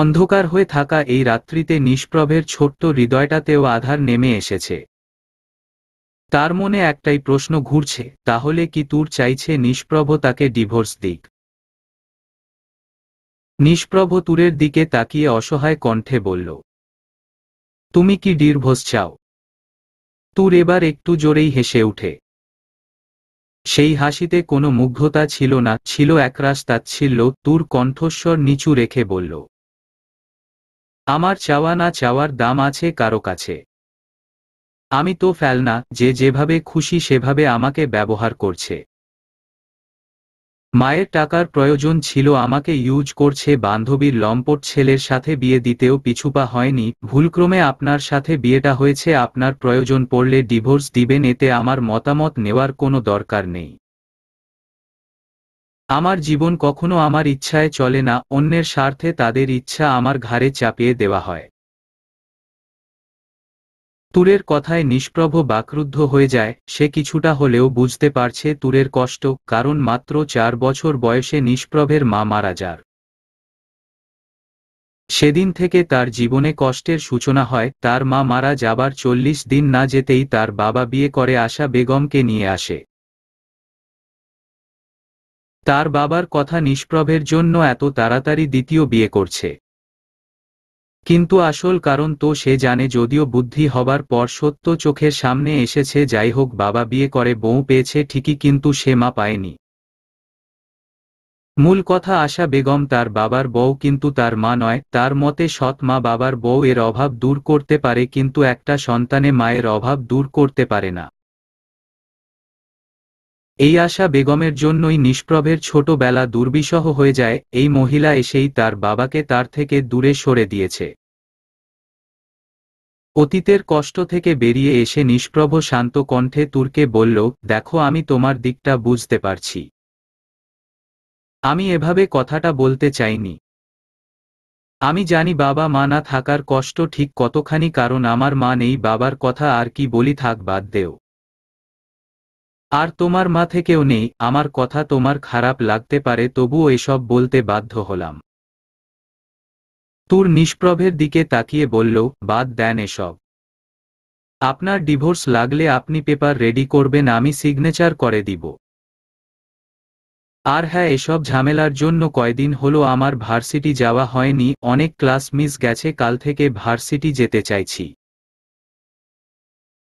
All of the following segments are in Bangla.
অন্ধকার হয়ে থাকা এই রাত্রিতে নিষ্প্রভের ছোট্ট হৃদয়টাতেও আধার নেমে এসেছে তার মনে একটাই প্রশ্ন ঘুরছে তাহলে কি তুর চাইছে নিষ্প্রভ তাকে ডিভোর্স দিক নিষ্প্রভ তুরের দিকে তাকিয়ে অসহায় কণ্ঠে বলল তুমি কি ডিভোর্স চাও তুর এবার একটু জোরেই হেসে উঠে সেই হাসিতে কোনো মুগ্ধতা ছিল না ছিল একরাশ তাচ্ছিল্য তুর কণ্ঠস্বর নিচু রেখে বলল আমার চাওয়া না চাওয়ার দাম আছে কারো কাছে আমি তো ফেলনা যে যেভাবে খুশি সেভাবে আমাকে ব্যবহার করছে মায়ের টাকার প্রয়োজন ছিল আমাকে ইউজ করছে বান্ধবীর লম্পট ছেলের সাথে বিয়ে দিতেও পিছুপা হয়নি ভুলক্রমে আপনার সাথে বিয়েটা হয়েছে আপনার প্রয়োজন পড়লে ডিভোর্স দিবেন এতে আমার মতামত নেওয়ার কোনো দরকার নেই আমার জীবন কখনো আমার ইচ্ছায় চলে না অন্যের স্বার্থে তাদের ইচ্ছা আমার ঘাড়ে চাপিয়ে দেওয়া হয় তুরের কথায় নিষ্প্রভ বাকরুদ্ধ হয়ে যায় সে কিছুটা হলেও বুঝতে পারছে তুরের কষ্ট কারণ মাত্র চার বছর বয়সে নিষ্প্রভের মা মারা যার সেদিন থেকে তার জীবনে কষ্টের সূচনা হয় তার মা মারা যাবার চল্লিশ দিন না যেতেই তার বাবা বিয়ে করে আসা বেগমকে নিয়ে আসে তার বাবার কথা নিষ্প্রভের জন্য এত তাড়াতাড়ি দ্বিতীয় বিয়ে করছে কিন্তু আসল কারণ তো সে জানে যদিও বুদ্ধি হবার পর সত্য চোখের সামনে এসেছে যাই হোক বাবা বিয়ে করে বউ পেয়েছে ঠিকই কিন্তু সে মা পায়নি মূল কথা আশা বেগম তার বাবার বউ কিন্তু তার মা নয় তার মতে সৎ মা বাবার বউ এর অভাব দূর করতে পারে কিন্তু একটা সন্তানে মায়ের অভাব দূর করতে পারে না এই আশা বেগমের জন্যই নিষ্প্রভের ছোটবেলা দুর্বিষহ হয়ে যায় এই মহিলা এসেই তার বাবাকে তার থেকে দূরে সরে দিয়েছে অতীতের কষ্ট থেকে বেরিয়ে এসে নিষ্প্রভ শান্ত কণ্ঠে তুর্কে বলল দেখো আমি তোমার দিকটা বুঝতে পারছি আমি এভাবে কথাটা বলতে চাইনি আমি জানি বাবা মা না থাকার কষ্ট ঠিক কতখানি কারণ আমার মা নেই বাবার কথা আর কি বলি থাক বাদ দেও আর তোমার মা থেকেও নেই আমার কথা তোমার খারাপ লাগতে পারে তবুও এসব বলতে বাধ্য হলাম তুর নিষ্প্রভের দিকে তাকিয়ে বলল বাদ দেন এসব আপনার ডিভোর্স লাগলে আপনি পেপার রেডি করবেন আমি সিগনেচার করে দিব আর হ্যাঁ এসব ঝামেলার জন্য কয়দিন হলো আমার ভার্সিটি যাওয়া হয়নি অনেক ক্লাস মিস গেছে কাল থেকে ভার্সিটি যেতে চাইছি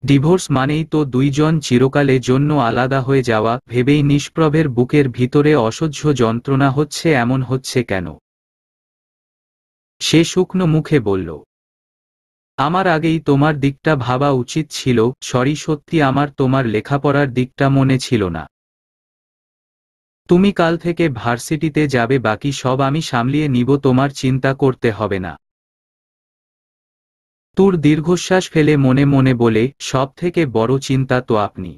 ডিভোর্স মানেই তো দুইজন চিরকালের জন্য আলাদা হয়ে যাওয়া ভেবেই নিষ্প্রভের বুকের ভিতরে অসহ্য যন্ত্রণা হচ্ছে এমন হচ্ছে কেন সে শুকনো মুখে বলল আমার আগেই তোমার দিকটা ভাবা উচিত ছিল সরি সত্যি আমার তোমার লেখাপড়ার দিকটা মনে ছিল না তুমি কাল থেকে ভার্সিটিতে যাবে বাকি সব আমি সামলিয়ে নিব তোমার চিন্তা করতে হবে না তুর দীর্ঘশ্বাস ফেলে মনে মনে বলে সব থেকে বড় চিন্তা তো আপনি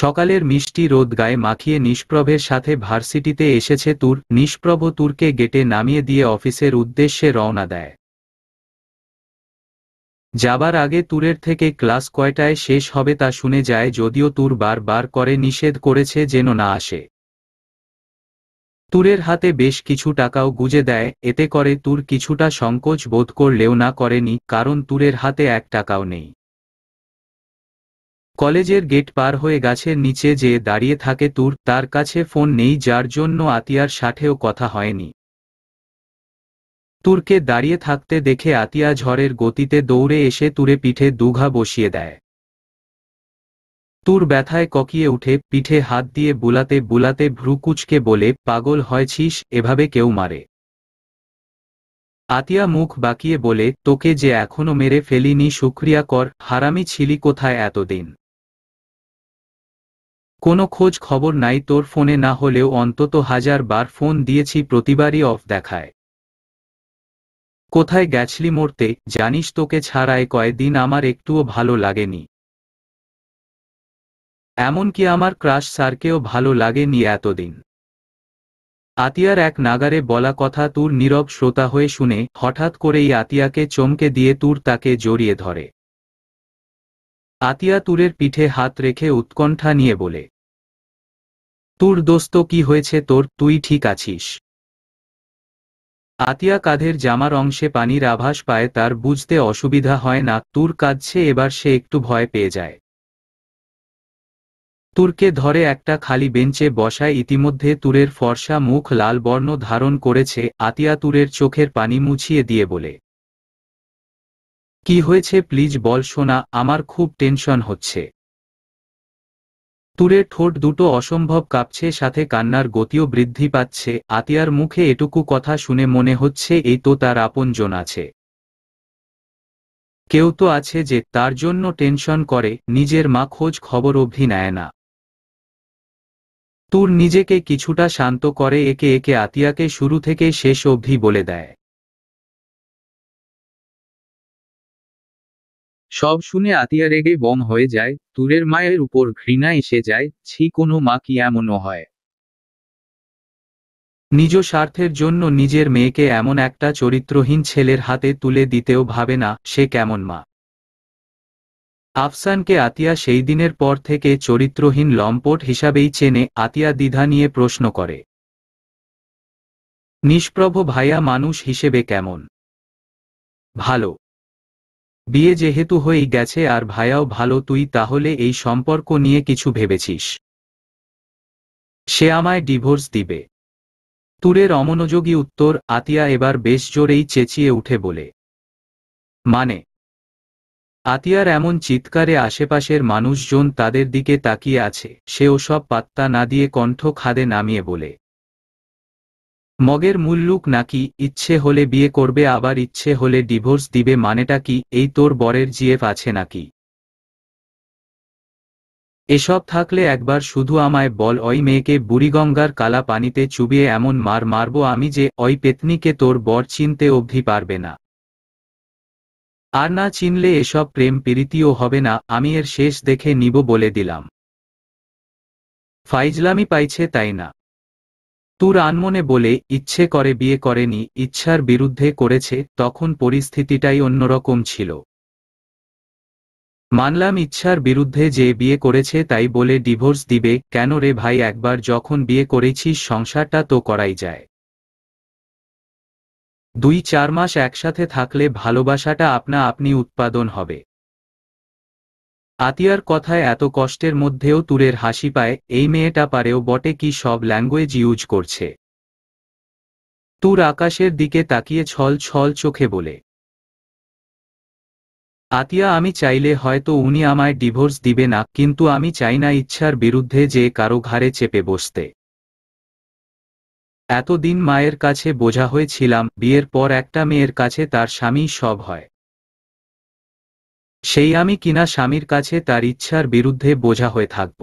সকালের মিষ্টি রোদ গায়ে মাখিয়ে নিষ্প্রভের সাথে ভার্সিটিতে এসেছে তুর নিষ্প্রভ তুরকে গেটে নামিয়ে দিয়ে অফিসের উদ্দেশ্যে রওনা দেয় যাবার আগে তুরের থেকে ক্লাস কয়টায় শেষ হবে তা শুনে যায় যদিও তুর বার বার করে নিষেধ করেছে যেন না আসে তুরের হাতে বেশ কিছু টাকাও গুজে দেয় এতে করে তুর কিছুটা সংকোচ বোধ করলেও না করেনি কারণ তুরের হাতে এক টাকাও নেই কলেজের গেট পার হয়ে গাছের নিচে যে দাঁড়িয়ে থাকে তুর তার কাছে ফোন নেই যার জন্য আতিয়ার সাথেও কথা হয়নি তুরকে দাঁড়িয়ে থাকতে দেখে আতিয়া ঝড়ের গতিতে দৌড়ে এসে তুরে পিঠে দুঘা বসিয়ে দেয় তোর ব্যথায় ককিয়ে উঠে পিঠে হাত দিয়ে বুলাতে বুলাতে ভ্রুকুচকে বলে পাগল হয়েছিস এভাবে কেউ মারে আতিয়া মুখ বাকিয়ে বলে তোকে যে এখনো মেরে ফেলিনি সুক্রিয়া কর হারামি ছিলি কোথায় এতদিন কোনো খোঁজ খবর নাই তোর ফোনে না হলেও অন্তত হাজার বার ফোন দিয়েছি প্রতিবারই অফ দেখায় কোথায় গেছলি মরতে জানিস তোকে ছাড়ায় কয়দিন আমার একটুও ভালো লাগেনি এমনকি আমার ক্রাশ স্যারকেও ভালো লাগেনি এতদিন আতিয়ার এক নাগারে বলা কথা তুর নীরব শ্রোতা হয়ে শুনে হঠাৎ করেই আতিয়াকে চমকে দিয়ে তুর তাকে জড়িয়ে ধরে আতিয়া তুরের পিঠে হাত রেখে উৎকণ্ঠা নিয়ে বলে তুর দোস্ত কি হয়েছে তোর তুই ঠিক আছিস আতিয়া কাঁধের জামার অংশে পানির আভাস পায় তার বুঝতে অসুবিধা হয় না তুর কাঁদছে এবার সে একটু ভয় পেয়ে যায় তুরকে ধরে একটা খালি বেঞ্চে বসায় ইতিমধ্যে তুরের ফর্সা মুখ লাল বর্ণ ধারণ করেছে আতিয়া তুরের চোখের পানি মুছিয়ে দিয়ে বলে কি হয়েছে প্লিজ বল শোনা আমার খুব টেনশন হচ্ছে তুরের ঠোঁট দুটো অসম্ভব কাঁপছে সাথে কান্নার গতিও বৃদ্ধি পাচ্ছে আতিয়ার মুখে এটুকু কথা শুনে মনে হচ্ছে এই তো তার আপনজন আছে কেউ তো আছে যে তার জন্য টেনশন করে নিজের মা খোঁজ খবর অবধি নেয় না তুর নিজেকে কিছুটা শান্ত করে একে একে আতিয়াকে শুরু থেকে শেষ অবধি বলে দেয় সব শুনে আতিয়া রেগে বম হয়ে যায় তুরের মায়ের উপর ঘৃণা এসে যায় ছি কোনো মা কি এমনও হয় নিজ স্বার্থের জন্য নিজের মেয়েকে এমন একটা চরিত্রহীন ছেলের হাতে তুলে দিতেও ভাবে না সে কেমন মা আফসানকে আতিয়া সেই দিনের পর থেকে চরিত্রহীন লম্পট হিসাবেই চেনে আতিয়া দ্বিধা নিয়ে প্রশ্ন করে নিষ্প্রভ ভাইয়া মানুষ হিসেবে কেমন ভালো বিয়ে যেহেতু হয়েই গেছে আর ভাইয়াও ভালো তুই তাহলে এই সম্পর্ক নিয়ে কিছু ভেবেছিস সে আমায় ডিভোর্স দিবে তুরের অমনোযোগী উত্তর আতিয়া এবার বেশ জোরেই চেঁচিয়ে উঠে বলে মানে আতিয়ার এমন চিৎকারে আশেপাশের মানুষজন তাদের দিকে তাকিয়ে আছে সেও সব পাত্তা না দিয়ে কণ্ঠ খাদে নামিয়ে বলে মগের মুল্লুক নাকি ইচ্ছে হলে বিয়ে করবে আবার ইচ্ছে হলে ডিভোর্স দিবে মানেটা কি এই তোর বরের জিএফ আছে নাকি এসব থাকলে একবার শুধু আমায় বল ওই মেয়েকে বুড়িগঙ্গার কালা পানিতে চুবিয়ে এমন মার মারব আমি যে ওই পেতনিকে তোর বর চিনতে অবধি পারবে না আর না চিনলে এসব প্রেম প্রীতিও হবে না আমি এর শেষ দেখে নিব বলে দিলাম ফাইজলামি পাইছে তাই না তুর আনমনে বলে ইচ্ছে করে বিয়ে করেনি ইচ্ছার বিরুদ্ধে করেছে তখন পরিস্থিতিটাই অন্যরকম ছিল মানলাম ইচ্ছার বিরুদ্ধে যে বিয়ে করেছে তাই বলে ডিভোর্স দিবে কেন রে ভাই একবার যখন বিয়ে করেছিস সংসারটা তো করাই যায় দুই চার মাস একসাথে থাকলে ভালোবাসাটা আপনা আপনি উৎপাদন হবে আতিয়ার কথায় এত কষ্টের মধ্যেও তুরের হাসি পায় এই মেয়েটা পারেও বটে কি সব ল্যাঙ্গুয়েজ ইউজ করছে তুর আকাশের দিকে তাকিয়ে ছল ছল চোখে বলে আতিয়া আমি চাইলে হয়তো উনি আমায় ডিভোর্স দিবে না কিন্তু আমি চাই না ইচ্ছার বিরুদ্ধে যে কারো ঘাড়ে চেপে বসতে এতদিন মায়ের কাছে বোঝা হয়েছিলাম বিয়ের পর একটা মেয়ের কাছে তার স্বামী সব হয় সেই আমি কিনা স্বামীর কাছে তার ইচ্ছার বিরুদ্ধে বোঝা হয়ে থাকব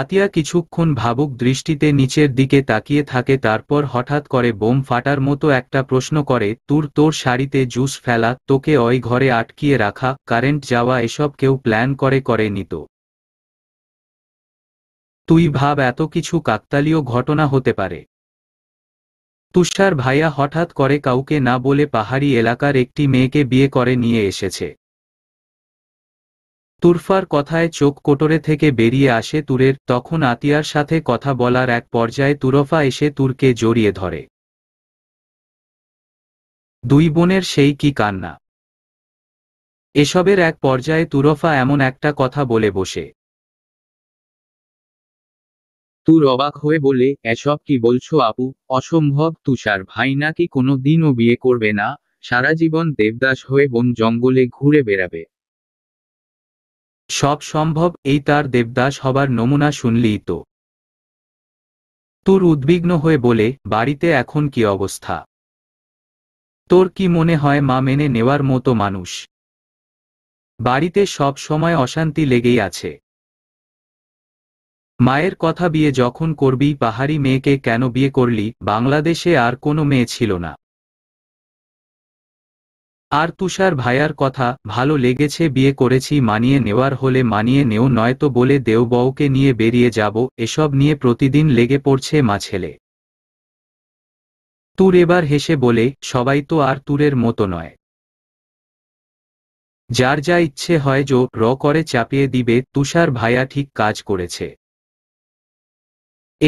আতিয়া কিছুক্ষণ ভাবুক দৃষ্টিতে নিচের দিকে তাকিয়ে থাকে তারপর হঠাৎ করে বোম ফাটার মতো একটা প্রশ্ন করে তোর তোর শাড়িতে জুস ফেলা তোকে ওই ঘরে আটকিয়ে রাখা কারেন্ট যাওয়া এসব কেউ প্ল্যান করে করে নিত তুই ভাব এত কিছু কাকতালীয় ঘটনা হতে পারে তুষার ভাইয়া হঠাৎ করে কাউকে না বলে পাহাড়ি এলাকার একটি মেয়েকে বিয়ে করে নিয়ে এসেছে তুরফার কথায় চোখ কোটরে থেকে বেরিয়ে আসে তুরের তখন আতিয়ার সাথে কথা বলার এক পর্যায়ে তুরফা এসে তুরকে জড়িয়ে ধরে দুই বোনের সেই কি কান্না এসবের এক পর্যায়ে তুরফা এমন একটা কথা বলে বসে তুর অবাক হয়ে বলে এসব কি বলছো আপু অসম্ভব তুষার ভাই নাকি কোনো দিনও বিয়ে করবে না সারা জীবন দেবদাস হয়ে বন জঙ্গলে ঘুরে বেড়াবে সব সম্ভব এই তার দেবদাস হবার নমুনা শুনলেই তো তোর উদ্বিগ্ন হয়ে বলে বাড়িতে এখন কি অবস্থা তোর কি মনে হয় মা মেনে নেওয়ার মতো মানুষ বাড়িতে সব সময় অশান্তি লেগেই আছে মায়ের কথা বিয়ে যখন করবি পাহাড়ি মেয়েকে কেন বিয়ে করলি বাংলাদেশে আর কোনো মেয়ে ছিল না আর তুষার ভাইয়ার কথা ভালো লেগেছে বিয়ে করেছি মানিয়ে নেওয়ার হলে মানিয়ে নেও নয়তো বলে দেও বউকে নিয়ে বেরিয়ে যাব এসব নিয়ে প্রতিদিন লেগে পড়ছে মা ছেলে তুর এবার হেসে বলে সবাই তো আর তুরের মতো নয় যার যা ইচ্ছে হয় জো র করে চাপিয়ে দিবে তুষার ভাইয়া ঠিক কাজ করেছে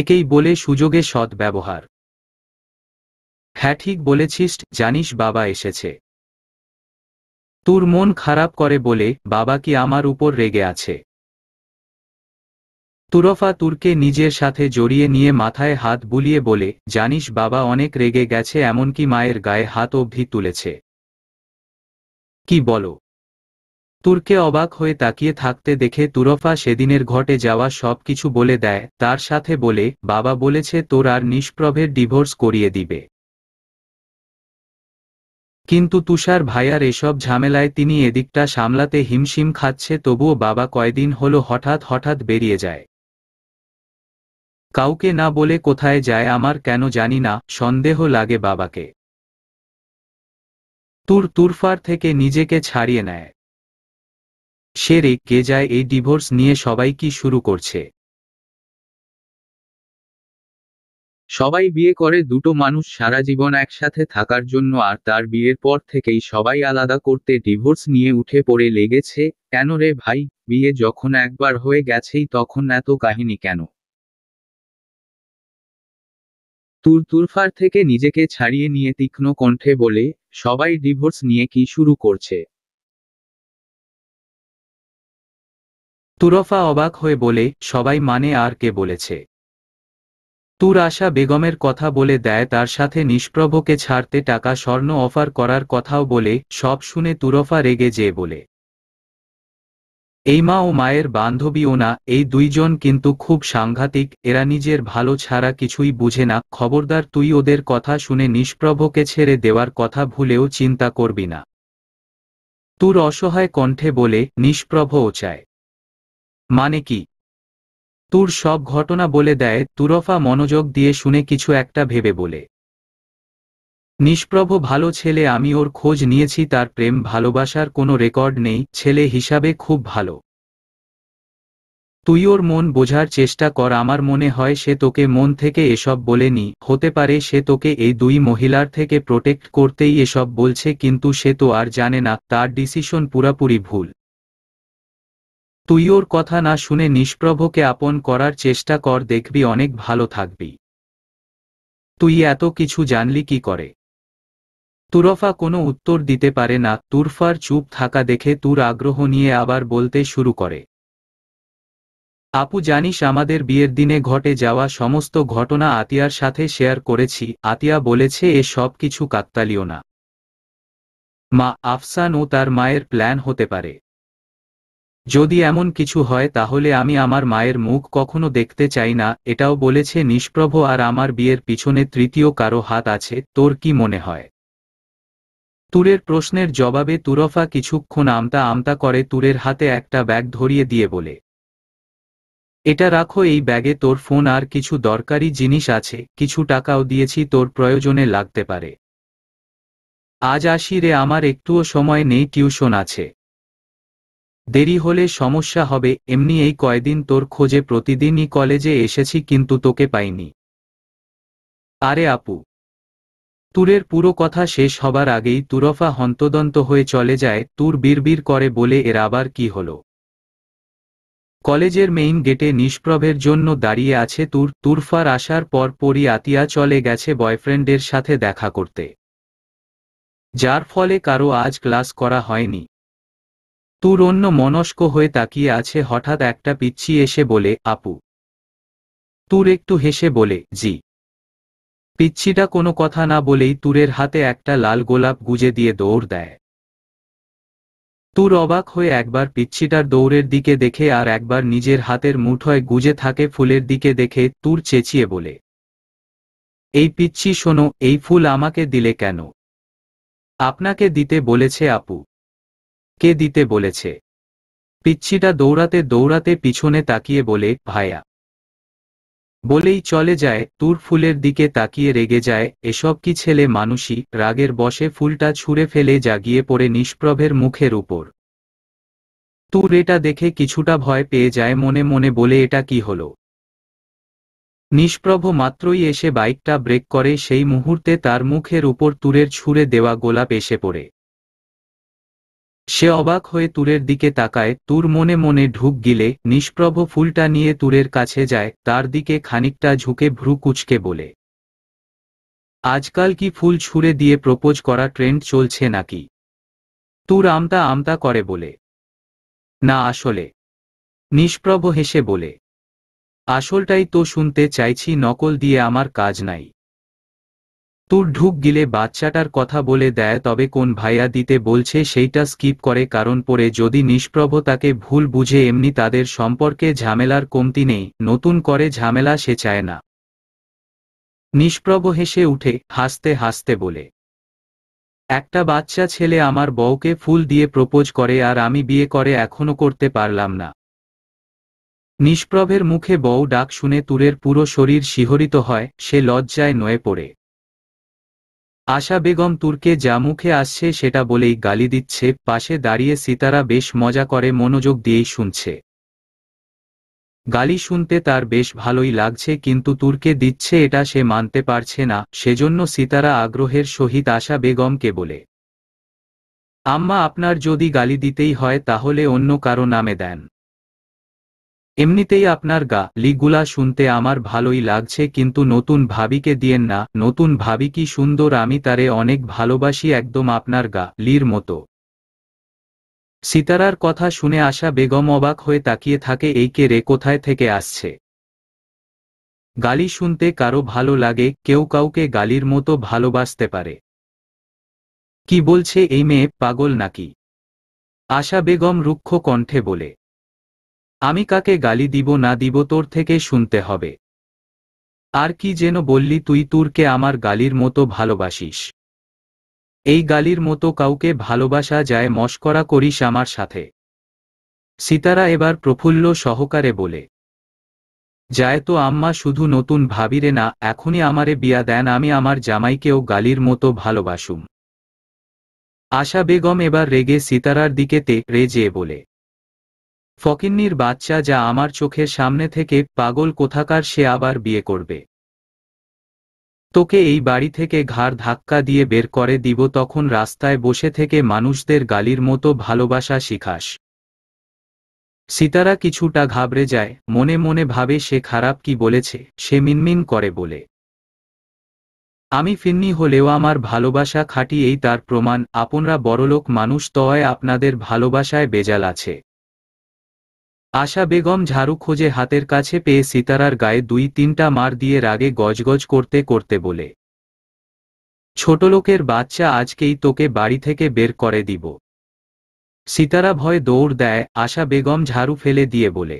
একেই বলে সুযোগে সৎ ব্যবহার হ্যাঁ ঠিক বলেছিস জানিস বাবা এসেছে তোর মন খারাপ করে বলে বাবা কি আমার উপর রেগে আছে তুরফা তুরকে নিজের সাথে জড়িয়ে নিয়ে মাথায় হাত বুলিয়ে বলে জানিস বাবা অনেক রেগে গেছে এমনকি মায়ের গায়ে হাত অবধি তুলেছে কি বলো তুর্কে অবাক হয়ে তাকিয়ে থাকতে দেখে তুরফা সেদিনের ঘটে যাওয়া সব কিছু বলে দেয় তার সাথে বলে বাবা বলেছে তোর আর নিষ্প্রভের ডিভোর্স করিয়ে দিবে কিন্তু তুষার ভাইয়ার এসব ঝামেলায় তিনি এদিকটা সামলাতে হিমশিম খাচ্ছে তবুও বাবা কয়দিন হলো হঠাৎ হঠাৎ বেরিয়ে যায় কাউকে না বলে কোথায় যায় আমার কেন জানি না সন্দেহ লাগে বাবাকে তুর তুরফার থেকে নিজেকে ছাড়িয়ে নেয় সে কে যায় এই ডিভোর্স নিয়ে সবাই কি শুরু করছে সবাই বিয়ে করে দুটো মানুষ সারা জীবন একসাথে থাকার জন্য আর তার বিয়ের পর থেকেই সবাই আলাদা করতে ডিভোর্স নিয়ে উঠে পড়ে লেগেছে কেন রে ভাই বিয়ে যখন একবার হয়ে গেছেই তখন এত কাহিনী কেন তুর তুরফার থেকে নিজেকে ছাড়িয়ে নিয়ে তীক্ষ্ণ কণ্ঠে বলে সবাই ডিভোর্স নিয়ে কি শুরু করছে তুরফা অবাক হয়ে বলে সবাই মানে আর কে বলেছে তুর আশা বেগমের কথা বলে দেয় তার সাথে নিষ্প্রভকে ছাড়তে টাকা স্বর্ণ অফার করার কথাও বলে সব শুনে তুরফা রেগে যেয়ে বলে এই মা ও মায়ের বান্ধবীও না এই দুইজন কিন্তু খুব সাংঘাতিক এরা নিজের ভালো ছাড়া কিছুই বুঝে না খবরদার তুই ওদের কথা শুনে নিষ্প্রভকে ছেড়ে দেওয়ার কথা ভুলেও চিন্তা করবি না তুর অসহায় কণ্ঠে বলে নিষ্প্রভ ও চায় মানে কি তুর সব ঘটনা বলে দেয় তুরফা মনোযোগ দিয়ে শুনে কিছু একটা ভেবে বলে নিষ্প্রভ ভালো ছেলে আমি ওর খোঁজ নিয়েছি তার প্রেম ভালোবাসার কোনো রেকর্ড নেই ছেলে হিসাবে খুব ভালো তুই ওর মন বোঝার চেষ্টা কর আমার মনে হয় সে তোকে মন থেকে এসব বলেনি হতে পারে সে তোকে এই দুই মহিলার থেকে প্রোটেক্ট করতেই এসব বলছে কিন্তু সে তো আর জানে না তার ডিসিশন পুরাপুরি ভুল তুই ওর কথা না শুনে নিষ্প্রভকে আপন করার চেষ্টা কর দেখবি অনেক ভালো থাকবি তুই এত কিছু জানলি কি করে তুরফা কোনো উত্তর দিতে পারে না তুরফার চুপ থাকা দেখে তুর আগ্রহ নিয়ে আবার বলতে শুরু করে আপু জানিস আমাদের বিয়ের দিনে ঘটে যাওয়া সমস্ত ঘটনা আতিয়ার সাথে শেয়ার করেছি আতিয়া বলেছে এ সব কিছু কাকতালিও না মা আফসান ও তার মায়ের প্ল্যান হতে পারে যদি এমন কিছু হয় তাহলে আমি আমার মায়ের মুখ কখনো দেখতে চাই না এটাও বলেছে নিষ্প্রভ আর আমার বিয়ের পিছনে তৃতীয় কারো হাত আছে তোর কি মনে হয় তুরের প্রশ্নের জবাবে তুরফা কিছুক্ষণ আমতা আমতা করে তুরের হাতে একটা ব্যাগ ধরিয়ে দিয়ে বলে এটা রাখো এই ব্যাগে তোর ফোন আর কিছু দরকারি জিনিস আছে কিছু টাকাও দিয়েছি তোর প্রয়োজনে লাগতে পারে আজ আসি রে আমার একটুও সময় নেই টিউশন আছে দেরি হলে সমস্যা হবে এমনি এই কয়দিন তোর খোঁজে প্রতিদিনই কলেজে এসেছি কিন্তু তোকে পাইনি আরে আপু তুরের পুরো কথা শেষ হবার আগেই তুরফা হন্তদন্ত হয়ে চলে যায় তুর বিড়বিড় করে বলে এর আবার কি হল কলেজের মেইন গেটে নিষ্প্রভের জন্য দাঁড়িয়ে আছে তুর তুরফার আসার পর পরই আতিয়া চলে গেছে বয়ফ্রেন্ডের সাথে দেখা করতে যার ফলে কারো আজ ক্লাস করা হয়নি তুর অন্য মনস্ক হয়ে তাকিয়ে আছে হঠাৎ একটা পিচ্ছি এসে বলে আপু তুর একটু হেসে বলে জি পিচ্ছিটা কোনো কথা না বলেই তুরের হাতে একটা লাল গোলাপ গুজে দিয়ে দৌড় দেয় তুর অবাক হয়ে একবার পিচ্ছিটার দৌড়ের দিকে দেখে আর একবার নিজের হাতের মুঠোয় গুজে থাকে ফুলের দিকে দেখে তুর চেঁচিয়ে বলে এই পিচ্ছি শোনো এই ফুল আমাকে দিলে কেন আপনাকে দিতে বলেছে আপু কে দিতে বলেছে পিচ্ছিটা দৌড়াতে দৌড়াতে পিছনে তাকিয়ে বলে ভায়া বলেই চলে যায় তুর ফুলের দিকে তাকিয়ে রেগে যায় এসব কি ছেলে মানুষই রাগের বসে ফুলটা ছুঁড়ে ফেলে জাগিয়ে পড়ে নিষ্প্রভের মুখের উপর তুর এটা দেখে কিছুটা ভয় পেয়ে যায় মনে মনে বলে এটা কি হল নিষ্প্রভ মাত্রই এসে বাইকটা ব্রেক করে সেই মুহূর্তে তার মুখের উপর তুরের ছুঁড়ে দেওয়া গোলাপ এসে পড়ে সে অবাক হয়ে তুরের দিকে তাকায় তুর মনে মনে ঢুক গিলে নিষ্প্রভ ফুলটা নিয়ে তুরের কাছে যায় তার দিকে খানিকটা ঝুঁকে ভ্রু কুচকে বলে আজকাল কি ফুল ছুঁড়ে দিয়ে প্রপোজ করা ট্রেন্ড চলছে নাকি তুর আমতা আমতা করে বলে না আসলে নিষ্প্রভ হেসে বলে আসলটাই তো শুনতে চাইছি নকল দিয়ে আমার কাজ নাই তোর ঢুক গিলে বাচ্চাটার কথা বলে দেয় তবে কোন ভাইয়া দিতে বলছে সেইটা স্কিপ করে কারণ পরে যদি নিষ্প্রভ তাকে ভুল বুঝে এমনি তাদের সম্পর্কে ঝামেলার কমতি নেই নতুন করে ঝামেলা সে চায় না নিষ্প্রভ হেসে উঠে হাসতে হাসতে বলে একটা বাচ্চা ছেলে আমার বউকে ফুল দিয়ে প্রপোজ করে আর আমি বিয়ে করে এখনো করতে পারলাম না নিষ্প্রভের মুখে বউ ডাক শুনে তুরের পুরো শরীর শিহরিত হয় সে লজ্জায় নয়ে পড়ে আশা বেগম তুর্কে যা মুখে আসছে সেটা বলেই গালি দিচ্ছে পাশে দাঁড়িয়ে সিতারা বেশ মজা করে মনোযোগ দিয়েই শুনছে গালি শুনতে তার বেশ ভালোই লাগছে কিন্তু তুর্কে দিচ্ছে এটা সে মানতে পারছে না সেজন্য সিতারা আগ্রহের সহিত আশা বেগমকে বলে আম্মা আপনার যদি গালি দিতেই হয় তাহলে অন্য কারো নামে দেন এমনিতেই আপনার গা লিগুলা শুনতে আমার ভালোই লাগছে কিন্তু নতুন ভাবিকে দিয়েন না নতুন ভাবি কি সুন্দর আমি তারে অনেক ভালোবাসি একদম আপনার গা লির মতো সিতারার কথা শুনে আশা বেগম অবাক হয়ে তাকিয়ে থাকে এই কে রে কোথায় থেকে আসছে গালি শুনতে কারো ভালো লাগে কেউ কাউকে গালির মতো ভালোবাসতে পারে কি বলছে এই মেয়ে পাগল নাকি আশা বেগম রুক্ষ কণ্ঠে বলে আমি কাকে গালি দিব না দিব তোর থেকে শুনতে হবে আর কি যেন বললি তুই তুরকে আমার গালির মতো ভালোবাসিস এই গালির মতো কাউকে ভালোবাসা যায় মস্করা করিস আমার সাথে সিতারা এবার প্রফুল্ল সহকারে বলে যায় তো আম্মা শুধু নতুন ভাবিরে না এখনই আমারে বিয়া দেন আমি আমার জামাইকেও গালির মতো ভালোবাসুম আশা বেগম এবার রেগে সিতারার দিকে তে রেজে বলে ফকিন্নির বাচ্চা যা আমার চোখের সামনে থেকে পাগল কোথাকার সে আবার বিয়ে করবে তোকে এই বাড়ি থেকে ঘাড় ধাক্কা দিয়ে বের করে দিব তখন রাস্তায় বসে থেকে মানুষদের গালির মতো ভালোবাসা শিখাস সিতারা কিছুটা ঘাবড়ে যায় মনে মনে ভাবে সে খারাপ কি বলেছে সে মিনমিন করে বলে আমি ফিন্নি হলেও আমার ভালোবাসা খাটি এই তার প্রমাণ আপনারা বড়লোক মানুষ তয় আপনাদের ভালোবাসায় বেজাল আছে আশা বেগম ঝাড়ু খোঁজে হাতের কাছে পেয়ে সিতারার গায়ে দুই তিনটা মার দিয়ে রাগে গজগজ করতে করতে বলে ছোটলোকের বাচ্চা আজকেই তোকে বাড়ি থেকে বের করে দিব সিতারা ভয়ে দৌড় দেয় আশা বেগম ঝাড়ু ফেলে দিয়ে বলে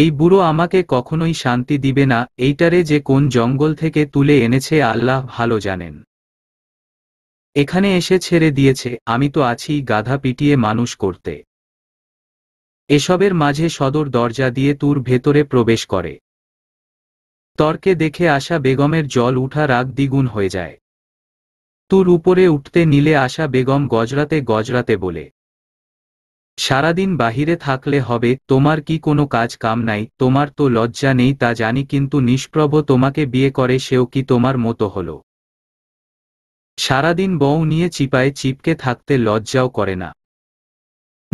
এই বুড়ো আমাকে কখনোই শান্তি দিবে না এইটারে যে কোন জঙ্গল থেকে তুলে এনেছে আল্লাহ ভালো জানেন এখানে এসে ছেড়ে দিয়েছে আমি তো আছি গাধা পিটিয়ে মানুষ করতে এসবের মাঝে সদর দরজা দিয়ে তুর ভেতরে প্রবেশ করে তর্কে দেখে আসা বেগমের জল উঠা রাগ দ্বিগুণ হয়ে যায় তুর উপরে উঠতে নিলে আসা বেগম গজরাতে গজরাতে বলে সারাদিন বাহিরে থাকলে হবে তোমার কি কোনো কাজ কাম নাই তোমার তো লজ্জা নেই তা জানি কিন্তু নিষ্প্রভ তোমাকে বিয়ে করে সেও কি তোমার মতো হল সারাদিন বউ নিয়ে চিপায় চিপকে থাকতে লজ্জাও করে না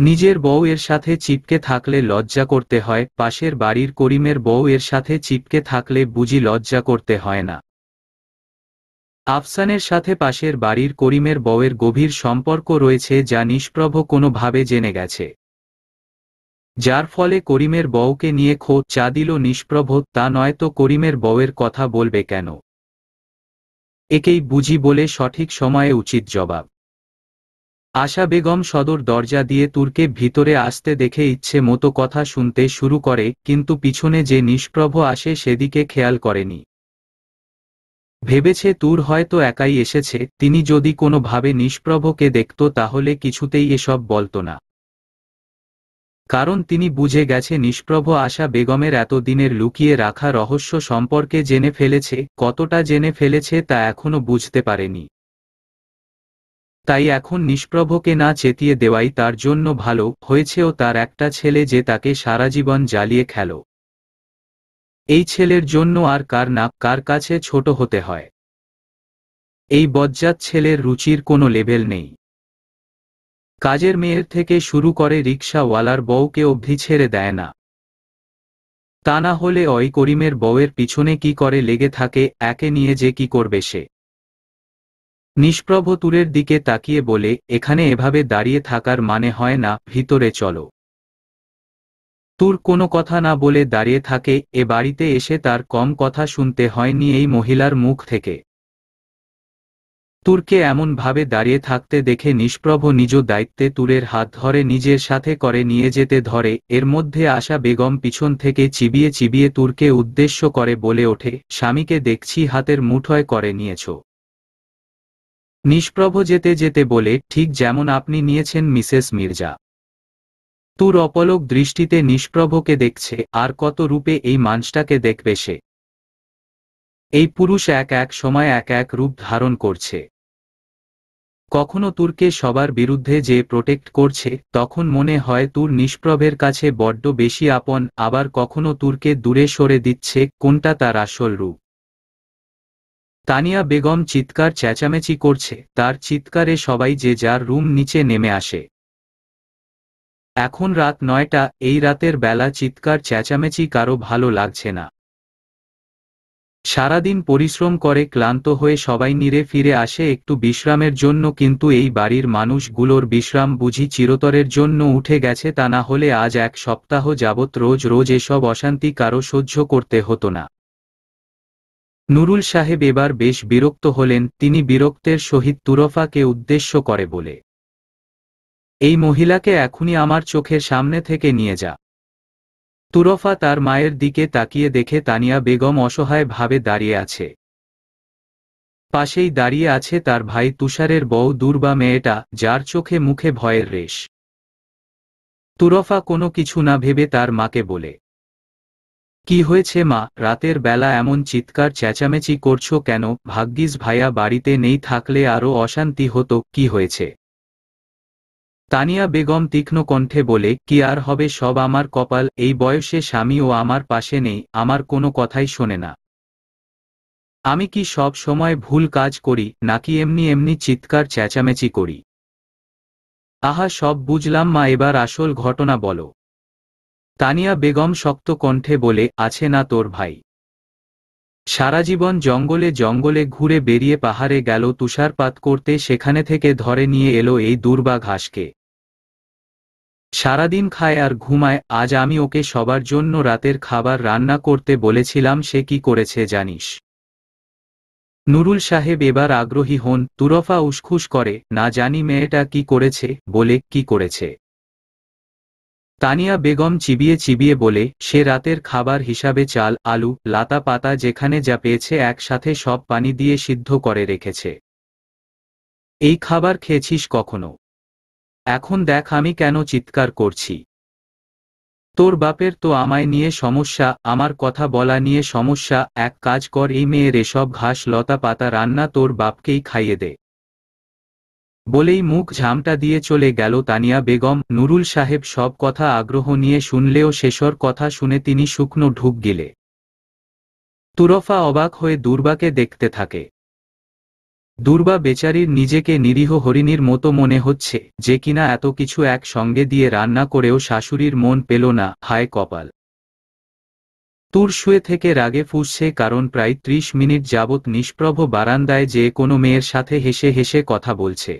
নিজের বউ এর সাথে চিপকে থাকলে লজ্জা করতে হয় পাশের বাড়ির করিমের বউ এর সাথে চিপকে থাকলে বুঝি লজ্জা করতে হয় না আফসানের সাথে পাশের বাড়ির করিমের বউয়ের গভীর সম্পর্ক রয়েছে যা নিষ্প্রভ কোনোভাবে জেনে গেছে যার ফলে করিমের বউকে নিয়ে খো চা দিল নিষ্প্রভ তা নয়তো করিমের বউয়ের কথা বলবে কেন একেই বুঝি বলে সঠিক সময়ে উচিত জবাব আশা বেগম সদর দরজা দিয়ে তুর্কে ভিতরে আসতে দেখে ইচ্ছে মতো কথা শুনতে শুরু করে কিন্তু পিছনে যে নিষ্প্রভ আসে সেদিকে খেয়াল করেনি ভেবেছে তুর হয়তো একাই এসেছে তিনি যদি কোনোভাবে নিষ্প্রভকে দেখত তাহলে কিছুতেই এসব বলতো না কারণ তিনি বুঝে গেছে নিষ্প্রভ আশা বেগমের এতদিনের লুকিয়ে রাখা রহস্য সম্পর্কে জেনে ফেলেছে কতটা জেনে ফেলেছে তা এখনো বুঝতে পারেনি তাই এখন নিষ্প্রভকে না চেতিয়ে দেওয়াই তার জন্য ভালো হয়েছেও তার একটা ছেলে যে তাকে সারা জীবন জ্বালিয়ে খেল এই ছেলের জন্য আর কার না কার কাছে ছোট হতে হয় এই বজ্জাত ছেলের রুচির কোনো লেভেল নেই কাজের মেয়ের থেকে শুরু করে রিক্সাওয়ালার বউকে অবধি ছেড়ে দেয় না তা না হলে অই করিমের বউয়ের পিছনে কি করে লেগে থাকে একে নিয়ে যে কি করবে সে নিষ্প্রভ তুরের দিকে তাকিয়ে বলে এখানে এভাবে দাঁড়িয়ে থাকার মানে হয় না ভিতরে চলো তুর কোনো কথা না বলে দাঁড়িয়ে থাকে এ বাড়িতে এসে তার কম কথা শুনতে হয়নি এই মহিলার মুখ থেকে তুরকে এমনভাবে দাঁড়িয়ে থাকতে দেখে নিষ্প্রভ নিজ দায়িত্বে তুরের হাত ধরে নিজের সাথে করে নিয়ে যেতে ধরে এর মধ্যে আসা বেগম পিছন থেকে চিবিয়ে চিবিয়ে তুরকে উদ্দেশ্য করে বলে ওঠে স্বামীকে দেখছি হাতের মুঠোয় করে নিয়েছো নিষ্প্রভ যেতে যেতে বলে ঠিক যেমন আপনি নিয়েছেন মিসেস মির্জা তুর অপলক দৃষ্টিতে নিষ্প্রভকে দেখছে আর কত রূপে এই মানুষটাকে দেখবে সে এই পুরুষ এক এক সময় এক এক রূপ ধারণ করছে কখনো তুরকে সবার বিরুদ্ধে যে প্রোটেক্ট করছে তখন মনে হয় তুর নিষ্প্রভের কাছে বড্ড বেশি আপন আবার কখনো তুরকে দূরে সরে দিচ্ছে কোনটা তার আসল রূপ তানিয়া বেগম চিৎকার চেঁচামেচি করছে তার চিৎকারে সবাই যে যার রুম নিচে নেমে আসে এখন রাত নয়টা এই রাতের বেলা চিৎকার চেঁচামেচি কারো ভালো লাগছে না সারাদিন পরিশ্রম করে ক্লান্ত হয়ে সবাই নিরে ফিরে আসে একটু বিশ্রামের জন্য কিন্তু এই বাড়ির মানুষগুলোর বিশ্রাম বুঝি চিরতরের জন্য উঠে গেছে তা না হলে আজ এক সপ্তাহ যাবৎ রোজ রোজ এসব অশান্তি কারো সহ্য করতে হতো না নুরুল সাহেব এবার বেশ বিরক্ত হলেন তিনি বিরক্তের সহিত তুরফাকে উদ্দেশ্য করে বলে এই মহিলাকে এখনই আমার চোখের সামনে থেকে নিয়ে যা তুরফা তার মায়ের দিকে তাকিয়ে দেখে তানিয়া বেগম অসহায়ভাবে দাঁড়িয়ে আছে পাশেই দাঁড়িয়ে আছে তার ভাই তুষারের বউ দুর্বা মেয়েটা যার চোখে মুখে ভয়ের রেশ তুরফা কোনো কিছু না ভেবে তার মাকে বলে কি হয়েছে মা রাতের বেলা এমন চিৎকার চেঁচামেচি করছো কেন ভাগ্যিস ভাইয়া বাড়িতে নেই থাকলে আরও অশান্তি হতো কি হয়েছে তানিয়া বেগম তীক্ষ্ণ কণ্ঠে বলে কি আর হবে সব আমার কপাল এই বয়সে স্বামী ও আমার পাশে নেই আমার কোনো কথাই শোনে না আমি কি সব সময় ভুল কাজ করি নাকি এমনি এমনি চিৎকার চেঁচামেচি করি আহা সব বুঝলাম মা এবার আসল ঘটনা বলো তানিয়া বেগম শক্ত কণ্ঠে বলে আছে না তোর ভাই সারাজীবন জঙ্গলে জঙ্গলে ঘুরে বেরিয়ে পাহাড়ে গেল তুষারপাত করতে সেখানে থেকে ধরে নিয়ে এলো এই দুর্বা ঘাসকে সারাদিন খায় আর ঘুমায় আজ আমি ওকে সবার জন্য রাতের খাবার রান্না করতে বলেছিলাম সে কি করেছে জানিস নুরুল সাহেব এবার আগ্রহী হন তুরফা উসখুস করে না জানি মেয়েটা কি করেছে বলে কি করেছে তানিয়া বেগম চিবিয়ে চিবিয়ে বলে সে রাতের খাবার হিসাবে চাল আলু লাতা পাতা যেখানে যা পেয়েছে একসাথে সব পানি দিয়ে সিদ্ধ করে রেখেছে এই খাবার খেয়েছিস কখনো এখন দেখ আমি কেন চিৎকার করছি তোর বাপের তো আমায় নিয়ে সমস্যা আমার কথা বলা নিয়ে সমস্যা এক কাজ কর এই মেয়ের এসব ঘাস লতা পাতা রান্না তোর বাপকেই খাইয়ে দে বলেই মুখ ঝামটা দিয়ে চলে গেল তানিয়া বেগম নুরুল সাহেব সব কথা আগ্রহ নিয়ে শুনলেও শেষর কথা শুনে তিনি শুকনো ঢুক গিলে তুরফা অবাক হয়ে দুর্বাকে দেখতে থাকে দুর্বা বেচারির নিজেকে নিরীহ হরিণীর মতো মনে হচ্ছে যে কিনা এত কিছু এক সঙ্গে দিয়ে রান্না করেও শাশুড়ির মন পেল না হায় কপাল তুর শুয়ে থেকে রাগে ফুসছে কারণ প্রায় ত্রিশ মিনিট যাবৎ নিষ্প্রভ বারান্দায় যে কোনো মেয়ের সাথে হেসে হেসে কথা বলছে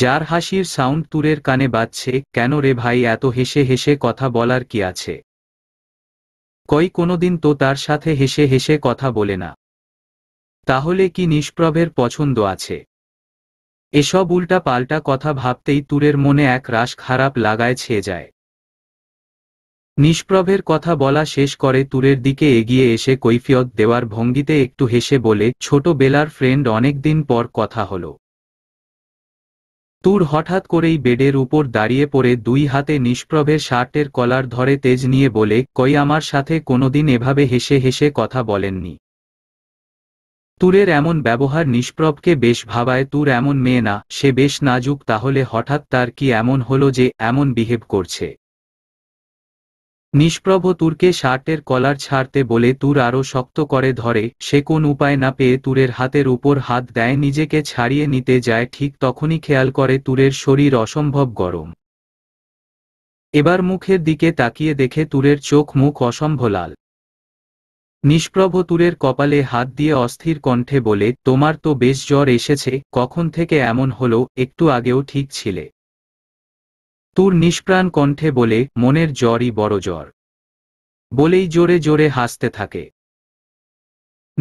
যার হাসির সাউন্ড তুরের কানে বাজছে কেন রে ভাই এত হেসে হেসে কথা বলার কি আছে কই কোনোদিন তো তার সাথে হেসে হেসে কথা বলে না তাহলে কি নিষ্প্রভের পছন্দ আছে এসব উল্টা পাল্টা কথা ভাবতেই তুরের মনে এক রাস খারাপ লাগায় ছেয়ে যায় নিষ্প্রভের কথা বলা শেষ করে তুরের দিকে এগিয়ে এসে কৈফিয়ত দেওয়ার ভঙ্গিতে একটু হেসে বলে ছোটবেলার ফ্রেন্ড অনেক দিন পর কথা হলো তুর হঠাৎ করেই বেডের উপর দাঁড়িয়ে পড়ে দুই হাতে নিষ্প্রভের শার্টের কলার ধরে তেজ নিয়ে বলে কই আমার সাথে কোনোদিন এভাবে হেসে হেসে কথা বলেননি তুরের এমন ব্যবহার নিষ্প্রভকে বেশ ভাবায় তুর এমন মেয়ে না সে বেশ নাজুক তাহলে হঠাৎ তার কি এমন হলো যে এমন বিহেভ করছে নিষ্প্রভ তুরকে শার্টের কলার ছাড়তে বলে তুর আরও শক্ত করে ধরে সে কোন উপায় না পেয়ে তুরের হাতের উপর হাত দেয় নিজেকে ছাড়িয়ে নিতে যায় ঠিক তখনই খেয়াল করে তুরের শরীর অসম্ভব গরম এবার মুখের দিকে তাকিয়ে দেখে তুরের চোখ মুখ অসম্ভলাল নিষ্প্রভ তুরের কপালে হাত দিয়ে অস্থির কণ্ঠে বলে তোমার তো বেশ জ্বর এসেছে কখন থেকে এমন হলো একটু আগেও ঠিক ছিলে তোর নিষ্প্রাণ কণ্ঠে বলে মনের জ্বরই বড় জ্বর বলেই জোরে জোরে হাসতে থাকে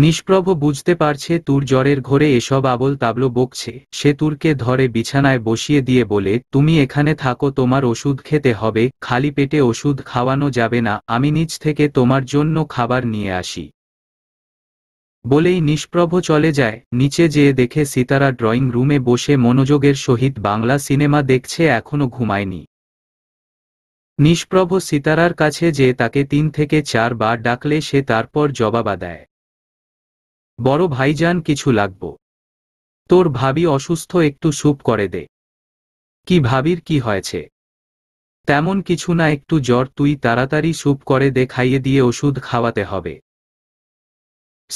নিষ্প্রভ বুঝতে পারছে তুর জ্বরের ঘরে এসব আবল তাবলো বকছে সে তুরকে ধরে বিছানায় বসিয়ে দিয়ে বলে তুমি এখানে থাকো তোমার ওষুধ খেতে হবে খালি পেটে ওষুধ খাওয়ানো যাবে না আমি নিজ থেকে তোমার জন্য খাবার নিয়ে আসি বলেই নিষ্প্রভ চলে যায় নিচে যেয়ে দেখে সিতারা ড্রয়িং রুমে বসে মনোযোগের সহিত বাংলা সিনেমা দেখছে এখনো ঘুমায়নি নিষ্প্রভ সিতারার কাছে যে তাকে তিন থেকে চার বার ডাকলে সে তারপর জবাবা দেয় বড় ভাইজান কিছু লাগব তোর ভাবি অসুস্থ একটু সুপ করে দে কি ভাবির কি হয়েছে তেমন কিছু না একটু জ্বর তুই তাড়াতাড়ি সুপ করে দে খাইয়ে দিয়ে ওষুধ খাওয়াতে হবে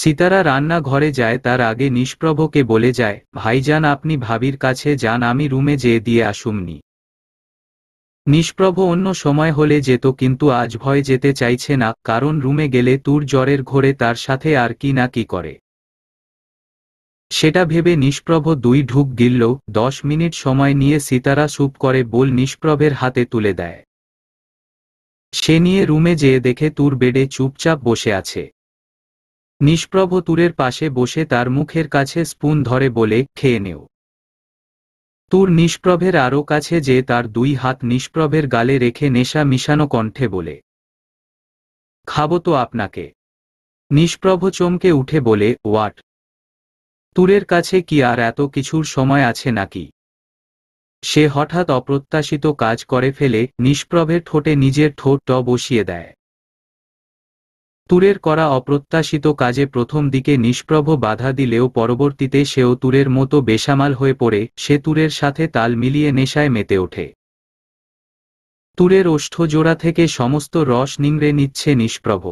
সিতারা রান্না ঘরে যায় তার আগে নিষ্প্রভকে বলে যায় ভাইজান আপনি ভাবির কাছে যান আমি রুমে যেয়ে দিয়ে আসুমনি নিষ্প্রভ অন্য সময় হলে যেত কিন্তু আজ ভয় যেতে চাইছে না কারণ রুমে গেলে তুর জ্বরের ঘোরে তার সাথে আর কি না কি করে সেটা ভেবে নিষ্প্রভ দুই ঢুক গিলল দশ মিনিট সময় নিয়ে সিতারা সুপ করে বোল নিষ্প্রভের হাতে তুলে দেয় সে নিয়ে রুমে যেয়ে দেখে তুর বেডে চুপচাপ বসে আছে নিষ্প্রভ তুরের পাশে বসে তার মুখের কাছে স্পুন ধরে বলে খেয়ে নেও তুর নিষ্প্রভের আরও কাছে যে তার দুই হাত নিষ্প্রভের গালে রেখে নেশা মিশানো কণ্ঠে বলে খাব তো আপনাকে নিষ্প্রভ চমকে উঠে বলে ওয়াট তুরের কাছে কি আর এত কিছুর সময় আছে নাকি সে হঠাৎ অপ্রত্যাশিত কাজ করে ফেলে নিষ্প্রভের ঠোঁটে নিজের ঠোঁট বসিয়ে দেয় তুরের করা অপ্রত্যাশিত কাজে প্রথম দিকে নিষ্প্রভ বাধা দিলেও পরবর্তীতে সেও তুরের মতো বেসামাল হয়ে পড়ে সে তুরের সাথে তাল মিলিয়ে নেশায় মেতে ওঠে তুরের ওষ্ঠজোড়া থেকে সমস্ত রস নিংড়ে নিচ্ছে নিষ্প্রভ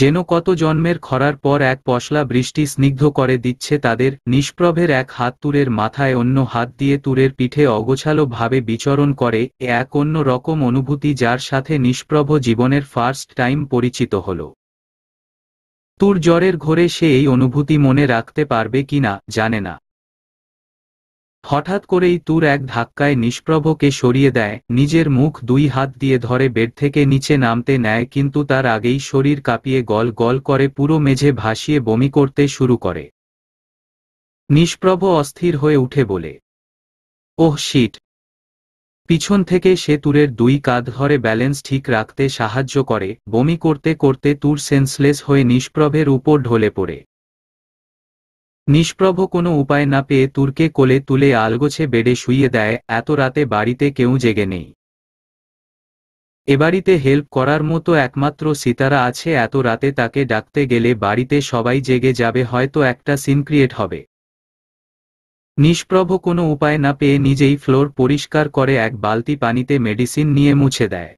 যেন কত জন্মের খরার পর এক পশলা বৃষ্টি স্নিগ্ধ করে দিচ্ছে তাদের নিষ্প্রভের এক হাত তুরের মাথায় অন্য হাত দিয়ে তুরের পিঠে অগোছালো ভাবে বিচরণ করে এক অন্য রকম অনুভূতি যার সাথে নিষ্প্রভ জীবনের ফার্স্ট টাইম পরিচিত হল তুর জ্বরের ঘোরে সে এই অনুভূতি মনে রাখতে পারবে কিনা জানে না হঠাৎ করেই তুর এক ধাক্কায় নিষ্প্রভকে সরিয়ে দেয় নিজের মুখ দুই হাত দিয়ে ধরে বেড থেকে নিচে নামতে নেয় কিন্তু তার আগেই শরীর কাঁপিয়ে গল গল করে পুরো মেঝে ভাসিয়ে বমি করতে শুরু করে নিষ্প্রভ অস্থির হয়ে উঠে বলে ওহ শিট পিছন থেকে সে তুরের দুই কাঁধ ধরে ব্যালেন্স ঠিক রাখতে সাহায্য করে বমি করতে করতে তুর সেন্সলেস হয়ে নিষ্প্রভের উপর ঢলে পড়ে নিষ্প্রভ কোনো উপায় না পেয়ে তুর্কে কোলে তুলে আলগোছে বেডে শুইয়ে দেয় এত রাতে বাড়িতে কেউ জেগে নেই এবাড়িতে হেল্প করার মতো একমাত্র সিতারা আছে এত রাতে তাকে ডাকতে গেলে বাড়িতে সবাই জেগে যাবে হয়তো একটা সিন ক্রিয়েট হবে নিষ্প্রভ কোনো উপায় না পেয়ে নিজেই ফ্লোর পরিষ্কার করে এক বালতি পানিতে মেডিসিন নিয়ে মুছে দেয়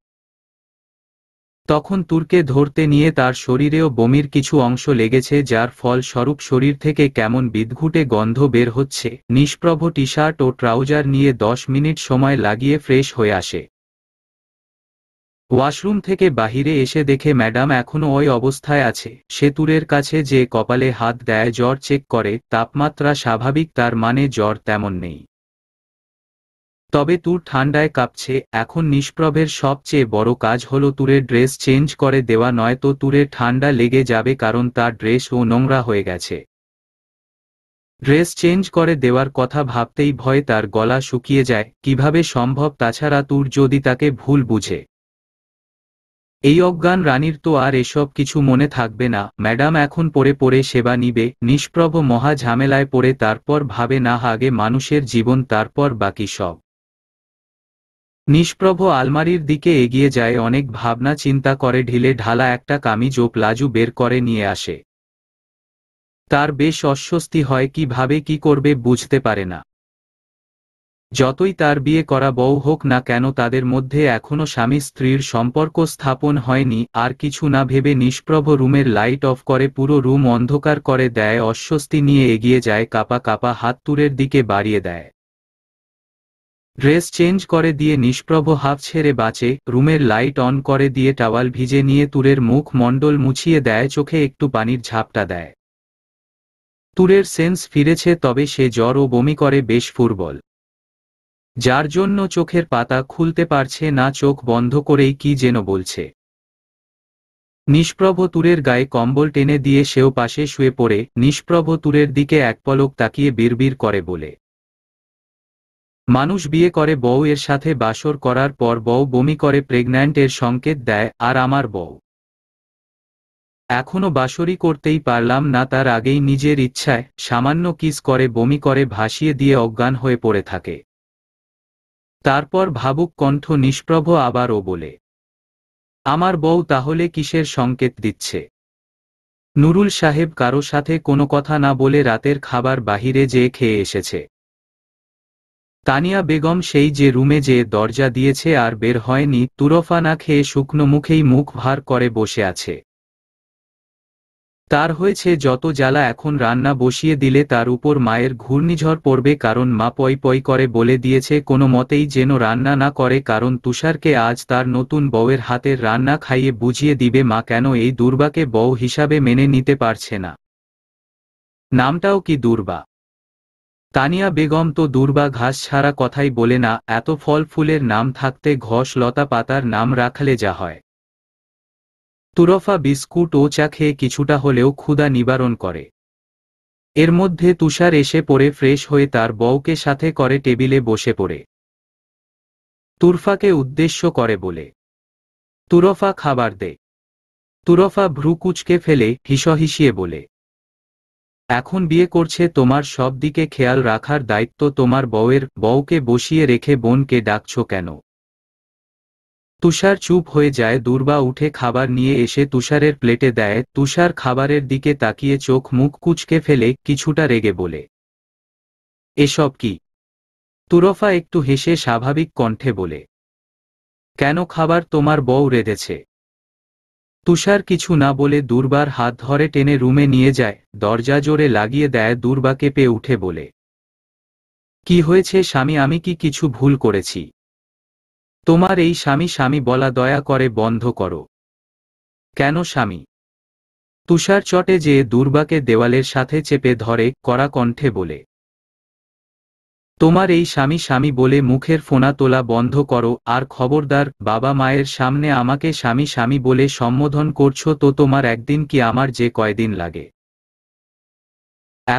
তখন তুর্কে ধরতে নিয়ে তার শরীরেও বমির কিছু অংশ লেগেছে যার ফল স্বরূপ শরীর থেকে কেমন বিদ্ঘুটে গন্ধ বের হচ্ছে নিষ্প্রভ টি শার্ট ও ট্রাউজার নিয়ে দশ মিনিট সময় লাগিয়ে ফ্রেশ হয়ে আসে ওয়াশরুম থেকে বাহিরে এসে দেখে ম্যাডাম এখনও ওই অবস্থায় আছে সেতুরের কাছে যে কপালে হাত দেয় জ্বর চেক করে তাপমাত্রা স্বাভাবিক তার মানে জ্বর তেমন নেই তবে তুর ঠান্ডায় কাঁপছে এখন নিষ্প্রভের সবচেয়ে বড় কাজ হলো তুরের ড্রেস চেঞ্জ করে দেওয়া নয় তো তুরের ঠান্ডা লেগে যাবে কারণ তার ড্রেস ও নোংরা হয়ে গেছে ড্রেস চেঞ্জ করে দেওয়ার কথা ভাবতেই ভয়ে তার গলা শুকিয়ে যায় কিভাবে সম্ভব তাছাড়া তুর যদি তাকে ভুল বুঝে এই অজ্ঞান রানীর তো আর এসব কিছু মনে থাকবে না ম্যাডাম এখন পরে পরে সেবা নিবে নিষ্প্রভ মহা ঝামেলায় পড়ে তারপর ভাবে না আগে মানুষের জীবন তারপর বাকি সব নিষ্প্রভ আলমারির দিকে এগিয়ে যায় অনেক ভাবনা চিন্তা করে ঢিলে ঢালা একটা কামিজ ও প্লাজু বের করে নিয়ে আসে তার বেশ অস্বস্তি হয় কিভাবে কি করবে বুঝতে পারে না যতই তার বিয়ে করা বউ হোক না কেন তাদের মধ্যে এখনও স্বামী স্ত্রীর সম্পর্ক স্থাপন হয়নি আর কিছু না ভেবে নিষ্প্রভ রুমের লাইট অফ করে পুরো রুম অন্ধকার করে দেয় অস্বস্তি নিয়ে এগিয়ে যায় কাপা কাপা হাত তুরের দিকে বাড়িয়ে দেয় ড্রেস চেঞ্জ করে দিয়ে নিষ্প্রভ হাফ ছেড়ে বাঁচে রুমের লাইট অন করে দিয়ে টাওয়াল ভিজে নিয়ে তুরের মুখ মণ্ডল মুছিয়ে দেয় চোখে একটু পানির ঝাপটা দেয় তুরের সেন্স ফিরেছে তবে সে জ্বর ও বমি করে বেশ ফুরবল যার জন্য চোখের পাতা খুলতে পারছে না চোখ বন্ধ করেই কি যেন বলছে নিষ্প্রভ তুরের গায়ে কম্বল টেনে দিয়ে সেও পাশে শুয়ে পড়ে নিষ্প্রভ তুরের দিকে এক পলক তাকিয়ে বিড়বিড় করে বলে মানুষ বিয়ে করে বউ এর সাথে বাসর করার পর বউ বমি করে প্রেগন্যান্ট এর সংকেত দেয় আর আমার বউ এখনো বাসরই করতেই পারলাম না তার আগেই নিজের ইচ্ছায় সামান্য কিস করে বমি করে ভাসিয়ে দিয়ে অজ্ঞান হয়ে পড়ে থাকে তারপর ভাবুক কণ্ঠ নিষ্প্রভ আবার ও বলে আমার বউ তাহলে কিসের সংকেত দিচ্ছে নুরুল সাহেব কারো সাথে কোনো কথা না বলে রাতের খাবার বাহিরে যেয়ে খেয়ে এসেছে তানিয়া বেগম সেই যে রুমে যে দরজা দিয়েছে আর বের হয়নি তুরফা না খেয়ে শুকনো মুখেই মুখ ভার করে বসে আছে তার হয়েছে যত জ্বালা এখন রান্না বসিয়ে দিলে তার উপর মায়ের ঘূর্ণিঝড় পড়বে কারণ মা পই পই করে বলে দিয়েছে কোনো মতেই যেন রান্না না করে কারণ তুষারকে আজ তার নতুন বউয়ের হাতের রান্না খাইয়ে বুঝিয়ে দিবে মা কেন এই দুর্বাকে বউ হিসাবে মেনে নিতে পারছে না নামটাও কি দুর্বা তানিয়া বেগম তো দুর্বা ঘাস ছাড়া কথাই বলে না এত ফল ফুলের নাম থাকতে ঘষ লতা পাতার নাম রাখলে যা হয় তুরফা বিস্কুট ও চা খেয়ে কিছুটা হলেও ক্ষুধা নিবারণ করে এর মধ্যে তুষার এসে পড়ে ফ্রেশ হয়ে তার বউকে সাথে করে টেবিলে বসে পড়ে তুরফাকে উদ্দেশ্য করে বলে তুরফা খাবার দে তুরফা ভ্রুকুচকে ফেলে হিসহিসিয়ে বলে এখন বিয়ে করছে তোমার সব দিকে খেয়াল রাখার দায়িত্ব তোমার বউয়ের বউকে বসিয়ে রেখে বোনকে ডাকছ কেন তুষার চুপ হয়ে যায় দুর্বা উঠে খাবার নিয়ে এসে তুষারের প্লেটে দেয় তুষার খাবারের দিকে তাকিয়ে চোখ মুখ কুচকে ফেলে কিছুটা রেগে বলে এসব কি তুরফা একটু হেসে স্বাভাবিক কণ্ঠে বলে কেন খাবার তোমার বউ রেঁধেছে তুষার কিছু না বলে দুর্বার হাত ধরে টেনে রুমে নিয়ে যায় দরজা জোরে লাগিয়ে দেয় দুর্বা কেঁপে উঠে বলে কি হয়েছে স্বামী আমি কি কিছু ভুল করেছি তোমার এই স্বামী স্বামী বলা দয়া করে বন্ধ করো কেন স্বামী তুষার চটে যে দুর্বাকে দেওয়ালের সাথে চেপে ধরে কড়া কণ্ঠে বলে তোমার এই স্বামী স্বামী বলে মুখের ফোনা তোলা বন্ধ করো আর খবরদার বাবা মায়ের সামনে আমাকে স্বামী স্বামী বলে সম্বোধন করছো তো তোমার একদিন কি আমার যে কয়দিন লাগে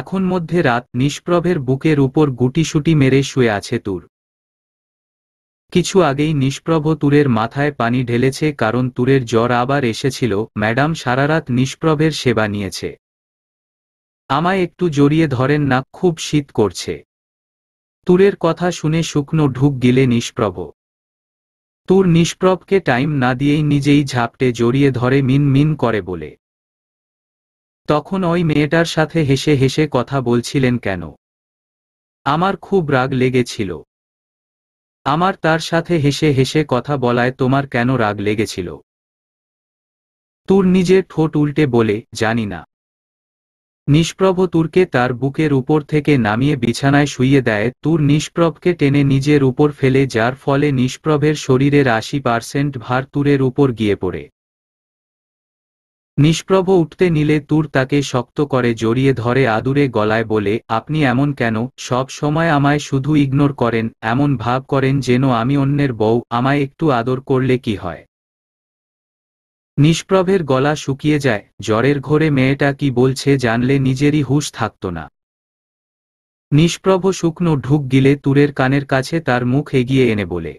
এখন মধ্যে রাত নিষ্প্রভের বুকের উপর গুটিসুটি মেরে শুয়ে আছে তুর কিছু আগেই নিষ্প্রভ তুরের মাথায় পানি ঢেলেছে কারণ তুরের জ্বর আবার এসেছিল ম্যাডাম সারারাত নিষ্প্রভের সেবা নিয়েছে আমায় একটু জড়িয়ে ধরেন না খুব শীত করছে তুরের কথা শুনে শুকনো ঢুক গিলে নিষ্প্রভ তুর নিষ্প্রভকে টাইম না দিয়েই নিজেই ঝাপটে জড়িয়ে ধরে মিন মিন করে বলে তখন ওই মেয়েটার সাথে হেসে হেসে কথা বলছিলেন কেন আমার খুব রাগ লেগেছিল আমার তার সাথে হেসে হেসে কথা বলায় তোমার কেন রাগ লেগেছিল তুর নিজের ঠোঁট উল্টে বলে জানি না নিষ্প্রভ তুরকে তার বুকের উপর থেকে নামিয়ে বিছানায় শুইয়ে দেয় তুর নিষ্প্রভকে টেনে নিজের উপর ফেলে যার ফলে নিষ্প্রভের শরীরের আশি পারসেন্ট ভার তুরের উপর গিয়ে পড়ে নিষ্প্রভ উঠতে নিলে তুর তাকে শক্ত করে জড়িয়ে ধরে আদুরে গলায় বলে আপনি এমন কেন সব সময় আমায় শুধু ইগনোর করেন এমন ভাব করেন যেন আমি অন্যের বউ আমায় একটু আদর করলে কি হয় নিষ্প্রভের গলা শুকিয়ে যায় জ্বরের ঘোরে মেয়েটা কি বলছে জানলে নিজেরই হুশ থাকত না নিষ্প্রভ শুকনো ঢুক গিলে তুরের কানের কাছে তার মুখ এগিয়ে এনে বলে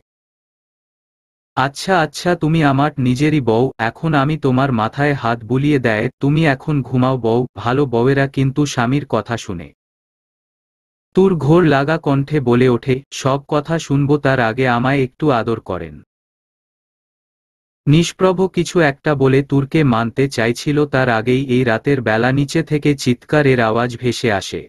আচ্ছা আচ্ছা তুমি আমার নিজেরই বউ এখন আমি তোমার মাথায় হাত বুলিয়ে দেয় তুমি এখন ঘুমাও বউ ভালো বউয়েরা কিন্তু স্বামীর কথা শুনে তুর ঘোর লাগা কণ্ঠে বলে ওঠে সব কথা শুনব তার আগে আমায় একটু আদর করেন নিষ্প্রভ কিছু একটা বলে তুর্কে মানতে চাইছিল তার আগেই এই রাতের বেলা নিচে থেকে চিৎকারের আওয়াজ ভেসে আসে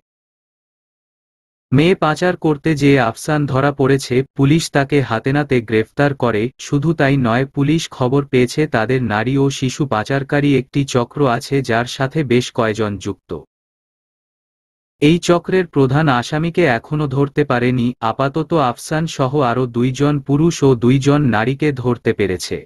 মেয়ে পাচার করতে যে আফসান ধরা পড়েছে পুলিশ তাকে হাতেনাতে গ্রেফতার করে শুধু তাই নয় পুলিশ খবর পেয়েছে তাদের নারী ও শিশু পাচারকারী একটি চক্র আছে যার সাথে বেশ কয়জন যুক্ত এই চক্রের প্রধান আসামিকে এখনও ধরতে পারেনি আপাতত আফসান সহ আরও দুইজন পুরুষ ও দুইজন নারীকে ধরতে পেরেছে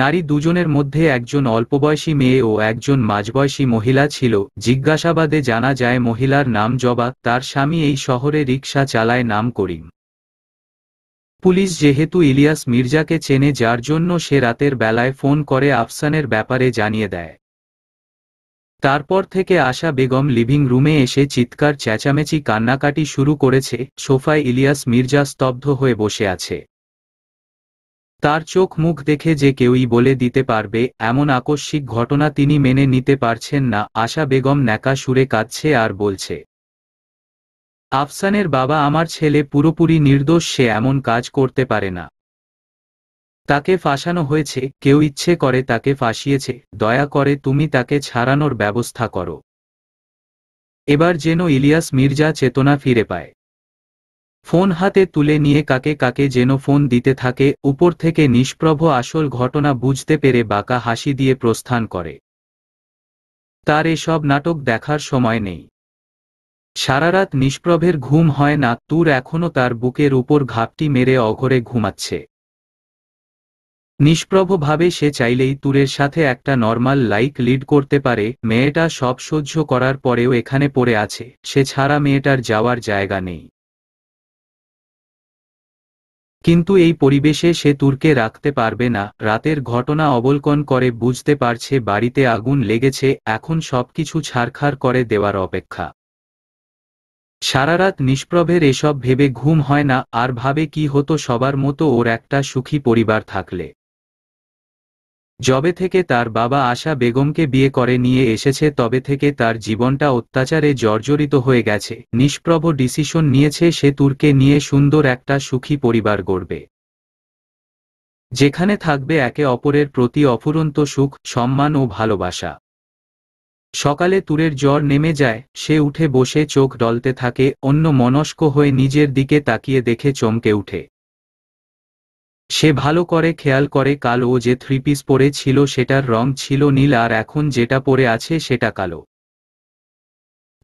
নারী দুজনের মধ্যে একজন অল্পবয়সী মেয়ে ও একজন মাঝবয়সী মহিলা ছিল জিজ্ঞাসাবাদে জানা যায় মহিলার নাম জবা তার স্বামী এই শহরে রিকশা চালায় নাম করিম পুলিশ যেহেতু ইলিয়াস মির্জাকে চেনে যার জন্য সে রাতের বেলায় ফোন করে আফসানের ব্যাপারে জানিয়ে দেয় তারপর থেকে আশা বেগম লিভিং রুমে এসে চিৎকার চেঁচামেচি কান্নাকাটি শুরু করেছে সোফায় ইলিয়াস মির্জা স্তব্ধ হয়ে বসে আছে তার চোখ মুখ দেখে যে কেউই বলে দিতে পারবে এমন আকস্মিক ঘটনা তিনি মেনে নিতে পারছেন না আশা বেগম ন্যাকা সুরে কাঁদছে আর বলছে আফসানের বাবা আমার ছেলে পুরোপুরি নির্দোষ সে এমন কাজ করতে পারে না তাকে ফাঁসানো হয়েছে কেউ ইচ্ছে করে তাকে ফাঁসিয়েছে দয়া করে তুমি তাকে ছাড়ানোর ব্যবস্থা করো এবার যেন ইলিয়াস মির্জা চেতনা ফিরে পায় ফোন হাতে তুলে নিয়ে কাকে কাকে যেন ফোন দিতে থাকে উপর থেকে নিষ্প্রভ আসল ঘটনা বুঝতে পেরে বাঁকা হাসি দিয়ে প্রস্থান করে তার এসব নাটক দেখার সময় নেই সারারাত নিষ্প্রভের ঘুম হয় না তুর এখনও তার বুকের উপর ঘাপটি মেরে অঘরে ঘুমাচ্ছে নিষ্প্রভভাবে সে চাইলেই তুরের সাথে একটা নর্মাল লাইক লিড করতে পারে মেয়েটা সব সহ্য করার পরেও এখানে পড়ে আছে সে ছাড়া মেয়েটার যাওয়ার জায়গা নেই কিন্তু এই পরিবেশে সে তুর্কে রাখতে পারবে না রাতের ঘটনা অবলকন করে বুঝতে পারছে বাড়িতে আগুন লেগেছে এখন সবকিছু ছাড়খাড় করে দেওয়ার অপেক্ষা সারারাত নিষ্প্রভের এসব ভেবে ঘুম হয় না আর ভাবে কি হতো সবার মতো ওর একটা সুখী পরিবার থাকলে যবে থেকে তার বাবা আশা বেগমকে বিয়ে করে নিয়ে এসেছে তবে থেকে তার জীবনটা অত্যাচারে জর্জরিত হয়ে গেছে নিষ্প্রভ ডিসিশন নিয়েছে সে তুর্কে নিয়ে সুন্দর একটা সুখী পরিবার গড়বে যেখানে থাকবে একে অপরের প্রতি অফুরন্ত সুখ সম্মান ও ভালোবাসা সকালে তুরের জ্বর নেমে যায় সে উঠে বসে চোখ ডলতে থাকে অন্য মনস্ক হয়ে নিজের দিকে তাকিয়ে দেখে চমকে উঠে সে ভালো করে খেয়াল করে কাল ও যে থ্রি পিস পরে ছিল সেটার রং ছিল নীল আর এখন যেটা পরে আছে সেটা কালো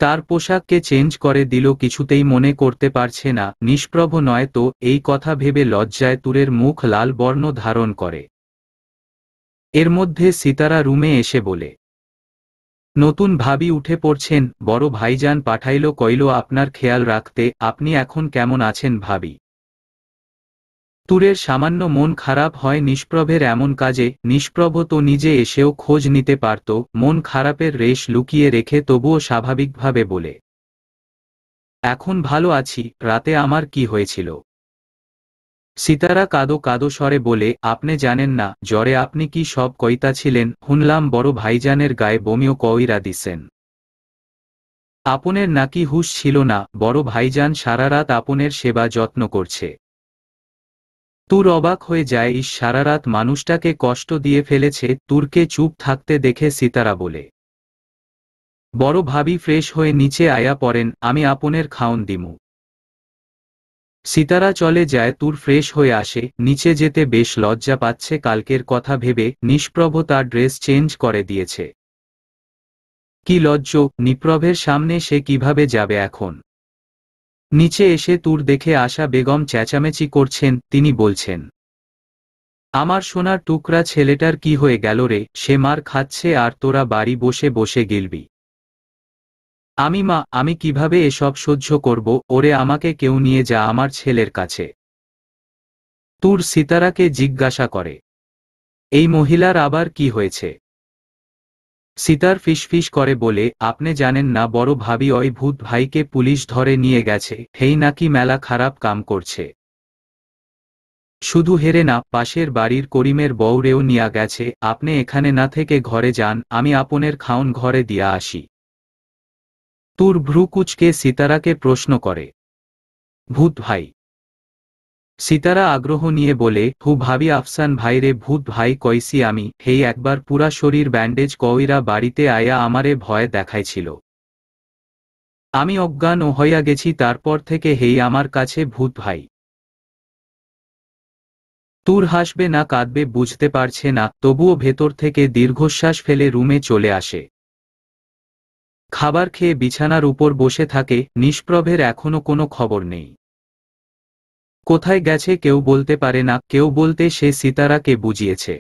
তার পোশাককে চেঞ্জ করে দিল কিছুতেই মনে করতে পারছে না নিষ্প্রভ নয় তো এই কথা ভেবে লজ্জায় তুরের মুখ লাল বর্ণ ধারণ করে এর মধ্যে সিতারা রুমে এসে বলে নতুন ভাবি উঠে পড়ছেন বড় ভাইজান পাঠাইল কইল আপনার খেয়াল রাখতে আপনি এখন কেমন আছেন ভাবি তুরের সামান্য মন খারাপ হয় নিষ্প্রভের এমন কাজে নিষ্প্রভ তো নিজে এসেও খোঁজ নিতে পারত মন খারাপের রেশ লুকিয়ে রেখে তবুও স্বাভাবিকভাবে বলে এখন ভালো আছি রাতে আমার কি হয়েছিল সিতারা কাদো কাদো স্বরে বলে আপনি জানেন না জ্বরে আপনি কি সব কইতা ছিলেন হুনলাম বড় ভাইজানের গায়ে বমিও কইরা দিছেন আপনের নাকি হুশ ছিল না বড় ভাইজান সারা রাত আপনের সেবা যত্ন করছে তুর অবাক হয়ে যায় ইস সারারাত মানুষটাকে কষ্ট দিয়ে ফেলেছে তুরকে চুপ থাকতে দেখে সিতারা বলে বড় ভাবি ফ্রেশ হয়ে নিচে আয়া পড়েন আমি আপনের খাওন দিমু সিতারা চলে যায় তুর ফ্রেশ হয়ে আসে নিচে যেতে বেশ লজ্জা পাচ্ছে কালকের কথা ভেবে নিষ্প্রভ তার ড্রেস চেঞ্জ করে দিয়েছে কি লজ্জ নিপ্রভের সামনে সে কিভাবে যাবে এখন নিচে এসে তুর দেখে আসা বেগম চেঁচামেচি করছেন তিনি বলছেন আমার সোনার টুকরা ছেলেটার কি হয়ে গেল রে সে মার খাচ্ছে আর তোরা বাড়ি বসে বসে গিলবি আমি মা আমি কিভাবে এসব সহ্য করব ওরে আমাকে কেউ নিয়ে যা আমার ছেলের কাছে তুর সিতারাকে জিজ্ঞাসা করে এই মহিলার আবার কি হয়েছে সিতার ফিসফিস করে বলে আপনি জানেন না বড় ভাবি ওই ভূত ভাইকে পুলিশ ধরে নিয়ে গেছে হেই নাকি মেলা খারাপ কাম করছে শুধু হেরে না পাশের বাড়ির করিমের বউরেও নিয়া গেছে আপনি এখানে না থেকে ঘরে যান আমি আপনের খাউন ঘরে দিয়া আসি তুর ভ্রুকুচকে সিতারাকে প্রশ্ন করে ভূত ভাই সিতারা আগ্রহ নিয়ে বলে হু ভাবি আফসান ভাইরে ভূত ভাই কইসি আমি হেই একবার পুরা শরীর ব্যান্ডেজ কইরা বাড়িতে আয়া আমারে ভয় দেখাইছিল আমি অজ্ঞান ও হইয়া গেছি তারপর থেকে হেই আমার কাছে ভূত ভাই তুর হাসবে না কাঁদবে বুঝতে পারছে না তবুও ভেতর থেকে দীর্ঘশ্বাস ফেলে রুমে চলে আসে খাবার খেয়ে বিছানার উপর বসে থাকে নিষ্প্রভের এখনো কোনো খবর নেই কোথায় গেছে কেউ বলতে পারে না কেউ বলতে সে সিতারাকে বুঝিয়েছে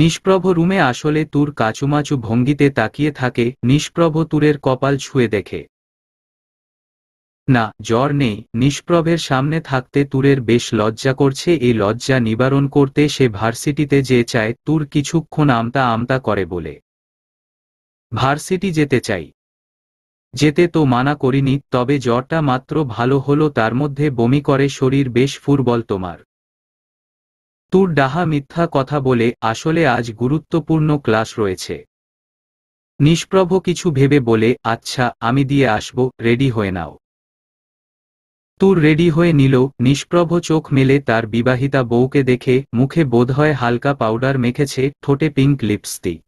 নিষ্প্রভ রুমে আসলে তুর কাচুমাচু ভঙ্গিতে তাকিয়ে থাকে নিষ্প্রভ তুরের কপাল ছুঁয়ে দেখে না জ্বর নেই নিষ্প্রভের সামনে থাকতে তুরের বেশ লজ্জা করছে এই লজ্জা নিবারণ করতে সে ভার্সিটিতে যে চায় তুর কিছুক্ষণ আমতা আমতা করে বলে ভার্সিটি যেতে চাই যেতে তো মানা করিনি তবে জ্বরটা মাত্র ভালো হলো তার মধ্যে বমি করে শরীর বেশ ফুরবল তোমার তুর ডাহা মিথ্যা কথা বলে আসলে আজ গুরুত্বপূর্ণ ক্লাস রয়েছে নিষ্প্রভ কিছু ভেবে বলে আচ্ছা আমি দিয়ে আসব রেডি হয়ে নাও তুর রেডি হয়ে নিল নিষ্প্রভ চোখ মেলে তার বিবাহিতা বউকে দেখে মুখে বোধহয় হালকা পাউডার মেখেছে ঠোঁটে পিঙ্ক লিপস্টিক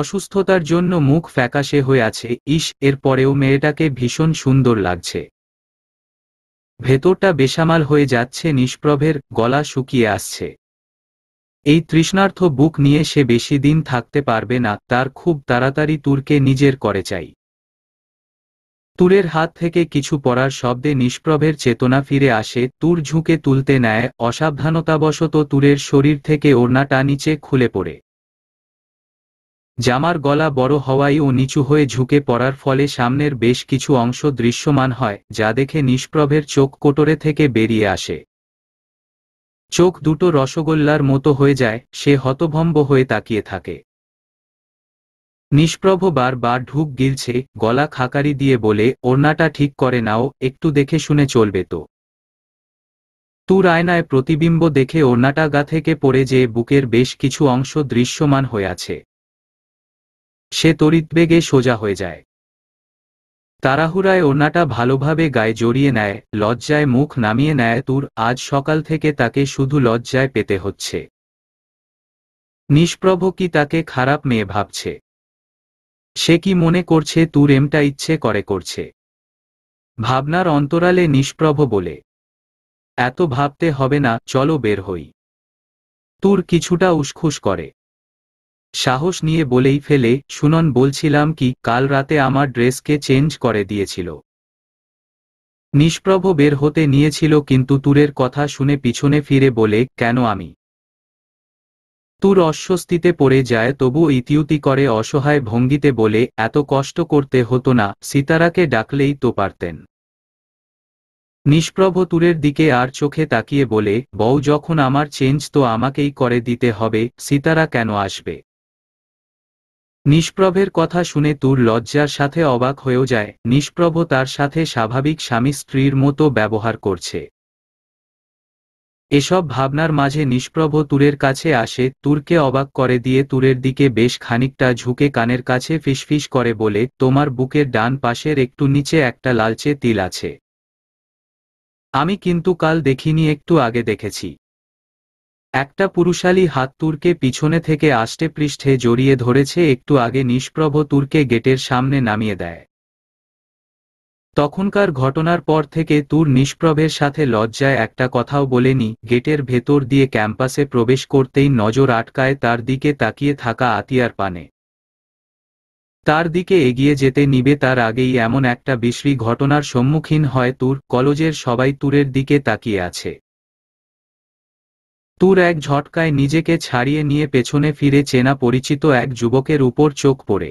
অসুস্থতার জন্য মুখ ফ্যাকাশে হয়ে আছে ইস এর পরেও মেয়েটাকে ভীষণ সুন্দর লাগছে ভেতরটা বেসামাল হয়ে যাচ্ছে নিষ্প্রভের গলা শুকিয়ে আসছে এই তৃষ্ণার্থ বুক নিয়ে সে বেশি দিন থাকতে পারবে না তার খুব তাড়াতাড়ি তুরকে নিজের করে চাই তুরের হাত থেকে কিছু পড়ার শব্দে নিষ্প্রভের চেতনা ফিরে আসে তুর ঝুঁকে তুলতে নেয় অসাবধানতাবশত তুরের শরীর থেকে ওড়নাটা নিচে খুলে পড়ে জামার গলা বড় হওয়াই ও নিচু হয়ে ঝুঁকে পড়ার ফলে সামনের বেশ কিছু অংশ দৃশ্যমান হয় যা দেখে নিষ্প্রভের চোখ কোটরে থেকে বেরিয়ে আসে চোখ দুটো রসগোল্লার মতো হয়ে যায় সে হতভম্ব হয়ে তাকিয়ে থাকে নিষ্প্রভ বার বার ঢুক গিলছে গলা খাকারি দিয়ে বলে ওড়নাটা ঠিক করে নাও একটু দেখে শুনে চলবে তো তুর আয়নায় প্রতিবিম্ব দেখে ওড়নাটা গা থেকে পড়ে যে বুকের বেশ কিছু অংশ দৃশ্যমান হয়ে আছে সে তড়িৎবেগে সোজা হয়ে যায় তারাহুরায় ওনাটা ভালোভাবে গায়ে জড়িয়ে নেয় লজ্জায় মুখ নামিয়ে নেয় তুর আজ সকাল থেকে তাকে শুধু লজ্জায় পেতে হচ্ছে নিষ্প্রভ কি তাকে খারাপ মেয়ে ভাবছে সে কি মনে করছে তুর এমটা ইচ্ছে করে করছে ভাবনার অন্তরালে নিষ্প্রভ বলে এত ভাবতে হবে না চলো বের হই তুর কিছুটা উসখুস করে সাহস নিয়ে বলেই ফেলে শুনন বলছিলাম কি কাল রাতে আমার ড্রেসকে চেঞ্জ করে দিয়েছিল নিষ্প্রভ বের হতে নিয়েছিল কিন্তু তুরের কথা শুনে পিছনে ফিরে বলে কেন আমি তুর অস্বস্তিতে পড়ে যায় তবু ইতিউতি করে অসহায় ভঙ্গিতে বলে এত কষ্ট করতে হতো না সিতারাকে ডাকলেই তো পারতেন নিষ্প্রভ তুরের দিকে আর চোখে তাকিয়ে বলে বউ যখন আমার চেঞ্জ তো আমাকেই করে দিতে হবে সিতারা কেন আসবে নিষ্প্রভের কথা শুনে তুর লজ্জার সাথে অবাক হয়েও যায় নিষ্প্রভ তার সাথে স্বাভাবিক স্বামী স্ত্রীর মতো ব্যবহার করছে এসব ভাবনার মাঝে নিষ্প্রভ তুরের কাছে আসে তুরকে অবাক করে দিয়ে তুরের দিকে বেশ খানিকটা ঝুঁকে কানের কাছে ফিসফিস করে বলে তোমার বুকের ডান পাশের একটু নিচে একটা লালচে তিল আছে আমি কিন্তু কাল দেখিনি একটু আগে দেখেছি একটা পুরুষালী হাত তুর্কে পিছনে থেকে আষ্টে পৃষ্ঠে জড়িয়ে ধরেছে একটু আগে নিষ্প্রভ তুর্কে গেটের সামনে নামিয়ে দেয় তখনকার ঘটনার পর থেকে তুর নিষ্প্রভের সাথে লজ্জায় একটা কথাও বলেনি গেটের ভেতর দিয়ে ক্যাম্পাসে প্রবেশ করতেই নজর আটকায় তার দিকে তাকিয়ে থাকা আতিয়ার পানে তার দিকে এগিয়ে যেতে নিবে তার আগেই এমন একটা বিশ্রী ঘটনার সম্মুখীন হয় তুর কলেজের সবাই তুরের দিকে তাকিয়ে আছে তুর এক ঝটকায় নিজেকে ছাড়িয়ে নিয়ে পেছনে ফিরে চেনা পরিচিত এক যুবকের উপর চোখ পড়ে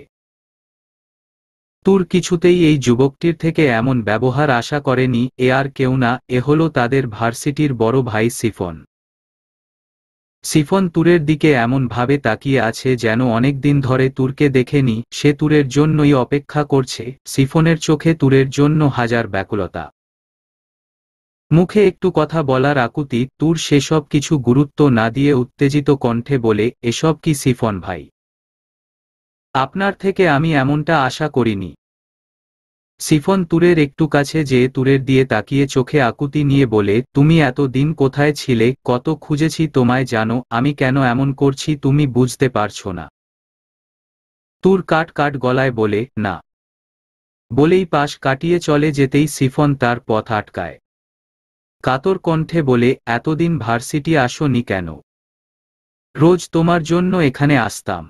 তুর কিছুতেই এই যুবকটির থেকে এমন ব্যবহার আশা করেনি এ আর কেউ না এ হল তাদের ভার্সিটির বড় ভাই সিফন সিফন তুরের দিকে এমনভাবে তাকিয়ে আছে যেন অনেক দিন ধরে তুরকে দেখেনি সে তুরের জন্যই অপেক্ষা করছে সিফনের চোখে তুরের জন্য হাজার ব্যাকুলতা মুখে একটু কথা বলার আকুতি তুর সেসব কিছু গুরুত্ব না দিয়ে উত্তেজিত কণ্ঠে বলে এসব কি সিফন ভাই আপনার থেকে আমি এমনটা আশা করিনি সিফন তুরের একটু কাছে যেয়ে তুরের দিয়ে তাকিয়ে চোখে আকুতি নিয়ে বলে তুমি এত দিন কোথায় ছিলে কত খুঁজেছি তোমায় জানো আমি কেন এমন করছি তুমি বুঝতে পারছো না তুর কাট কাট গলায় বলে না বলেই পাশ কাটিয়ে চলে যেতেই সিফন তার পথ আটকায় কাতর কণ্ঠে বলে এতদিন ভার্সিটি আসনি কেন রোজ তোমার জন্য এখানে আসতাম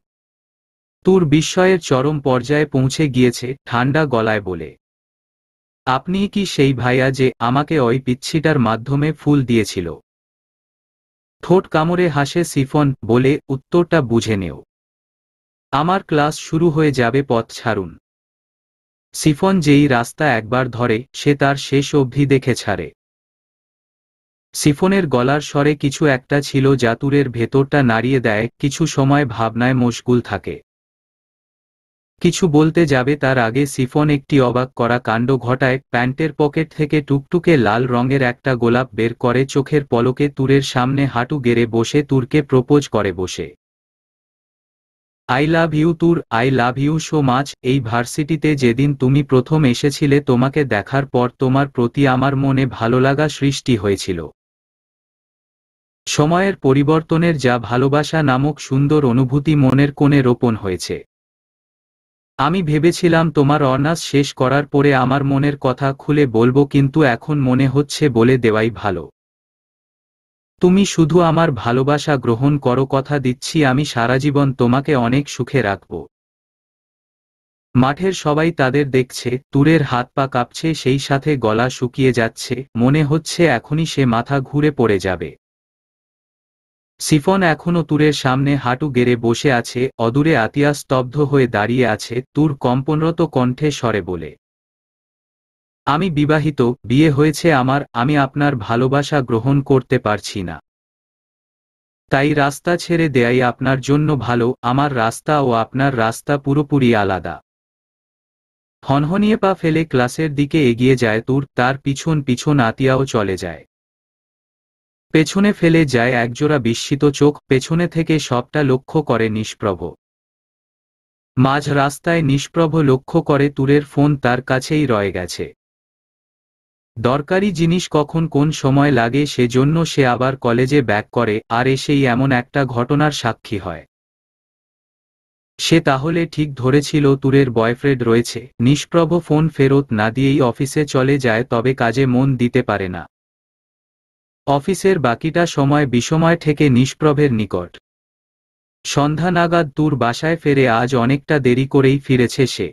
তোর বিস্ময়ের চরম পর্যায়ে পৌঁছে গিয়েছে ঠান্ডা গলায় বলে আপনি কি সেই ভাইয়া যে আমাকে ওই পিচ্ছিটার মাধ্যমে ফুল দিয়েছিল ঠোঁট কামড়ে হাসে সিফন বলে উত্তরটা বুঝে নেও আমার ক্লাস শুরু হয়ে যাবে পথ ছাড়ুন সিফন যেই রাস্তা একবার ধরে সে তার শেষ অবধি দেখে ছাড়ে সিফোনের গলার স্বরে কিছু একটা ছিল জাতুরের ভেতরটা নাড়িয়ে দেয় কিছু সময় ভাবনায় মশগুল থাকে কিছু বলতে যাবে তার আগে সিফন একটি অবাক করা কাণ্ড ঘটায় প্যান্টের পকেট থেকে টুকটুকে লাল রঙের একটা গোলাপ বের করে চোখের পলকে তুরের সামনে হাঁটু গেড়ে বসে তুরকে প্রপোজ করে বসে আই লাভ ইউ তুর I love you so much এই ভার্সিটিতে যেদিন তুমি প্রথম এসেছিলে তোমাকে দেখার পর তোমার প্রতি আমার মনে ভালো লাগা সৃষ্টি হয়েছিল সময়ের পরিবর্তনের যা ভালোবাসা নামক সুন্দর অনুভূতি মনের কোণে রোপণ হয়েছে আমি ভেবেছিলাম তোমার অনার্স শেষ করার পরে আমার মনের কথা খুলে বলবো কিন্তু এখন মনে হচ্ছে বলে দেওয়াই ভালো তুমি শুধু আমার ভালোবাসা গ্রহণ করো কথা দিচ্ছি আমি সারা জীবন তোমাকে অনেক সুখে রাখব মাঠের সবাই তাদের দেখছে তুরের হাত পা কাঁপছে সেই সাথে গলা শুকিয়ে যাচ্ছে মনে হচ্ছে এখনই সে মাথা ঘুরে পড়ে যাবে সিফন এখনও তুরের সামনে হাঁটু গেড়ে বসে আছে অদূরে আতিয়া স্তব্ধ হয়ে দাঁড়িয়ে আছে তুর কম্পনরত কণ্ঠে স্বরে বলে আমি বিবাহিত বিয়ে হয়েছে আমার আমি আপনার ভালোবাসা গ্রহণ করতে পারছি না তাই রাস্তা ছেড়ে দেয়াই আপনার জন্য ভালো আমার রাস্তা ও আপনার রাস্তা পুরোপুরি আলাদা হনহনিয়ে পা ফেলে ক্লাসের দিকে এগিয়ে যায় তুর তার পিছন পিছন আতিয়াও চলে যায় পেছনে ফেলে যায় একজোড়া বিস্মিত চোখ পেছনে থেকে সবটা লক্ষ্য করে নিষ্প্রভ মাঝ রাস্তায় নিষ্প্রভ লক্ষ্য করে তুরের ফোন তার কাছেই রয়ে গেছে দরকারি জিনিস কখন কোন সময় লাগে সেজন্য সে আবার কলেজে ব্যাক করে আর এসেই এমন একটা ঘটনার সাক্ষী হয় সে তাহলে ঠিক ধরেছিল তুরের বয়ফ্রেন্ড রয়েছে নিষ্প্রভ ফোন ফেরত না দিয়েই অফিসে চলে যায় তবে কাজে মন দিতে পারে না অফিসের বাকিটা সময় বিষময় থেকে নিষ্প্রভের নিকট সন্ধ্যা নাগাদ দূর বাসায় ফেরে আজ অনেকটা দেরি করেই ফিরেছে সে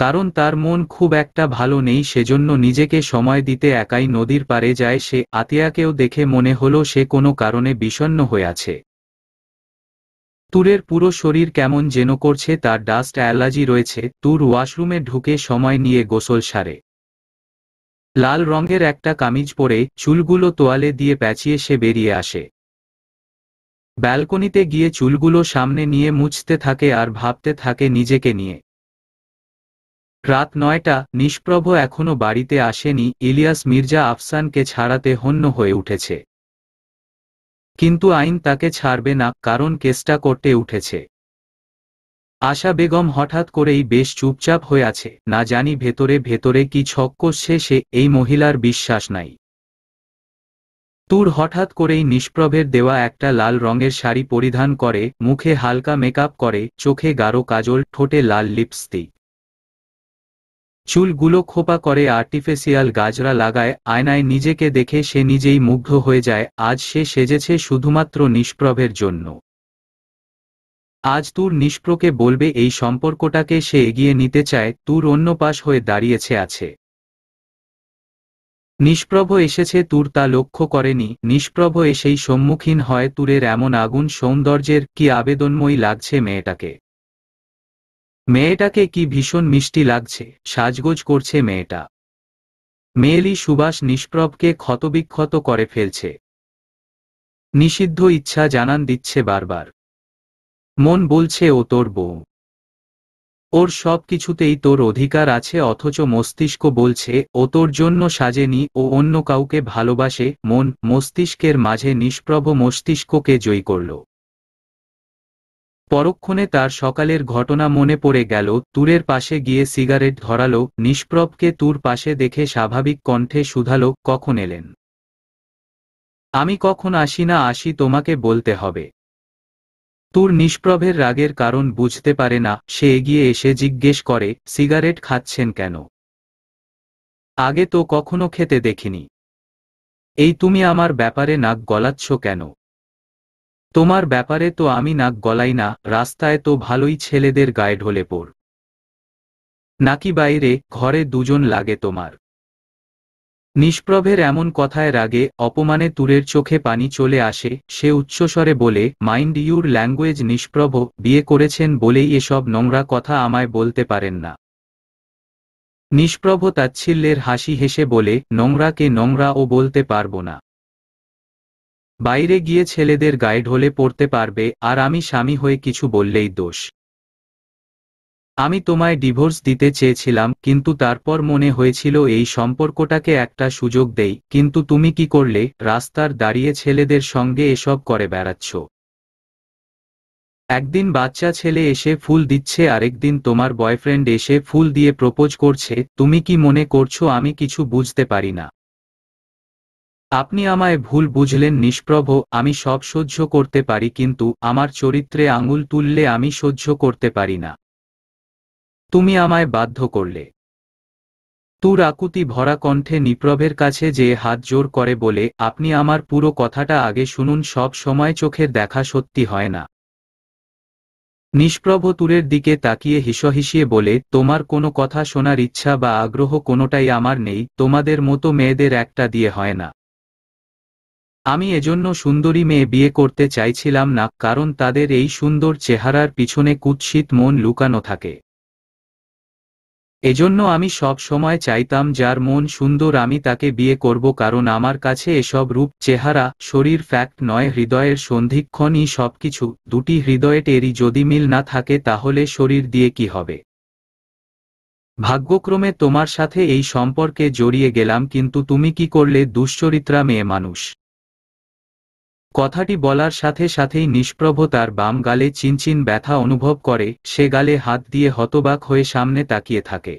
কারণ তার মন খুব একটা ভালো নেই সেজন্য নিজেকে সময় দিতে একাই নদীর পারে যায় সে আতিয়াকেও দেখে মনে হলো সে কোনো কারণে বিষণ্ন হয়ে আছে তুরের পুরো শরীর কেমন যেন করছে তার ডাস্ট অ্যালার্জি রয়েছে তুর ওয়াশরুমে ঢুকে সময় নিয়ে গোসল সারে লাল রঙের একটা কামিজ পরে চুলগুলো তোয়ালে দিয়ে প্যাঁচিয়ে সে বেরিয়ে আসে ব্যালকনিতে গিয়ে চুলগুলো সামনে নিয়ে মুছতে থাকে আর ভাবতে থাকে নিজেকে নিয়ে রাত নয়টা নিষ্প্রভ এখনো বাড়িতে আসেনি ইলিয়াস মির্জা আফসানকে ছাড়াতে হন্য হয়ে উঠেছে কিন্তু আইন তাকে ছাড়বে না কারণ কেসটা করতে উঠেছে আশা বেগম হঠাৎ করেই বেশ চুপচাপ হয়ে আছে না জানি ভেতরে ভেতরে কি ছক্ক শেষে এই মহিলার বিশ্বাস নাই তুর হঠাৎ করেই নিষ্প্রভের দেওয়া একটা লাল রঙের শাড়ি পরিধান করে মুখে হালকা মেকআপ করে চোখে গাঢ় কাজল ঠোঁটে লাল লিপস্টিক চুলগুলো খোপা করে আর্টিফিশিয়াল গাজরা লাগায় আয়নায় নিজেকে দেখে সে নিজেই মুগ্ধ হয়ে যায় আজ সে সেজেছে শুধুমাত্র নিষ্প্রভের জন্য আজ তুর নিষ্প্রকে বলবে এই সম্পর্কটাকে সে এগিয়ে নিতে চায় তুর অন্য পাশ হয়ে দাঁড়িয়েছে আছে নিষ্প্রভ এসেছে তুর তা লক্ষ্য করেনি নিষ্প্রভ এসেই সম্মুখীন হয় তুরের এমন আগুন সৌন্দর্যের কি আবেদনময়ী লাগছে মেয়েটাকে মেয়েটাকে কি ভীষণ মিষ্টি লাগছে সাজগোজ করছে মেয়েটা মেয়েলি সুবাস নিষ্প্রভকে ক্ষতবিক্ষত করে ফেলছে নিষিদ্ধ ইচ্ছা জানান দিচ্ছে বারবার মন বলছে ও তোর বউ ওর সব কিছুতেই তোর অধিকার আছে অথচ মস্তিষ্ক বলছে ও তোর জন্য সাজেনি ও অন্য কাউকে ভালোবাসে মন মস্তিষ্কের মাঝে নিষ্প্রভ মস্তিষ্ককে জয়ী করল পরক্ষণে তার সকালের ঘটনা মনে পড়ে গেল তুরের পাশে গিয়ে সিগারেট ধরালো নিষ্প্রভকে তুর পাশে দেখে স্বাভাবিক কণ্ঠে শুধালো কখন এলেন আমি কখন আসি না আসি তোমাকে বলতে হবে তুর নিষ্প্রভের রাগের কারণ বুঝতে পারে না সে এগিয়ে এসে জিজ্ঞেস করে সিগারেট খাচ্ছেন কেন আগে তো কখনো খেতে দেখিনি এই তুমি আমার ব্যাপারে নাক গলাচ্ছ কেন তোমার ব্যাপারে তো আমি নাক গলাই না রাস্তায় তো ভালোই ছেলেদের গায়ে ঢলে পড় নাকি বাইরে ঘরে দুজন লাগে তোমার নিষ্প্রভের এমন কথায় রাগে অপমানে তুরের চোখে পানি চলে আসে সে উচ্চস্বরে বলে মাইন্ড ইউর ল্যাঙ্গুয়েজ নিষ্প্রভ বিয়ে করেছেন বলেই এসব নোংরা কথা আমায় বলতে পারেন না নিষ্প্রভ তাচ্ছিল্যের হাসি হেসে বলে নোংরাকে নোংরা ও বলতে পারবো না বাইরে গিয়ে ছেলেদের গায়ে ঢলে পড়তে পারবে আর আমি স্বামী হয়ে কিছু বললেই দোষ আমি তোমায় ডিভোর্স দিতে চেয়েছিলাম কিন্তু তারপর মনে হয়েছিল এই সম্পর্কটাকে একটা সুযোগ দেই কিন্তু তুমি কি করলে রাস্তার দাঁড়িয়ে ছেলেদের সঙ্গে এসব করে বেড়াচ্ছ একদিন বাচ্চা ছেলে এসে ফুল দিচ্ছে আরেকদিন তোমার বয়ফ্রেন্ড এসে ফুল দিয়ে প্রপোজ করছে তুমি কি মনে করছো আমি কিছু বুঝতে পারি না আপনি আমায় ভুল বুঝলেন নিষ্প্রভ আমি সব সহ্য করতে পারি কিন্তু আমার চরিত্রে আঙুল তুললে আমি সহ্য করতে পারি না তুমি আমায় বাধ্য করলে তুর আকুতি ভরা কণ্ঠে নিপ্রভের কাছে যে হাত জোর করে বলে আপনি আমার পুরো কথাটা আগে শুনুন সব সময় চোখের দেখা সত্যি হয় না নিষ্প্রভ তুরের দিকে তাকিয়ে হিসহিসিয়ে বলে তোমার কোনো কথা শোনার ইচ্ছা বা আগ্রহ কোনোটাই আমার নেই তোমাদের মতো মেয়েদের একটা দিয়ে হয় না আমি এজন্য সুন্দরী মেয়ে বিয়ে করতে চাইছিলাম না কারণ তাদের এই সুন্দর চেহারার পিছনে কুৎসিত মন লুকানো থাকে এজন্য আমি সব সময় চাইতাম যার মন সুন্দর আমি তাকে বিয়ে করব কারণ আমার কাছে এসব রূপ চেহারা শরীর ফ্যাক্ট নয় হৃদয়ের সন্ধিক্ষণই সবকিছু দুটি টেরি যদি মিল না থাকে তাহলে শরীর দিয়ে কি হবে ভাগ্যক্রমে তোমার সাথে এই সম্পর্কে জড়িয়ে গেলাম কিন্তু তুমি কি করলে দুশ্চরিত্রা মেয়ে মানুষ কথাটি বলার সাথে সাথেই নিষ্প্রভ তার বাম গালে চিনচিন ব্যথা অনুভব করে সে গালে হাত দিয়ে হতবাক হয়ে সামনে তাকিয়ে থাকে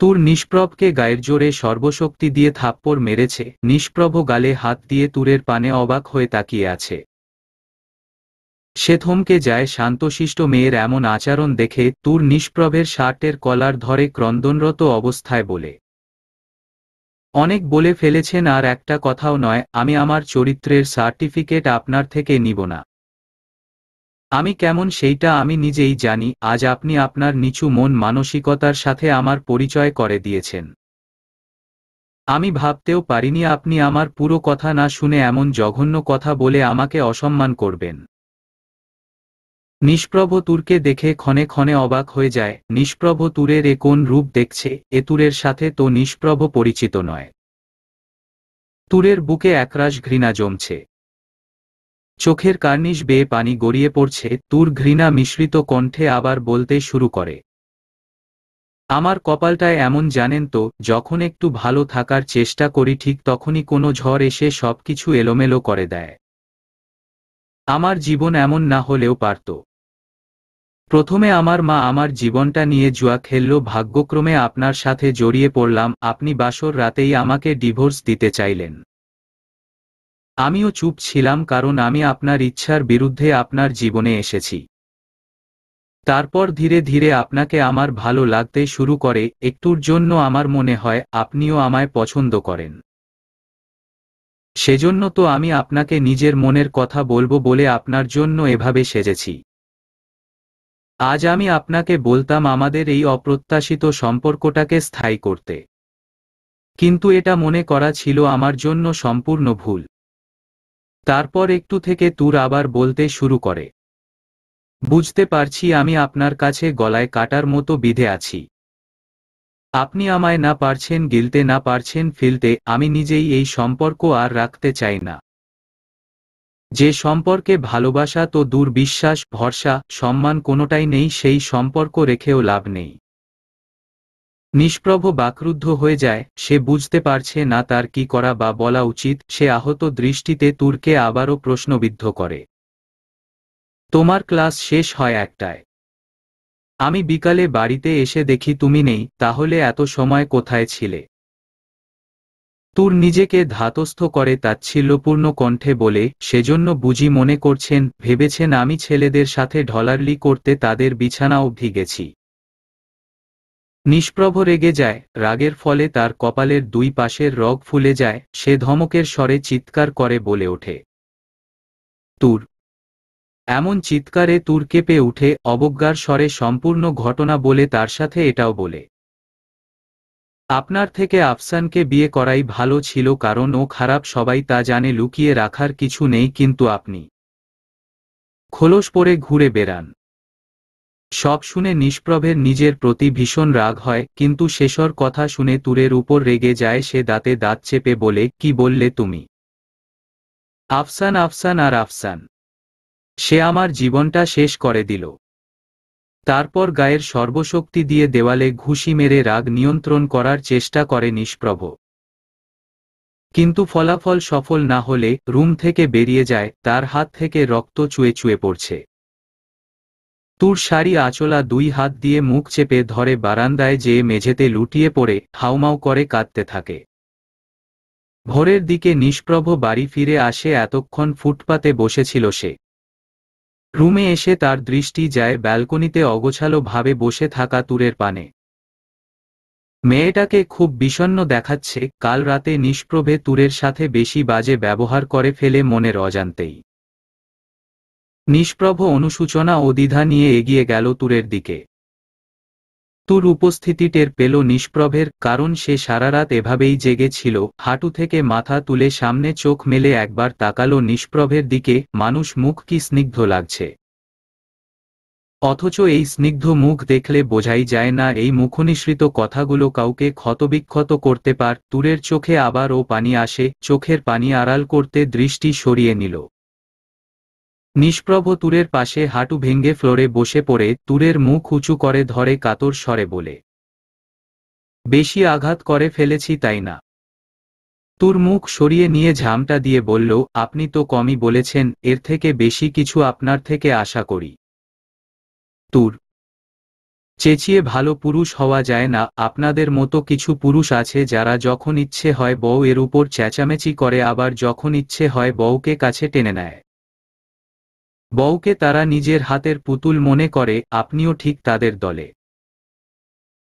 তুর নিষ্প্রভকে গায়ের জোরে সর্বশক্তি দিয়ে থাপ্পড় মেরেছে নিষ্প্রভ গালে হাত দিয়ে তুরের পানে অবাক হয়ে তাকিয়ে আছে সে থমকে যায় শান্তশিষ্ট মেয়ের এমন আচরণ দেখে তুর নিষ্প্রভের শার্টের কলার ধরে ক্রন্দনরত অবস্থায় বলে অনেক বলে ফেলেছেন আর একটা কথাও নয় আমি আমার চরিত্রের সার্টিফিকেট আপনার থেকে নিব না আমি কেমন সেইটা আমি নিজেই জানি আজ আপনি আপনার নিচু মন মানসিকতার সাথে আমার পরিচয় করে দিয়েছেন আমি ভাবতেও পারিনি আপনি আমার পুরো কথা না শুনে এমন জঘন্য কথা বলে আমাকে অসম্মান করবেন নিষ্প্রভ তুরকে দেখে ক্ষণে ক্ষণে অবাক হয়ে যায় নিষ্প্রভ তুরের এ কোন রূপ দেখছে এ তুরের সাথে তো নিষ্প্রভ পরিচিত নয় তুরের বুকে একরাশ ঘৃণা জমছে চোখের কার্নিশ বেয়ে পানি গড়িয়ে পড়ছে তুর ঘৃণা মিশ্রিত কণ্ঠে আবার বলতে শুরু করে আমার কপালটায় এমন জানেন তো যখন একটু ভালো থাকার চেষ্টা করি ঠিক তখনই কোনো ঝড় এসে সবকিছু এলোমেলো করে দেয় আমার জীবন এমন না হলেও পারত প্রথমে আমার মা আমার জীবনটা নিয়ে জুয়া খেললো ভাগ্যক্রমে আপনার সাথে জড়িয়ে পড়লাম আপনি বাসর রাতেই আমাকে ডিভোর্স দিতে চাইলেন আমিও চুপ ছিলাম কারণ আমি আপনার ইচ্ছার বিরুদ্ধে আপনার জীবনে এসেছি তারপর ধীরে ধীরে আপনাকে আমার ভালো লাগতে শুরু করে একটুর জন্য আমার মনে হয় আপনিও আমায় পছন্দ করেন সেজন্য তো আমি আপনাকে নিজের মনের কথা বলবো বলে আপনার জন্য এভাবে সেজেছি আজ আমি আপনাকে বলতাম আমাদের এই অপ্রত্যাশিত সম্পর্কটাকে স্থায়ী করতে কিন্তু এটা মনে করা ছিল আমার জন্য সম্পূর্ণ ভুল তারপর একটু থেকে তুর আবার বলতে শুরু করে বুঝতে পারছি আমি আপনার কাছে গলায় কাটার মতো বিধে আছি আপনি আমায় না পারছেন গিলতে না পারছেন ফিলতে আমি নিজেই এই সম্পর্ক আর রাখতে চাই না যে সম্পর্কে ভালোবাসা তো দূর বিশ্বাস ভরসা সম্মান কোনোটাই নেই সেই সম্পর্ক রেখেও লাভ নেই নিষ্প্রভ বাকরুদ্ধ হয়ে যায় সে বুঝতে পারছে না তার কি করা বা বলা উচিত সে আহত দৃষ্টিতে তুর্কে আবারও প্রশ্নবিদ্ধ করে তোমার ক্লাস শেষ হয় একটায় আমি বিকালে বাড়িতে এসে দেখি তুমি নেই তাহলে এত সময় কোথায় ছিলে তুর নিজেকে ধাতস্থ করে তাচ্ছিল্যপূর্ণ কণ্ঠে বলে সেজন্য বুঝি মনে করছেন ভেবেছেন আমি ছেলেদের সাথে ঢলারলি করতে তাদের বিছানা অবধি গেছি নিষ্প্রভ রেগে যায় রাগের ফলে তার কপালের দুই পাশের রগ ফুলে যায় সে ধমকের স্বরে চিৎকার করে বলে ওঠে তুর এমন চিৎকারে তুর কেঁপে উঠে অবজ্ঞার স্বরে সম্পূর্ণ ঘটনা বলে তার সাথে এটাও বলে আপনার থেকে আফসানকে বিয়ে করাই ভালো ছিল কারণ ও খারাপ সবাই তা জানে লুকিয়ে রাখার কিছু নেই কিন্তু আপনি খোলস পরে ঘুরে বেড়ান সব শুনে নিষ্প্রভের নিজের প্রতি ভীষণ রাগ হয় কিন্তু শেষর কথা শুনে তুরের উপর রেগে যায় সে দাঁতে দাঁত চেপে বলে কি বললে তুমি আফসান আফসান আর আফসান সে আমার জীবনটা শেষ করে দিল তারপর গায়ের সর্বশক্তি দিয়ে দেওয়ালে ঘুষি মেরে রাগ নিয়ন্ত্রণ করার চেষ্টা করে নিষ্প্রভ কিন্তু ফলাফল সফল না হলে রুম থেকে বেরিয়ে যায় তার হাত থেকে রক্ত চুয়ে চুয়ে পড়ছে তুর শাড়ি আঁচলা দুই হাত দিয়ে মুখ চেপে ধরে বারান্দায় যেয়ে মেঝেতে লুটিয়ে পড়ে হাউমাউ করে কাঁদতে থাকে ভোরের দিকে নিষ্প্রভ বাড়ি ফিরে আসে এতক্ষণ ফুটপাতে বসেছিল সে রুমে এসে তার দৃষ্টি যায় ব্যালকনিতে অগোছালো ভাবে বসে থাকা তুরের পানে মেয়েটাকে খুব বিষণ্ন দেখাচ্ছে কাল রাতে নিষ্প্রভে তুরের সাথে বেশি বাজে ব্যবহার করে ফেলে মনের অজান্তেই নিষ্প্রভ অনুসূচনা ও দ্বিধা নিয়ে এগিয়ে গেল তুরের দিকে মৃত্যুর উপস্থিতি টের পেল নিষ্প্রভের কারণ সে সারারাত এভাবেই জেগে ছিল হাঁটু থেকে মাথা তুলে সামনে চোখ মেলে একবার তাকালো নিষ্প্রভের দিকে মানুষ মুখ কি স্নিগ্ধ লাগছে অথচ এই স্নিগ্ধ মুখ দেখলে বোঝাই যায় না এই মুখনিসৃত কথাগুলো কাউকে ক্ষতবিক্ষত করতে পার তুরের চোখে আবার ও পানি আসে চোখের পানি আড়াল করতে দৃষ্টি সরিয়ে নিল নিষ্প্রভ তুরের পাশে হাঁটু ভেঙ্গে ফ্লোরে বসে পড়ে তুরের মুখ উঁচু করে ধরে কাতর স্বরে বলে বেশি আঘাত করে ফেলেছি তাই না তুর মুখ সরিয়ে নিয়ে ঝামটা দিয়ে বলল আপনি তো কমই বলেছেন এর থেকে বেশি কিছু আপনার থেকে আশা করি তুর চেঁচিয়ে ভালো পুরুষ হওয়া যায় না আপনাদের মতো কিছু পুরুষ আছে যারা যখন ইচ্ছে হয় বউ এর উপর চেঁচামেচি করে আবার যখন ইচ্ছে হয় বউকে কাছে টেনে নেয় বউকে তারা নিজের হাতের পুতুল মনে করে আপনিও ঠিক তাদের দলে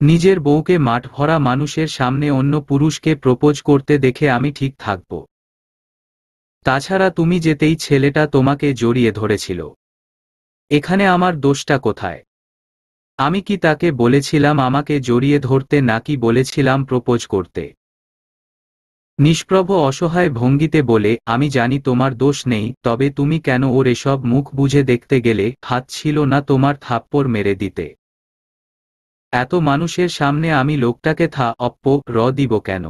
নিজের বউকে মাঠ ভরা মানুষের সামনে অন্য পুরুষকে প্রপোজ করতে দেখে আমি ঠিক থাকব তাছাড়া তুমি যেতেই ছেলেটা তোমাকে জড়িয়ে ধরেছিল এখানে আমার দোষটা কোথায় আমি কি তাকে বলেছিলাম আমাকে জড়িয়ে ধরতে নাকি বলেছিলাম প্রপোজ করতে নিষ্প্রভ অসহায় ভঙ্গিতে বলে আমি জানি তোমার দোষ নেই তবে তুমি কেন ওর এসব মুখ বুঝে দেখতে গেলে হাত ছিল না তোমার থাপ্পড় মেরে দিতে এত মানুষের সামনে আমি লোকটাকে থা অপ্প র দিব কেন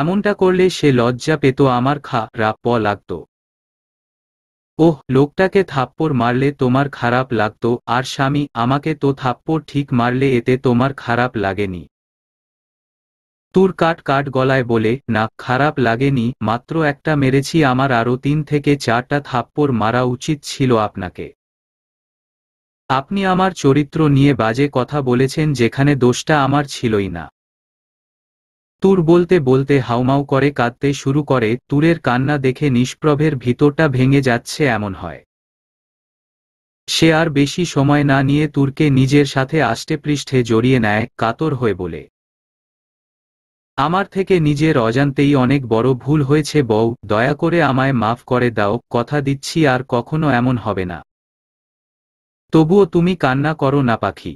এমনটা করলে সে লজ্জা পেত আমার খা রা প লাগত ওহ লোকটাকে থাপ্পড় মারলে তোমার খারাপ লাগত আর স্বামী আমাকে তো থাপ্পড় ঠিক মারলে এতে তোমার খারাপ লাগেনি তুর কাট কাট গলায় বলে না খারাপ লাগেনি মাত্র একটা মেরেছি আমার আরও তিন থেকে চারটা থাপ্পড় মারা উচিত ছিল আপনাকে আপনি আমার চরিত্র নিয়ে বাজে কথা বলেছেন যেখানে দোষটা আমার ছিলই না তুর বলতে বলতে হাউমাউ করে কাঁদতে শুরু করে তুরের কান্না দেখে নিষ্প্রভের ভিতরটা ভেঙে যাচ্ছে এমন হয় সে আর বেশি সময় না নিয়ে তুরকে নিজের সাথে আষ্টেপৃষ্ঠে জড়িয়ে নেয় কাতর হয়ে বলে আমার থেকে নিজের অজান্তেই অনেক বড় ভুল হয়েছে বউ দয়া করে আমায় মাফ করে দাও কথা দিচ্ছি আর কখনো এমন হবে না তবুও তুমি কান্না করো না পাখি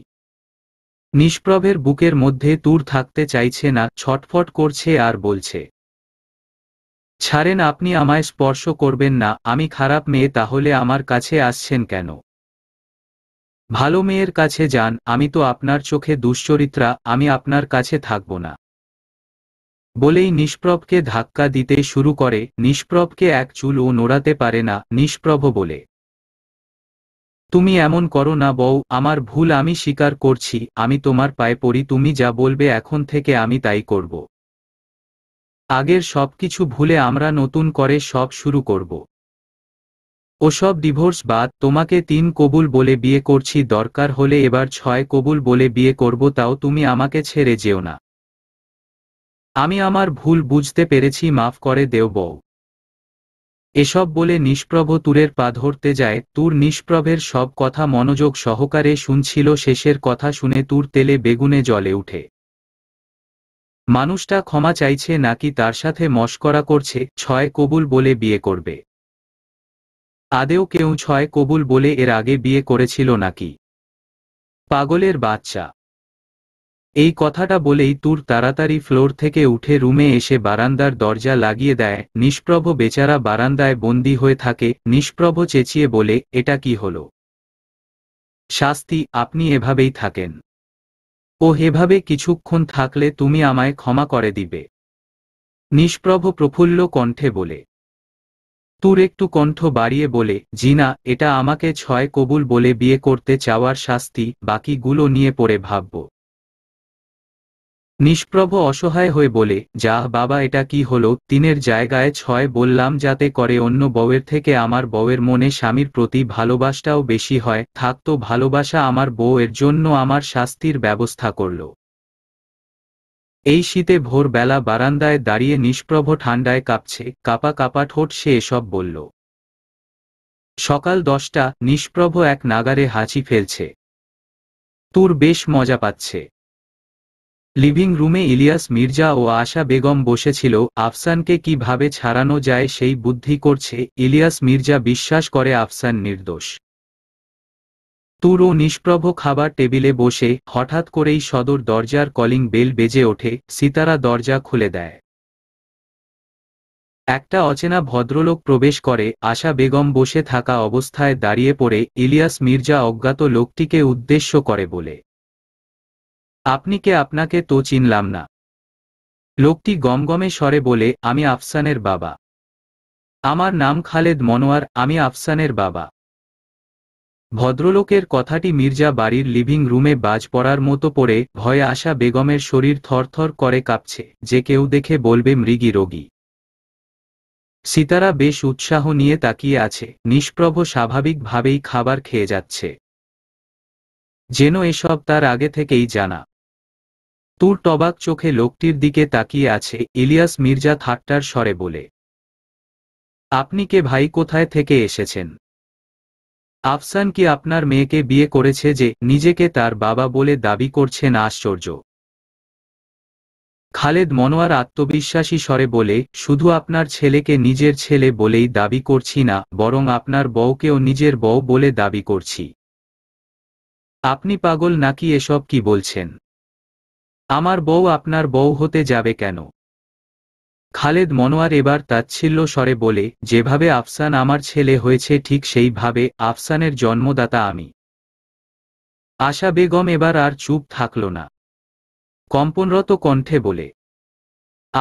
নিষ্প্রভের বুকের মধ্যে তুর থাকতে চাইছে না ছটফট করছে আর বলছে ছাড়েন আপনি আমায় স্পর্শ করবেন না আমি খারাপ মেয়ে তাহলে আমার কাছে আসছেন কেন ভালো মেয়ের কাছে যান আমি তো আপনার চোখে দুশ্চরিত্রা আমি আপনার কাছে থাকব না বলেই নিষ্প্রভকে ধাক্কা দিতে শুরু করে নিষ্প্রভকে এক চুল ও নোড়াতে পারে না নিষ্প্রভ বলে তুমি এমন করো না বউ আমার ভুল আমি স্বীকার করছি আমি তোমার পায়ে পড়ি তুমি যা বলবে এখন থেকে আমি তাই করব আগের সব কিছু ভুলে আমরা নতুন করে সব শুরু করব ওসব ডিভোর্স বাদ তোমাকে তিন কবুল বলে বিয়ে করছি দরকার হলে এবার ছয় কবুল বলে বিয়ে করব তাও তুমি আমাকে ছেড়ে যেও না আমি আমার ভুল বুঝতে পেরেছি মাফ করে দেও বউ এসব বলে নিষ্প্রভ তুরের পা ধরতে যায় তুর নিষ্প্রভের সব কথা মনোযোগ সহকারে শুনছিল শেষের কথা শুনে তুর তেলে বেগুনে জলে উঠে মানুষটা ক্ষমা চাইছে নাকি তার সাথে মস্করা করছে ছয় কবুল বলে বিয়ে করবে আদেও কেউ ছয় কবুল বলে এর আগে বিয়ে করেছিল নাকি পাগলের বাচ্চা এই কথাটা বলেই তুর তাড়াতাড়ি ফ্লোর থেকে উঠে রুমে এসে বারান্দার দরজা লাগিয়ে দেয় নিষ্প্রভ বেচারা বারান্দায় বন্দি হয়ে থাকে নিষ্প্রভ চেঁচিয়ে বলে এটা কি হল শাস্তি আপনি এভাবেই থাকেন ও এভাবে কিছুক্ষণ থাকলে তুমি আমায় ক্ষমা করে দিবে নিষ্প্রভ প্রফুল্ল কণ্ঠে বলে তুর একটু কণ্ঠ বাড়িয়ে বলে জিনা এটা আমাকে ছয় কবুল বলে বিয়ে করতে চাওয়ার শাস্তি বাকিগুলো নিয়ে পড়ে ভাবব নিষ্প্রভ অসহায় হয়ে বলে যা বাবা এটা কি হলো তিনের জায়গায় ছয় বললাম যাতে করে অন্য বউয়ের থেকে আমার বউয়ের মনে স্বামীর প্রতি ভালোবাসটাও বেশি হয় থাকতো ভালোবাসা আমার বউয়ের জন্য আমার শাস্তির ব্যবস্থা করল এই শীতে ভোরবেলা বারান্দায় দাঁড়িয়ে নিষ্প্রভ ঠান্ডায় কাঁপছে কাপা কাপা ঠোঁট সে এসব বলল সকাল দশটা নিষ্প্রভ এক নাগারে হাঁচি ফেলছে তুর বেশ মজা পাচ্ছে লিভিং রুমে ইলিয়াস মির্জা ও আশা বেগম বসেছিল আফসানকে কিভাবে ছাড়ানো যায় সেই বুদ্ধি করছে ইলিয়াস মির্জা বিশ্বাস করে আফসান নির্দোষ তুর ও নিষ্প্রভ খাবার টেবিলে বসে হঠাৎ করেই সদর দরজার কলিং বেল বেজে ওঠে সিতারা দরজা খুলে দেয় একটা অচেনা ভদ্রলোক প্রবেশ করে আশা বেগম বসে থাকা অবস্থায় দাঁড়িয়ে পড়ে ইলিয়াস মির্জা অজ্ঞাত লোকটিকে উদ্দেশ্য করে বলে আপনি কে আপনাকে তো চিনলাম না লোকটি গমগমে স্বরে বলে আমি আফসানের বাবা আমার নাম খালেদ মনোয়ার আমি আফসানের বাবা ভদ্রলোকের কথাটি মির্জা বাড়ির লিভিং রুমে বাজ পড়ার মতো পড়ে ভয়ে আসা বেগমের শরীর থরথর করে কাঁপছে যে কেউ দেখে বলবে মৃগী রোগী সিতারা বেশ উৎসাহ নিয়ে তাকিয়ে আছে নিষ্প্রভ স্বাভাবিকভাবেই খাবার খেয়ে যাচ্ছে যেন এসব তার আগে থেকেই জানা তুর টবাক চোখে লোকটির দিকে তাকিয়ে আছে ইলিয়াস মির্জা থাট্টার স্বরে বলে আপনি কে ভাই কোথায় থেকে এসেছেন আফসান কি আপনার মেয়েকে বিয়ে করেছে যে নিজেকে তার বাবা বলে দাবি করছেন আশ্চর্য খালেদ মনোয়ার আত্মবিশ্বাসী স্বরে বলে শুধু আপনার ছেলেকে নিজের ছেলে বলেই দাবি করছি না বরং আপনার বউকেও নিজের বউ বলে দাবি করছি আপনি পাগল নাকি এসব কি বলছেন আমার বউ আপনার বউ হতে যাবে কেন খালেদ মনোয়ার এবার তাচ্ছিল্য স্বরে বলে যেভাবে আফসান আমার ছেলে হয়েছে ঠিক সেইভাবে আফসানের জন্মদাতা আমি আশা বেগম এবার আর চুপ থাকল না কম্পনরত কণ্ঠে বলে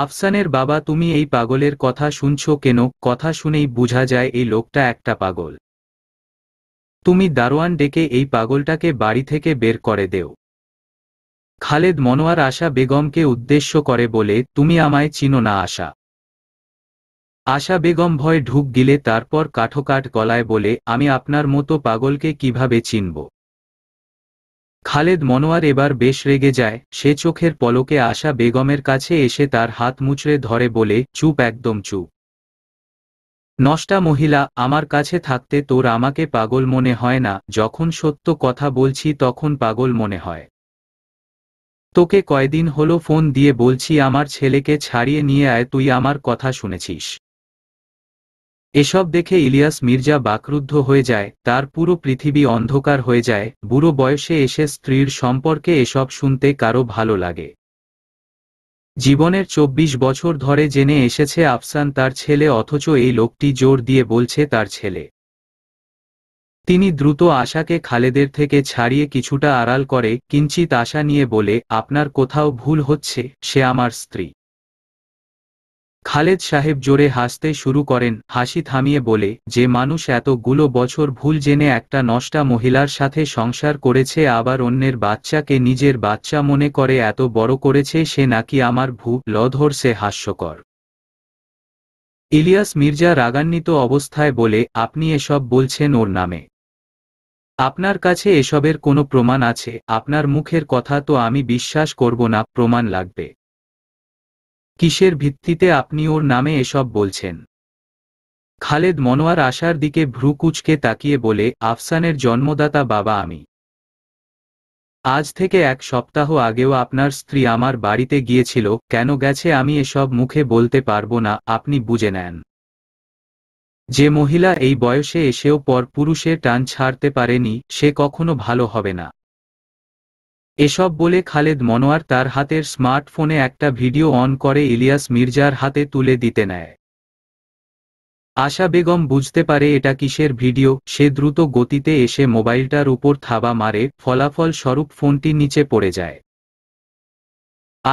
আফসানের বাবা তুমি এই পাগলের কথা শুনছ কেন কথা শুনেই বুঝা যায় এই লোকটা একটা পাগল তুমি দারোয়ান ডেকে এই পাগলটাকে বাড়ি থেকে বের করে দেও খালেদ মনোয়ার আশা বেগমকে উদ্দেশ্য করে বলে তুমি আমায় চিনো না আশা আশা বেগম ভয় ঢুক গিলে তারপর কাঠোকাঠ গলায় বলে আমি আপনার মতো পাগলকে কিভাবে চিনব খালেদ মনোয়ার এবার বেশ রেগে যায় সে চোখের পলকে আশা বেগমের কাছে এসে তার হাত মুচড়ে ধরে বলে চুপ একদম চুপ নষ্টা মহিলা আমার কাছে থাকতে তোর আমাকে পাগল মনে হয় না যখন সত্য কথা বলছি তখন পাগল মনে হয় তোকে কয়দিন হলো ফোন দিয়ে বলছি আমার ছেলেকে ছাড়িয়ে নিয়ে আয় তুই আমার কথা শুনেছিস এসব দেখে ইলিয়াস মির্জা বাকরুদ্ধ হয়ে যায় তার পুরো পৃথিবী অন্ধকার হয়ে যায় বুড়ো বয়সে এসে স্ত্রীর সম্পর্কে এসব শুনতে কারো ভালো লাগে জীবনের ২৪ বছর ধরে জেনে এসেছে আফসান তার ছেলে অথচ এই লোকটি জোর দিয়ে বলছে তার ছেলে তিনি দ্রুত আশাকে খালেদের থেকে ছাড়িয়ে কিছুটা আড়াল করে কিঞ্চিত আশা নিয়ে বলে আপনার কোথাও ভুল হচ্ছে সে আমার স্ত্রী খালেদ সাহেব জোরে হাসতে শুরু করেন হাসি থামিয়ে বলে যে মানুষ এতগুলো বছর ভুল জেনে একটা নষ্টা মহিলার সাথে সংসার করেছে আবার অন্যের বাচ্চাকে নিজের বাচ্চা মনে করে এত বড় করেছে সে নাকি আমার ভু লধর সে হাস্যকর ইলিয়াস মির্জা রাগান্বিত অবস্থায় বলে আপনি এসব বলছেন ওর নামে আপনার কাছে এসবের কোনো প্রমাণ আছে আপনার মুখের কথা তো আমি বিশ্বাস করব না প্রমাণ লাগবে কিসের ভিত্তিতে আপনি ওর নামে এসব বলছেন খালেদ মনোয়ার আশার দিকে ভ্রুকুচকে তাকিয়ে বলে আফসানের জন্মদাতা বাবা আমি আজ থেকে এক সপ্তাহ আগেও আপনার স্ত্রী আমার বাড়িতে গিয়েছিল কেন গেছে আমি এসব মুখে বলতে পারবো না আপনি বুঝে নেন যে মহিলা এই বয়সে এসেও পর পুরুষের টান ছাড়তে পারেনি সে কখনো ভালো হবে না এসব বলে খালেদ মনোয়ার তার হাতের স্মার্টফোনে একটা ভিডিও অন করে ইলিয়াস মির্জার হাতে তুলে দিতে নেয় আশা বেগম বুঝতে পারে এটা কিসের ভিডিও সে দ্রুত গতিতে এসে মোবাইলটার উপর থাবা মারে ফলাফল স্বরূপ ফোনটি নিচে পড়ে যায়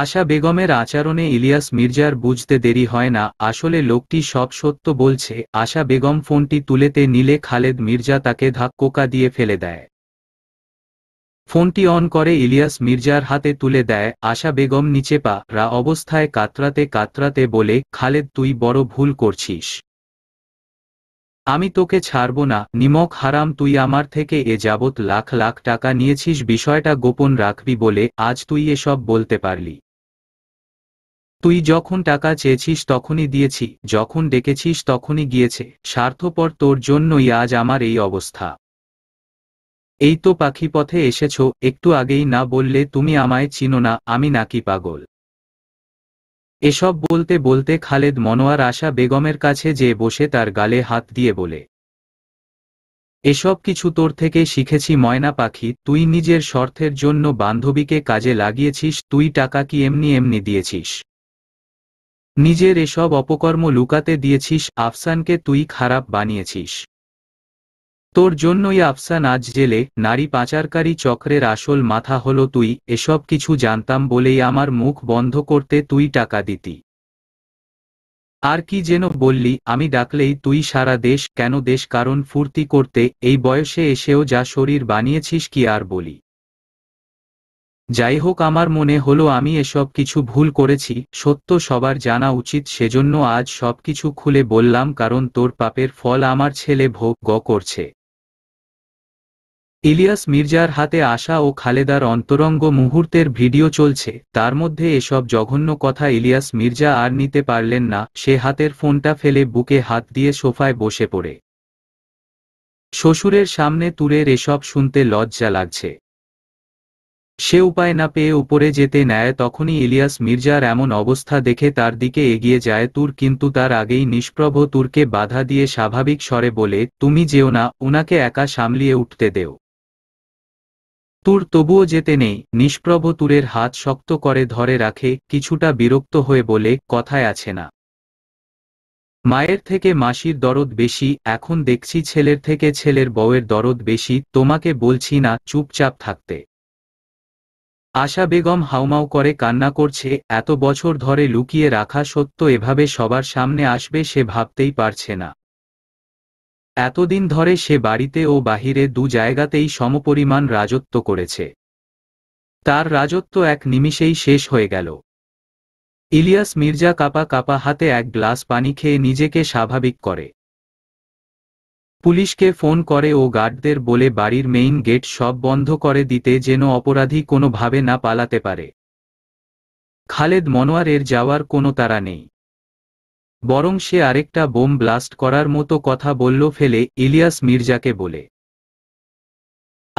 আশা বেগমের আচরণে ইলিয়াস মির্জার বুঝতে দেরি হয় না আসলে লোকটি সব সত্য বলছে আশা বেগম ফোনটি তুলেতে নিলে খালেদ মির্জা তাকে ধাক্কোকা দিয়ে ফেলে দেয় ফোনটি অন করে ইলিয়াস মির্জার হাতে তুলে দেয় আশা বেগম নিচে পা রা অবস্থায় কাতরাতে কাতরাতে বলে খালেদ তুই বড় ভুল করছিস আমি তোকে ছাড়ব না নিমক হারাম তুই আমার থেকে এ যাবৎ লাখ লাখ টাকা নিয়েছিস বিষয়টা গোপন রাখবি বলে আজ তুই এসব বলতে পারলি তুই যখন টাকা চেয়েছিস তখনই দিয়েছি যখন ডেকেছিস তখনই গিয়েছে স্বার্থপর তোর জন্যই আজ আমার এই অবস্থা এই তো পাখি পথে এসেছ একটু আগেই না বললে তুমি আমায় চিনো না আমি নাকি পাগল এসব বলতে বলতে খালেদ মনোয়ার আশা বেগমের কাছে যে বসে তার গালে হাত দিয়ে বলে এসব কিছু তোর থেকে শিখেছি ময়না পাখি তুই নিজের স্বর্থের জন্য বান্ধবীকে কাজে লাগিয়েছিস তুই টাকা কি এমনি এমনি দিয়েছিস নিজের এসব অপকর্ম লুকাতে দিয়েছিস আফসানকে তুই খারাপ বানিয়েছিস তোর জন্যই আফসান আজ জেলে নারী পাচারকারী চক্রের আসল মাথা হলো তুই এসব কিছু জানতাম বলেই আমার মুখ বন্ধ করতে তুই টাকা দিতি আর কি যেন বললি আমি ডাকলেই তুই সারা দেশ কেন দেশ কারণ ফুর্তি করতে এই বয়সে এসেও যা শরীর বানিয়েছিস কি আর বলি যাই হোক আমার মনে হলো আমি এসব কিছু ভুল করেছি সত্য সবার জানা উচিত সেজন্য আজ সব কিছু খুলে বললাম কারণ তোর পাপের ফল আমার ছেলে ভোগ গ করছে ইলিয়াস মির্জার হাতে আসা ও খালেদার অন্তরঙ্গ মুহূর্তের ভিডিও চলছে তার মধ্যে এসব জঘন্য কথা ইলিয়াস মির্জা আর নিতে পারলেন না সে হাতের ফোনটা ফেলে বুকে হাত দিয়ে সোফায় বসে পড়ে শ্বশুরের সামনে তুরের এসব শুনতে লজ্জা লাগছে সে উপায় না পেয়ে উপরে যেতে নেয় তখনই ইলিয়াস মির্জার এমন অবস্থা দেখে তার দিকে এগিয়ে যায় তুর কিন্তু তার আগেই নিষ্প্রভ তুরকে বাধা দিয়ে স্বাভাবিক স্বরে বলে তুমি যেও না ওনাকে একা সামলিয়ে উঠতে দেও তুর তবুও যেতে নেই নিষ্প্রভ তুরের হাত শক্ত করে ধরে রাখে কিছুটা বিরক্ত হয়ে বলে কথায় আছে না মায়ের থেকে মাসির দরদ বেশি এখন দেখছি ছেলের থেকে ছেলের বউয়ের দরদ বেশি তোমাকে বলছি না চুপচাপ থাকতে আশা বেগম হাউমাউ করে কান্না করছে এত বছর ধরে লুকিয়ে রাখা সত্য এভাবে সবার সামনে আসবে সে ভাবতেই পারছে না এতদিন ধরে সে বাড়িতে ও বাহিরে দু জায়গাতেই সমপরিমাণ রাজত্ব করেছে তার রাজত্ব এক নিমিষেই শেষ হয়ে গেল ইলিয়াস মির্জা কাপা কাপা হাতে এক গ্লাস পানি খেয়ে নিজেকে স্বাভাবিক করে পুলিশকে ফোন করে ও গার্ডদের বলে বাড়ির মেইন গেট সব বন্ধ করে দিতে যেন অপরাধী কোনোভাবে না পালাতে পারে খালেদ মনোয়ারের যাওয়ার কোনো তারা নেই বরং সে আরেকটা বোম ব্লাস্ট করার মতো কথা বলল ফেলে ইলিয়াস মির্জাকে বলে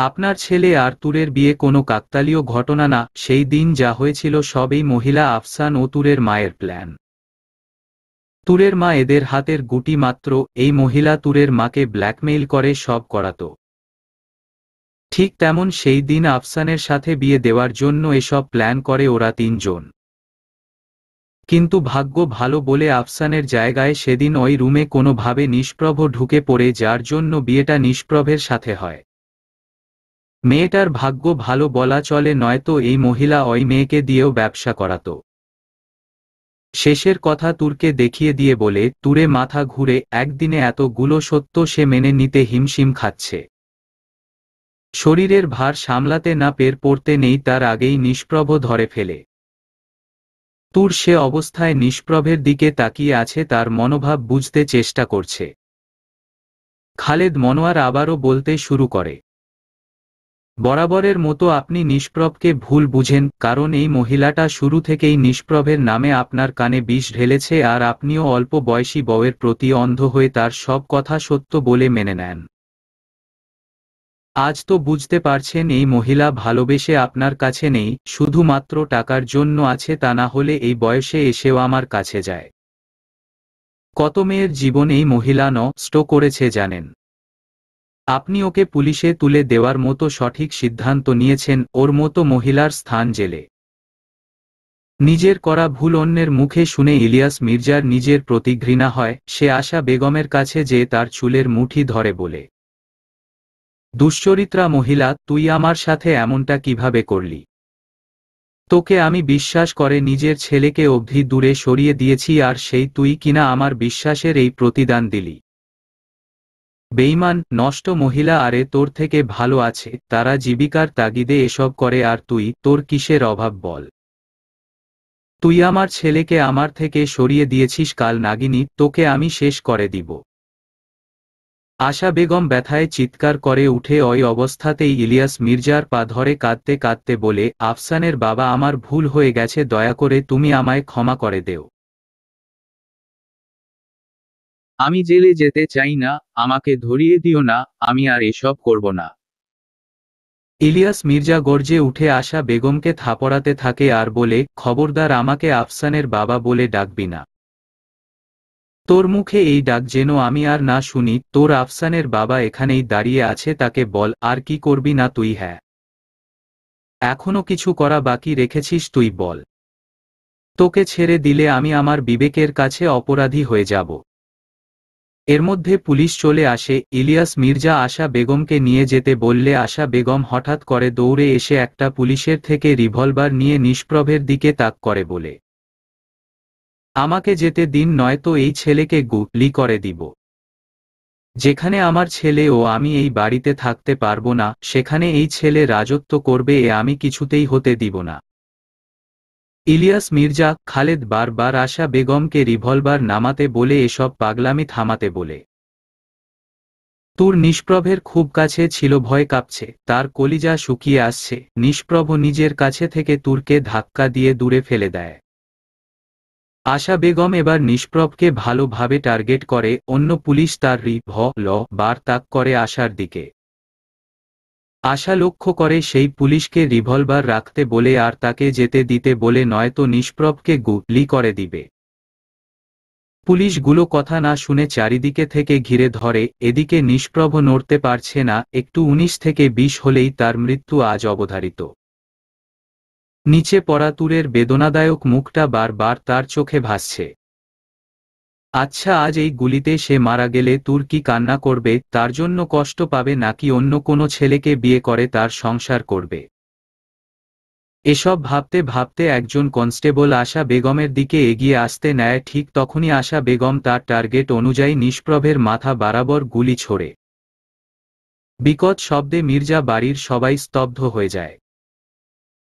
আপনার ছেলে আর্তুরের বিয়ে কোনো কাকতালীয় ঘটনা না সেই দিন যা হয়েছিল সবই মহিলা আফসান ও তুরের মায়ের প্ল্যান তুরের মা এদের হাতের গুটি মাত্র এই মহিলা তুরের মাকে ব্ল্যাকমেইল করে সব করাত ঠিক তেমন সেই দিন আফসানের সাথে বিয়ে দেওয়ার জন্য এসব প্ল্যান করে ওরা তিনজন কিন্তু ভাগ্য ভালো বলে আফসানের জায়গায় সেদিন ওই রুমে কোনোভাবে নিষ্প্রভ ঢুকে পড়ে যার জন্য বিয়েটা নিষ্প্রভের সাথে হয় মেয়েটার ভাগ্য ভালো বলা চলে নয়তো এই মহিলা ওই মেয়েকে দিয়েও ব্যবসা করাত শেষের কথা তুরকে দেখিয়ে দিয়ে বলে তুরে মাথা ঘুরে একদিনে এতগুলো সত্য সে মেনে নিতে হিমশিম খাচ্ছে শরীরের ভার সামলাতে না পের পড়তে নেই তার আগেই নিষ্প্রভ ধরে ফেলে তুর সে অবস্থায় নিষ্প্রভের দিকে তাকিয়ে আছে তার মনোভাব বুঝতে চেষ্টা করছে খালেদ মনোয়ার আবারও বলতে শুরু করে বরাবরের মতো আপনি নিষ্প্রভকে ভুল বুঝেন কারণ এই মহিলাটা শুরু থেকেই নিষ্প্রভের নামে আপনার কানে বিষ ঢেলেছে আর আপনিও অল্প বয়সী বউয়ের প্রতি অন্ধ হয়ে তার সব কথা সত্য বলে মেনে নেন আজ তো বুঝতে পারছেন এই মহিলা ভালোবেসে আপনার কাছে নেই শুধুমাত্র টাকার জন্য আছে তা না হলে এই বয়সে এসেও আমার কাছে যায় কত মেয়ের জীবন এই মহিলা নষ্ট করেছে জানেন আপনি ওকে পুলিশে তুলে দেওয়ার মতো সঠিক সিদ্ধান্ত নিয়েছেন ওর মতো মহিলার স্থান জেলে নিজের করা ভুল অন্যের মুখে শুনে ইলিয়াস মির্জার নিজের প্রতি ঘৃণা হয় সে আশা বেগমের কাছে যে তার চুলের মুঠি ধরে বলে দুশ্চরিত্রা মহিলা তুই আমার সাথে এমনটা কিভাবে করলি তোকে আমি বিশ্বাস করে নিজের ছেলেকে অবধি দূরে সরিয়ে দিয়েছি আর সেই তুই কিনা আমার বিশ্বাসের এই প্রতিদান দিলি বেইমান নষ্ট মহিলা আরে তোর থেকে ভালো আছে তারা জীবিকার তাগিদে এসব করে আর তুই তোর কিসের অভাব বল তুই আমার ছেলেকে আমার থেকে সরিয়ে দিয়েছিস কাল নাগিনী তোকে আমি শেষ করে দিব আশা বেগম ব্যথায় চিৎকার করে উঠে ওই অবস্থাতেই ইলিয়াস মির্জার পা ধরে কাঁদতে কাঁদতে বলে আফসানের বাবা আমার ভুল হয়ে গেছে দয়া করে তুমি আমায় ক্ষমা করে দেও আমি জেলে যেতে চাই না আমাকে ধরিয়ে দিও না আমি আর এসব করব না ইলিয়াস মির্জা গর্জে উঠে আসা বেগমকে থাপড়াতে থাকে আর বলে খবরদার আমাকে আফসানের বাবা বলে ডাকবি না তোর মুখে এই ডাক যেন আমি আর না শুনি তোর আফসানের বাবা এখানেই দাঁড়িয়ে আছে তাকে বল আর কি করবি না তুই হ্যাঁ এখনো কিছু করা বাকি রেখেছিস তুই বল তোকে ছেড়ে দিলে আমি আমার বিবেকের কাছে অপরাধী হয়ে যাব এর মধ্যে পুলিশ চলে আসে ইলিয়াস মির্জা আশা বেগমকে নিয়ে যেতে বললে আশা বেগম হঠাৎ করে দৌড়ে এসে একটা পুলিশের থেকে রিভলভার নিয়ে নিষ্প্রভের দিকে তাক করে বলে আমাকে যেতে দিন নয়তো এই ছেলেকে গুলি করে দিব যেখানে আমার ছেলে ও আমি এই বাড়িতে থাকতে পারবো না সেখানে এই ছেলে রাজত্ব করবে এ আমি কিছুতেই হতে দিব না ইলিয়াস মির্জা খালেদ বারবার আশা বেগমকে রিভলভার নামাতে বলে এসব পাগলামি থামাতে বলে তুর নিষ্প্রভের খুব কাছে ছিল ভয় কাঁপছে তার কলিজা শুকিয়ে আসছে নিষ্প্রভ নিজের কাছে থেকে তুরকে ধাক্কা দিয়ে দূরে ফেলে দেয় আশা বেগম এবার নিষ্প্রভকে ভালোভাবে টার্গেট করে অন্য পুলিশ তার রি ভ ল বার তাক করে আশার দিকে আশা লক্ষ্য করে সেই পুলিশকে রিভলভার রাখতে বলে আর তাকে যেতে দিতে বলে নয়তো নিষ্প্রভকে গুলি করে দিবে পুলিশগুলো কথা না শুনে চারিদিকে থেকে ঘিরে ধরে এদিকে নিষ্প্রভ নড়তে পারছে না একটু উনিশ থেকে বিশ হলেই তার মৃত্যু আজ অবধারিত নিচে পরাতুরের বেদনাদায়ক মুখটা বারবার তার চোখে ভাসছে আচ্ছা আজ এই গুলিতে সে মারা গেলে তুর কি কান্না করবে তার জন্য কষ্ট পাবে নাকি অন্য কোনো ছেলেকে বিয়ে করে তার সংসার করবে এসব ভাবতে ভাবতে একজন কনস্টেবল আশা বেগমের দিকে এগিয়ে আসতে নেয় ঠিক তখনই আশা বেগম তার টার্গেট অনুযায়ী নিষ্প্রভের মাথা বারাবর গুলি ছোড়ে বিকট শব্দে মির্জা বাড়ির সবাই স্তব্ধ হয়ে যায়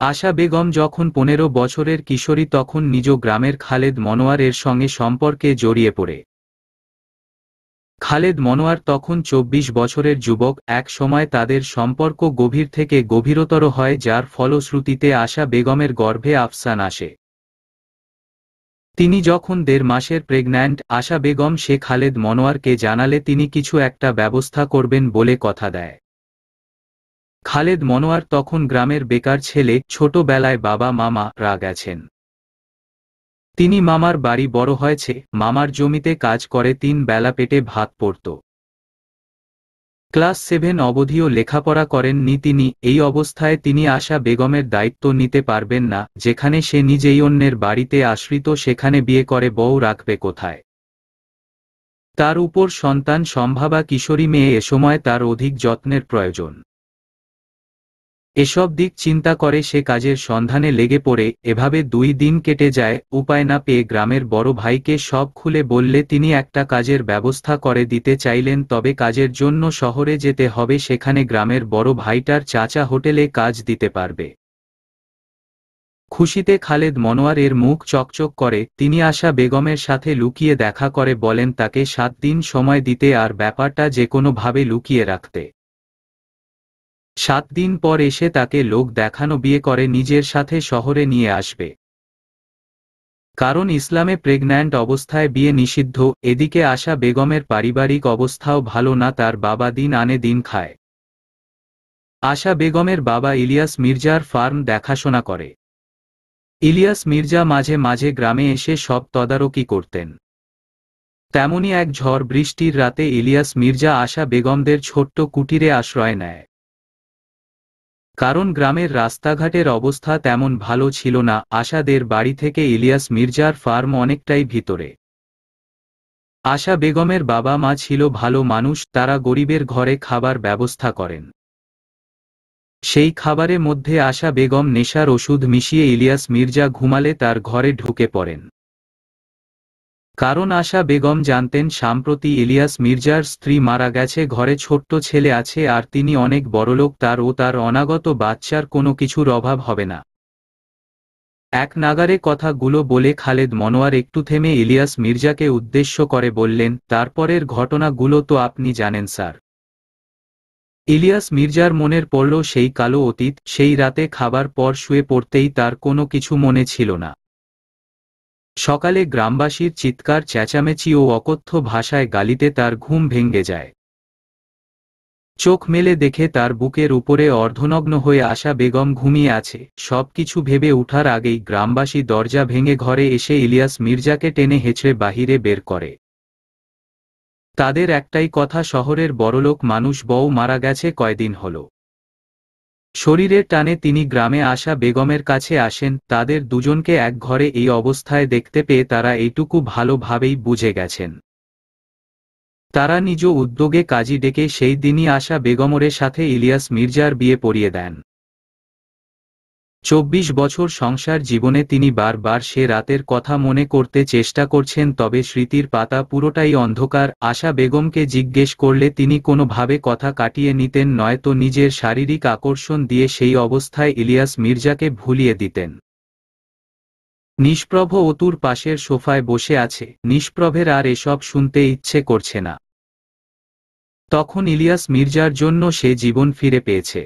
আশা বেগম যখন পনেরো বছরের কিশোরী তখন নিজ গ্রামের খালেদ মনোয়ারের সঙ্গে সম্পর্কে জড়িয়ে পড়ে খালেদ মনোয়ার তখন ২৪ বছরের যুবক এক সময় তাদের সম্পর্ক গভীর থেকে গভীরতর হয় যার ফলশ্রুতিতে আশা বেগমের গর্ভে আফসান আসে তিনি যখন দেড় মাসের প্রেগন্যান্ট আশা বেগম সে খালেদ মনোয়ারকে জানালে তিনি কিছু একটা ব্যবস্থা করবেন বলে কথা দেয় খালেদ মনোয়ার তখন গ্রামের বেকার ছেলে ছোটবেলায় বাবা মামা রা গেছেন তিনি মামার বাড়ি বড় হয়েছে মামার জমিতে কাজ করে তিন বেলা পেটে ভাত পড়ত ক্লাস সেভেন অবধিও লেখাপড়া করেননি তিনি এই অবস্থায় তিনি আশা বেগমের দায়িত্ব নিতে পারবেন না যেখানে সে নিজেই অন্যের বাড়িতে আশ্রিত সেখানে বিয়ে করে বউ রাখবে কোথায় তার উপর সন্তান সম্ভাবা কিশোরী মেয়ে এ সময় তার অধিক যত্নের প্রয়োজন এসব দিক চিন্তা করে সে কাজের সন্ধানে লেগে পড়ে এভাবে দুই দিন কেটে যায় উপায় না পেয়ে গ্রামের বড় ভাইকে সব খুলে বললে তিনি একটা কাজের ব্যবস্থা করে দিতে চাইলেন তবে কাজের জন্য শহরে যেতে হবে সেখানে গ্রামের বড় ভাইটার চাচা হোটেলে কাজ দিতে পারবে খুশিতে খালেদ মনোয়ারের মুখ চকচক করে তিনি আশা বেগমের সাথে লুকিয়ে দেখা করে বলেন তাকে সাত দিন সময় দিতে আর ব্যাপারটা যে কোনোভাবে লুকিয়ে রাখতে সাত দিন পর এসে তাকে লোক দেখানো বিয়ে করে নিজের সাথে শহরে নিয়ে আসবে কারণ ইসলামে প্রেগন্যান্ট অবস্থায় বিয়ে নিষিদ্ধ এদিকে আশা বেগমের পারিবারিক অবস্থাও ভালো না তার বাবা দিন আনে দিন খায় আশা বেগমের বাবা ইলিয়াস মির্জার ফার্ম দেখাশোনা করে ইলিয়াস মির্জা মাঝে মাঝে গ্রামে এসে সব তদারকি করতেন তেমনি এক ঝড় বৃষ্টির রাতে ইলিয়াস মির্জা আশা বেগমদের ছোট্ট কুটিরে আশ্রয় নেয় কারণ গ্রামের রাস্তাঘাটের অবস্থা তেমন ভালো ছিল না আশাদের বাড়ি থেকে ইলিয়াস মির্জার ফার্ম অনেকটাই ভিতরে আশা বেগমের বাবা মা ছিল ভালো মানুষ তারা গরিবের ঘরে খাবার ব্যবস্থা করেন সেই খাবারের মধ্যে আশা বেগম নেশার ওষুধ মিশিয়ে ইলিয়াস মির্জা ঘুমালে তার ঘরে ঢুকে পড়েন কারণ আশা বেগম জানতেন সাম্প্রতি ইলিয়াস মির্জার স্ত্রী মারা গেছে ঘরে ছোট্ট ছেলে আছে আর তিনি অনেক বড়লোক তার ও তার অনাগত বাচ্চার কোনো কিছুর অভাব হবে না এক নাগারে কথাগুলো বলে খালেদ মনোয়ার একটু থেমে ইলিয়াস মির্জাকে উদ্দেশ্য করে বললেন তারপরের ঘটনাগুলো তো আপনি জানেন স্যার ইলিয়াস মির্জার মনের পড়ল সেই কালো অতীত সেই রাতে খাবার পর শুয়ে পড়তেই তার কোনো কিছু মনে ছিল না সকালে গ্রামবাসীর চিৎকার চেঁচামেচি ও অকথ্য ভাষায় গালিতে তার ঘুম ভেঙ্গে যায় চোখ মেলে দেখে তার বুকের উপরে অর্ধনগ্ন হয়ে আসা বেগম ঘুমিয়ে আছে সব কিছু ভেবে উঠার আগেই গ্রামবাসী দরজা ভেঙে ঘরে এসে ইলিয়াস মির্জাকে টেনে হেঁচড়ে বাহিরে বের করে তাদের একটাই কথা শহরের বড়লোক মানুষ বউ মারা গেছে কয়দিন হলো শরীরের টানে তিনি গ্রামে আসা বেগমের কাছে আসেন তাদের দুজনকে এক ঘরে এই অবস্থায় দেখতে পেয়ে তারা এইটুকু ভালোভাবেই বুঝে গেছেন তারা নিজ উদ্যোগে কাজী ডেকে সেই দিনই আসা বেগমরের সাথে ইলিয়াস মির্জার বিয়ে পড়িয়ে দেন চব্বিশ বছর সংসার জীবনে তিনি বারবার সে রাতের কথা মনে করতে চেষ্টা করছেন তবে স্মৃতির পাতা পুরোটাই অন্ধকার আশা বেগমকে জিজ্ঞেস করলে তিনি কোনোভাবে কথা কাটিয়ে নিতেন নয়তো নিজের শারীরিক আকর্ষণ দিয়ে সেই অবস্থায় ইলিয়াস মির্জাকে ভুলিয়ে দিতেন নিষ্প্রভ অতুর পাশের সোফায় বসে আছে নিষ্প্রভের আর এসব শুনতে ইচ্ছে করছে না তখন ইলিয়াস মির্জার জন্য সে জীবন ফিরে পেয়েছে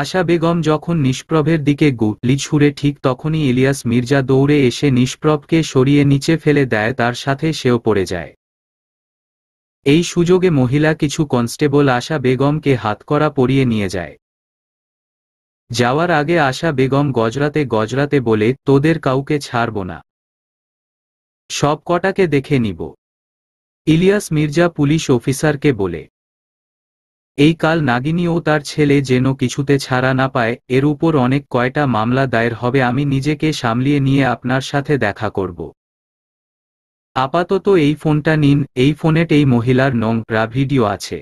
আশা বেগম যখন নিষ্প্রভের দিকে গুলি ছুড়ে ঠিক তখনই ইলিয়াস মির্জা দৌড়ে এসে নিষ্প্রভকে সরিয়ে নিচে ফেলে দেয় তার সাথে সেও পড়ে যায় এই সুযোগে মহিলা কিছু কনস্টেবল আশা বেগমকে হাতকড়া পরিয়ে নিয়ে যায় যাওয়ার আগে আশা বেগম গজরাতে গজরাতে বলে তোদের কাউকে ছাড়ব না সব কটাকে দেখে নিব ইলিয়াস মির্জা পুলিশ অফিসারকে বলে এই কাল নাগিনী ও তার ছেলে যেন কিছুতে ছাড়া না পায় এর উপর অনেক কয়টা মামলা দায়ের হবে আমি নিজেকে সামলিয়ে নিয়ে আপনার সাথে দেখা করব আপাতত এই ফোনটা নিন এই ফোনেট এই মহিলার নং রা ভিডিও আছে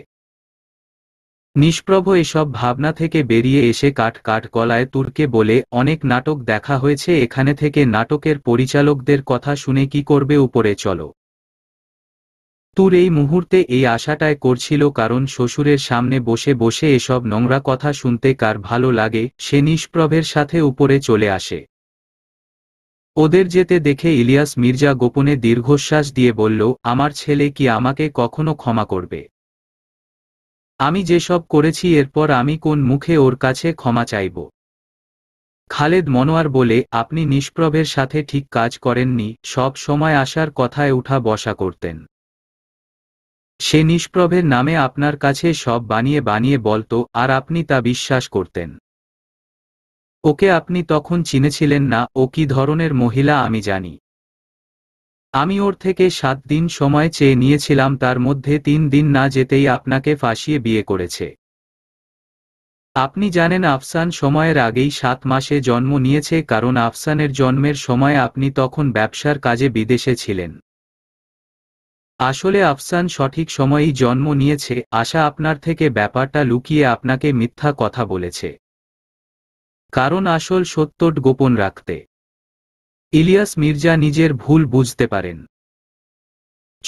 নিষ্প্রভ এসব ভাবনা থেকে বেরিয়ে এসে কাট কাট গলায় তুর্কে বলে অনেক নাটক দেখা হয়েছে এখানে থেকে নাটকের পরিচালকদের কথা শুনে কি করবে উপরে চলো তুর এই মুহূর্তে এই আশাটায় করছিল কারণ শ্বশুরের সামনে বসে বসে এসব নোংরা কথা শুনতে কার ভালো লাগে সে নিষ্প্রভের সাথে উপরে চলে আসে ওদের যেতে দেখে ইলিয়াস মির্জা গোপনে দীর্ঘশ্বাস দিয়ে বলল আমার ছেলে কি আমাকে কখনো ক্ষমা করবে আমি যেসব করেছি এরপর আমি কোন মুখে ওর কাছে ক্ষমা চাইব খালেদ মনোয়ার বলে আপনি নিষ্প্রভের সাথে ঠিক কাজ করেননি সব সময় আসার কথায় উঠা বসা করতেন সে নিষ্প্রভের নামে আপনার কাছে সব বানিয়ে বানিয়ে বলত আর আপনি তা বিশ্বাস করতেন ওকে আপনি তখন চিনেছিলেন না ও কি ধরনের মহিলা আমি জানি আমি ওর থেকে সাত দিন সময় চেয়ে নিয়েছিলাম তার মধ্যে তিন দিন না যেতেই আপনাকে ফাঁসিয়ে বিয়ে করেছে আপনি জানেন আফসান সময়ের আগেই সাত মাসে জন্ম নিয়েছে কারণ আফসানের জন্মের সময় আপনি তখন ব্যবসার কাজে বিদেশে ছিলেন আসলে আফসান সঠিক সময়েই জন্ম নিয়েছে আশা আপনার থেকে ব্যাপারটা লুকিয়ে আপনাকে মিথ্যা কথা বলেছে কারণ আসল সত্যট গোপন রাখতে ইলিয়াস মির্জা নিজের ভুল বুঝতে পারেন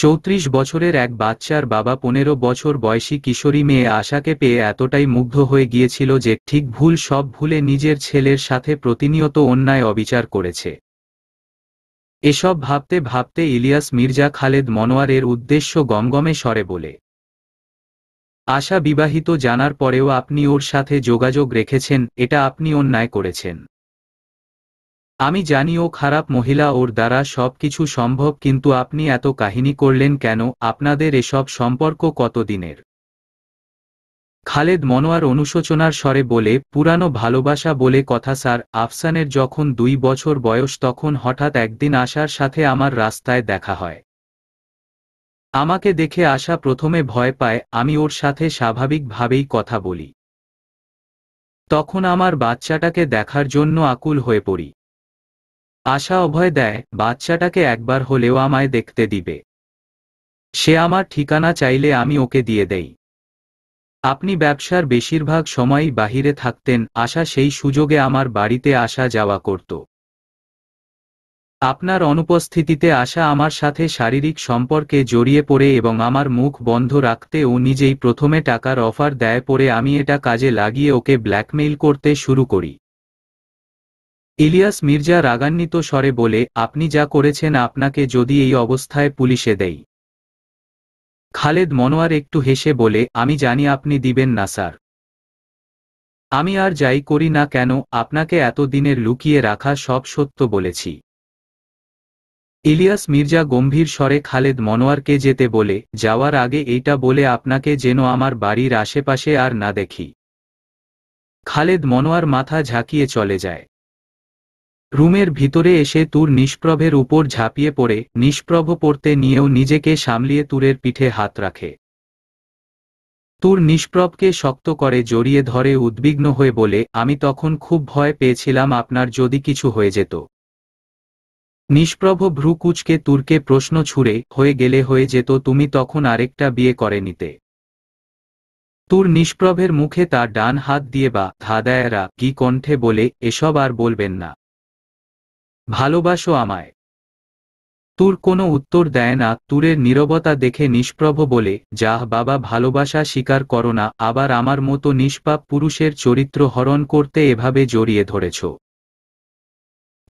চৌত্রিশ বছরের এক বাচ্চার বাবা পনেরো বছর বয়সী কিশোরী মেয়ে আশাকে পেয়ে এতটাই মুগ্ধ হয়ে গিয়েছিল যে ঠিক ভুল সব ভুলে নিজের ছেলের সাথে প্রতিনিয়ত অন্যায় অবিচার করেছে এসব ভাবতে ভাবতে ইলিয়াস মির্জা খালেদ মনোয়ারের উদ্দেশ্য গমগমে সরে বলে আশা বিবাহিত জানার পরেও আপনি ওর সাথে যোগাযোগ রেখেছেন এটা আপনি অন্যায় করেছেন আমি জানি ও খারাপ মহিলা ওর দ্বারা সব কিছু সম্ভব কিন্তু আপনি এত কাহিনী করলেন কেন আপনাদের এসব সম্পর্ক কতদিনের খালেদ মনোয়ার অনুশোচনার স্বরে বলে পুরানো ভালোবাসা বলে কথা স্যার আফসানের যখন দুই বছর বয়স তখন হঠাৎ একদিন আসার সাথে আমার রাস্তায় দেখা হয় আমাকে দেখে আশা প্রথমে ভয় পায় আমি ওর সাথে স্বাভাবিকভাবেই কথা বলি তখন আমার বাচ্চাটাকে দেখার জন্য আকুল হয়ে পড়ি আশা অভয় দেয় বাচ্চাটাকে একবার হলেও আমায় দেখতে দিবে সে আমার ঠিকানা চাইলে আমি ওকে দিয়ে দেই আপনি ব্যবসার বেশিরভাগ সময়ই বাহিরে থাকতেন আসা সেই সুযোগে আমার বাড়িতে আসা যাওয়া করত আপনার অনুপস্থিতিতে আসা আমার সাথে শারীরিক সম্পর্কে জড়িয়ে পড়ে এবং আমার মুখ বন্ধ রাখতে ও নিজেই প্রথমে টাকার অফার দেয় পরে আমি এটা কাজে লাগিয়ে ওকে ব্ল্যাকমেইল করতে শুরু করি ইলিয়াস মির্জা রাগান্বিত স্বরে বলে আপনি যা করেছেন আপনাকে যদি এই অবস্থায় পুলিশে দেয় খালেদ মনোয়ার একটু হেসে বলে আমি জানি আপনি দিবেন না স্যার আমি আর যাই করি না কেন আপনাকে এতদিনের লুকিয়ে রাখা সব সত্য বলেছি ইলিয়াস মির্জা গম্ভীর স্বরে খালেদ মনোয়ারকে যেতে বলে যাওয়ার আগে এইটা বলে আপনাকে যেন আমার বাড়ির আশেপাশে আর না দেখি খালেদ মনোয়ার মাথা ঝাঁকিয়ে চলে যায় রুমের ভিতরে এসে তুর নিষ্প্রভের উপর ঝাঁপিয়ে পড়ে নিষ্প্রভ পড়তে নিয়েও নিজেকে সামলিয়ে তুরের পিঠে হাত রাখে তুর নিষ্প্রভকে শক্ত করে জড়িয়ে ধরে উদ্বিগ্ন হয়ে বলে আমি তখন খুব ভয় পেয়েছিলাম আপনার যদি কিছু হয়ে যেত নিষ্প্রভ ভ্রুকুচকে তুরকে প্রশ্ন ছুড়ে হয়ে গেলে হয়ে যেত তুমি তখন আরেকটা বিয়ে করে নিতে তুর নিষ্প্রভের মুখে তার ডান হাত দিয়ে বা ধাদায়রা কি কণ্ঠে বলে এসব আর বলবেন না ভালোবাসো আমায় তুর কোনো উত্তর দেয় না তুরের নীরবতা দেখে নিষ্প্রভ বলে যাহ বাবা ভালোবাসা স্বীকার করো না আবার আমার মতো নিষ্পাপ পুরুষের চরিত্র হরণ করতে এভাবে জড়িয়ে ধরেছ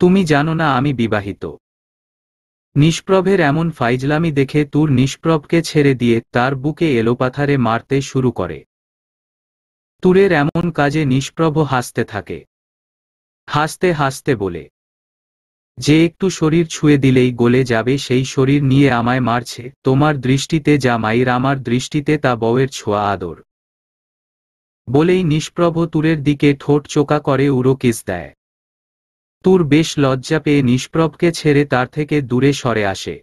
তুমি জানো না আমি বিবাহিত নিষ্প্রভের এমন ফাইজলামি দেখে তুর নিষ্প্রভকে ছেড়ে দিয়ে তার বুকে এলোপাথারে মারতে শুরু করে তুরের এমন কাজে নিষ্প্রভ হাসতে থাকে হাসতে হাসতে বলে যে একটু শরীর ছুঁয়ে দিলেই গলে যাবে সেই শরীর নিয়ে আমায় মারছে তোমার দৃষ্টিতে যা মাইর আমার দৃষ্টিতে তা বউয়ের ছোঁয়া আদর বলেই নিষ্প্রভ তুরের দিকে ঠোঁট চোকা করে উড়ো কিস দেয় তুর বেশ লজ্জা পেয়ে নিষ্প্রভকে ছেড়ে তার থেকে দূরে সরে আসে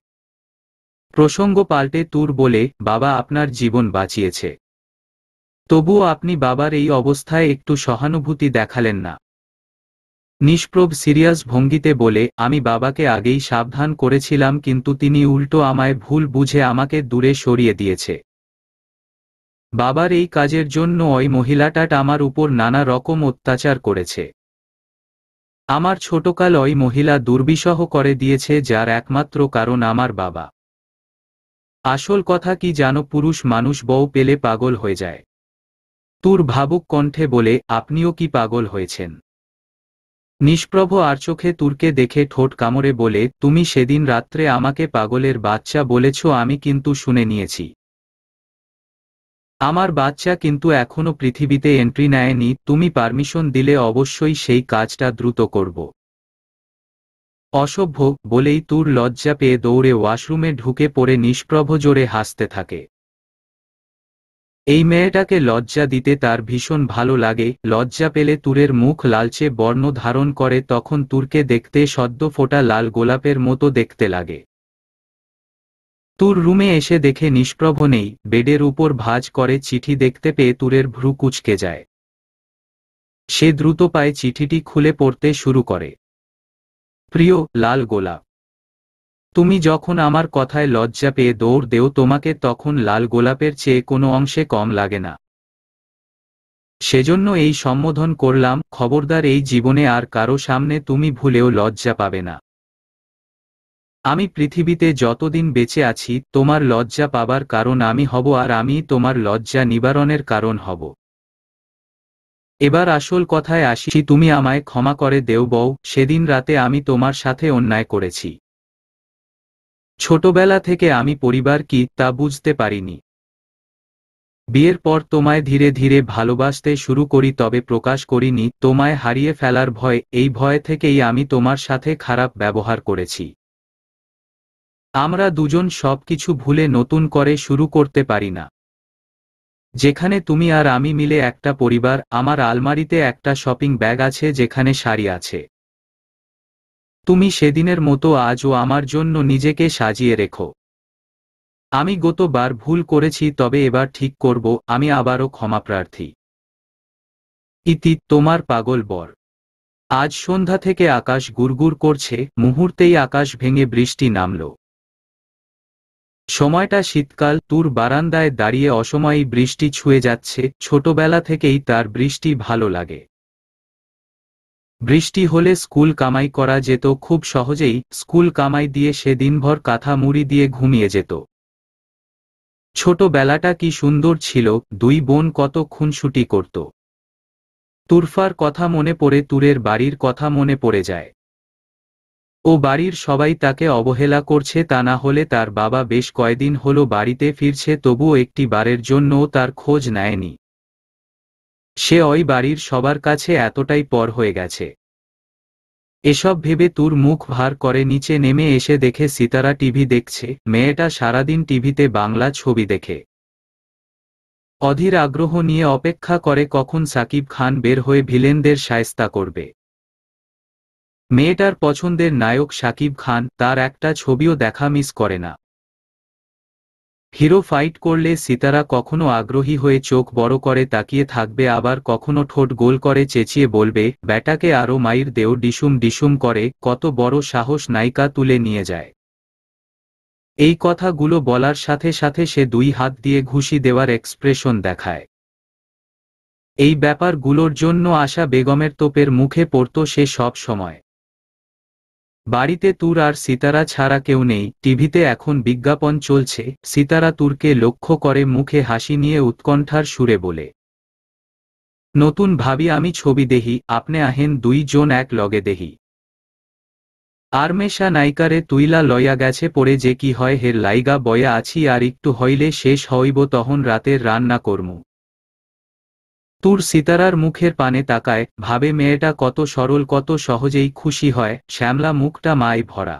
প্রসঙ্গ পাল্টে তুর বলে বাবা আপনার জীবন বাঁচিয়েছে তবুও আপনি বাবার এই অবস্থায় একটু সহানুভূতি দেখালেন না নিষ্প্রভ সিরিয়াস ভঙ্গিতে বলে আমি বাবাকে আগেই সাবধান করেছিলাম কিন্তু তিনি উল্টো আমায় ভুল বুঝে আমাকে দূরে সরিয়ে দিয়েছে বাবার এই কাজের জন্য ওই মহিলাটাট আমার উপর নানা রকম অত্যাচার করেছে আমার ছোটকাল ওই মহিলা দুর্বিষহ করে দিয়েছে যার একমাত্র কারণ আমার বাবা আসল কথা কি জানো পুরুষ মানুষ বউ পেলে পাগল হয়ে যায় তুর ভাবুক কণ্ঠে বলে আপনিও কি পাগল হয়েছেন নিষ্প্রভ আর চোখে তুর্কে দেখে ঠোঁট কামড়ে বলে তুমি সেদিন রাত্রে আমাকে পাগলের বাচ্চা বলেছ আমি কিন্তু শুনে নিয়েছি আমার বাচ্চা কিন্তু এখনো পৃথিবীতে এন্ট্রি নেয়নি তুমি পারমিশন দিলে অবশ্যই সেই কাজটা দ্রুত করব অসভ্য বলেই তুর লজ্জা পেয়ে দৌড়ে ওয়াশরুমে ঢুকে পড়ে নিষ্প্রভ জোরে হাসতে থাকে এই মেয়েটাকে লজ্জা দিতে তার ভীষণ ভালো লাগে লজ্জা পেলে তুরের মুখ লালচে বর্ণ ধারণ করে তখন তুরকে দেখতে সদ্য ফোটা লাল গোলাপের মতো দেখতে লাগে তুর রুমে এসে দেখে নিষ্প্রভ নেই বেডের উপর ভাজ করে চিঠি দেখতে পেয়ে তুরের ভ্রু কুচকে যায় সে দ্রুত পায়ে চিঠিটি খুলে পড়তে শুরু করে প্রিয় লাল গোলাপ তুমি যখন আমার কথায় লজ্জা পেয়ে দৌড় দেও তোমাকে তখন লাল গোলাপের চেয়ে কোনো অংশে কম লাগে না সেজন্য এই সম্বোধন করলাম খবরদার এই জীবনে আর কারো সামনে তুমি ভুলেও লজ্জা পাবে না আমি পৃথিবীতে যতদিন বেঁচে আছি তোমার লজ্জা পাবার কারণ আমি হব আর আমি তোমার লজ্জা নিবারণের কারণ হব এবার আসল কথায় আসি তুমি আমায় ক্ষমা করে দেও বউ সেদিন রাতে আমি তোমার সাথে অন্যায় করেছি ছোটবেলা থেকে আমি পরিবার কি তা বুঝতে পারিনি বিয়ের পর তোমায় ধীরে ধীরে ভালোবাসতে শুরু করি তবে প্রকাশ করিনি তোমায় হারিয়ে ফেলার ভয় এই ভয় থেকেই আমি তোমার সাথে খারাপ ব্যবহার করেছি আমরা দুজন সব কিছু ভুলে নতুন করে শুরু করতে পারি না যেখানে তুমি আর আমি মিলে একটা পরিবার আমার আলমারিতে একটা শপিং ব্যাগ আছে যেখানে শাড়ি আছে তুমি সেদিনের মতো আজও আমার জন্য নিজেকে সাজিয়ে রেখো আমি গতবার ভুল করেছি তবে এবার ঠিক করব আমি আবারও ক্ষমাপ্রার্থী ইতি তোমার পাগল বর আজ সন্ধ্যা থেকে আকাশ গুরগুর করছে মুহূর্তেই আকাশ ভেঙে বৃষ্টি নামল সময়টা শীতকাল তুর বারান্দায় দাঁড়িয়ে অসময়ই বৃষ্টি ছুঁয়ে যাচ্ছে ছোটবেলা থেকেই তার বৃষ্টি ভালো লাগে বৃষ্টি হলে স্কুল কামাই করা যেত খুব সহজেই স্কুল কামাই দিয়ে সে দিনভর কাঁথা মুড়ি দিয়ে ঘুমিয়ে যেত ছোটবেলাটা কি সুন্দর ছিল দুই বোন কত খুনসুটি করত তুরফার কথা মনে পড়ে তুরের বাড়ির কথা মনে পড়ে যায় ও বাড়ির সবাই তাকে অবহেলা করছে তা না হলে তার বাবা বেশ কয়দিন হলো বাড়িতে ফিরছে তবুও একটি বারের জন্যও তার খোঁজ নেয়নি সে ওই বাড়ির সবার কাছে এতটাই পর হয়ে গেছে এসব ভেবে তুর মুখ ভার করে নিচে নেমে এসে দেখে সিতারা টিভি দেখছে মেয়েটা সারাদিন টিভিতে বাংলা ছবি দেখে অধীর আগ্রহ নিয়ে অপেক্ষা করে কখন সাকিব খান বের হয়ে ভিলেনদের সায়স্তা করবে মেয়েটার পছন্দের নায়ক সাকিব খান তার একটা ছবিও দেখা মিস করে না হিরো ফাইট করলে সিতারা কখনো আগ্রহী হয়ে চোখ বড় করে তাকিয়ে থাকবে আবার কখনো ঠোঁট গোল করে চেঁচিয়ে বলবে ব্যাটাকে আরও মাইর দেও ডিসুম ডিসুম করে কত বড় সাহস নায়িকা তুলে নিয়ে যায় এই কথাগুলো বলার সাথে সাথে সে দুই হাত দিয়ে ঘুষি দেওয়ার এক্সপ্রেশন দেখায় এই ব্যাপারগুলোর জন্য আশা বেগমের তোপের মুখে পড়ত সে সব সময় বাড়িতে তুর আর সিতারা ছাড়া কেউ নেই টিভিতে এখন বিজ্ঞাপন চলছে সিতারা তুরকে লক্ষ্য করে মুখে হাসি নিয়ে উৎকণ্ঠার সুরে বলে নতুন ভাবি আমি ছবি দেহি আপনি আহেন দুই জন এক লগে দেহি আরমেশা নাইকারে তুইলা লয়া গেছে পরে যে কি হয় হের লাইগা বয়া আছি আর একটু হইলে শেষ হইব তখন রাতের রান্না করমু তুর সিতারার মুখের পানে তাকায় ভাবে মেয়েটা কত সরল কত সহজেই খুশি হয় শ্যামলা মুখটা মায় ভরা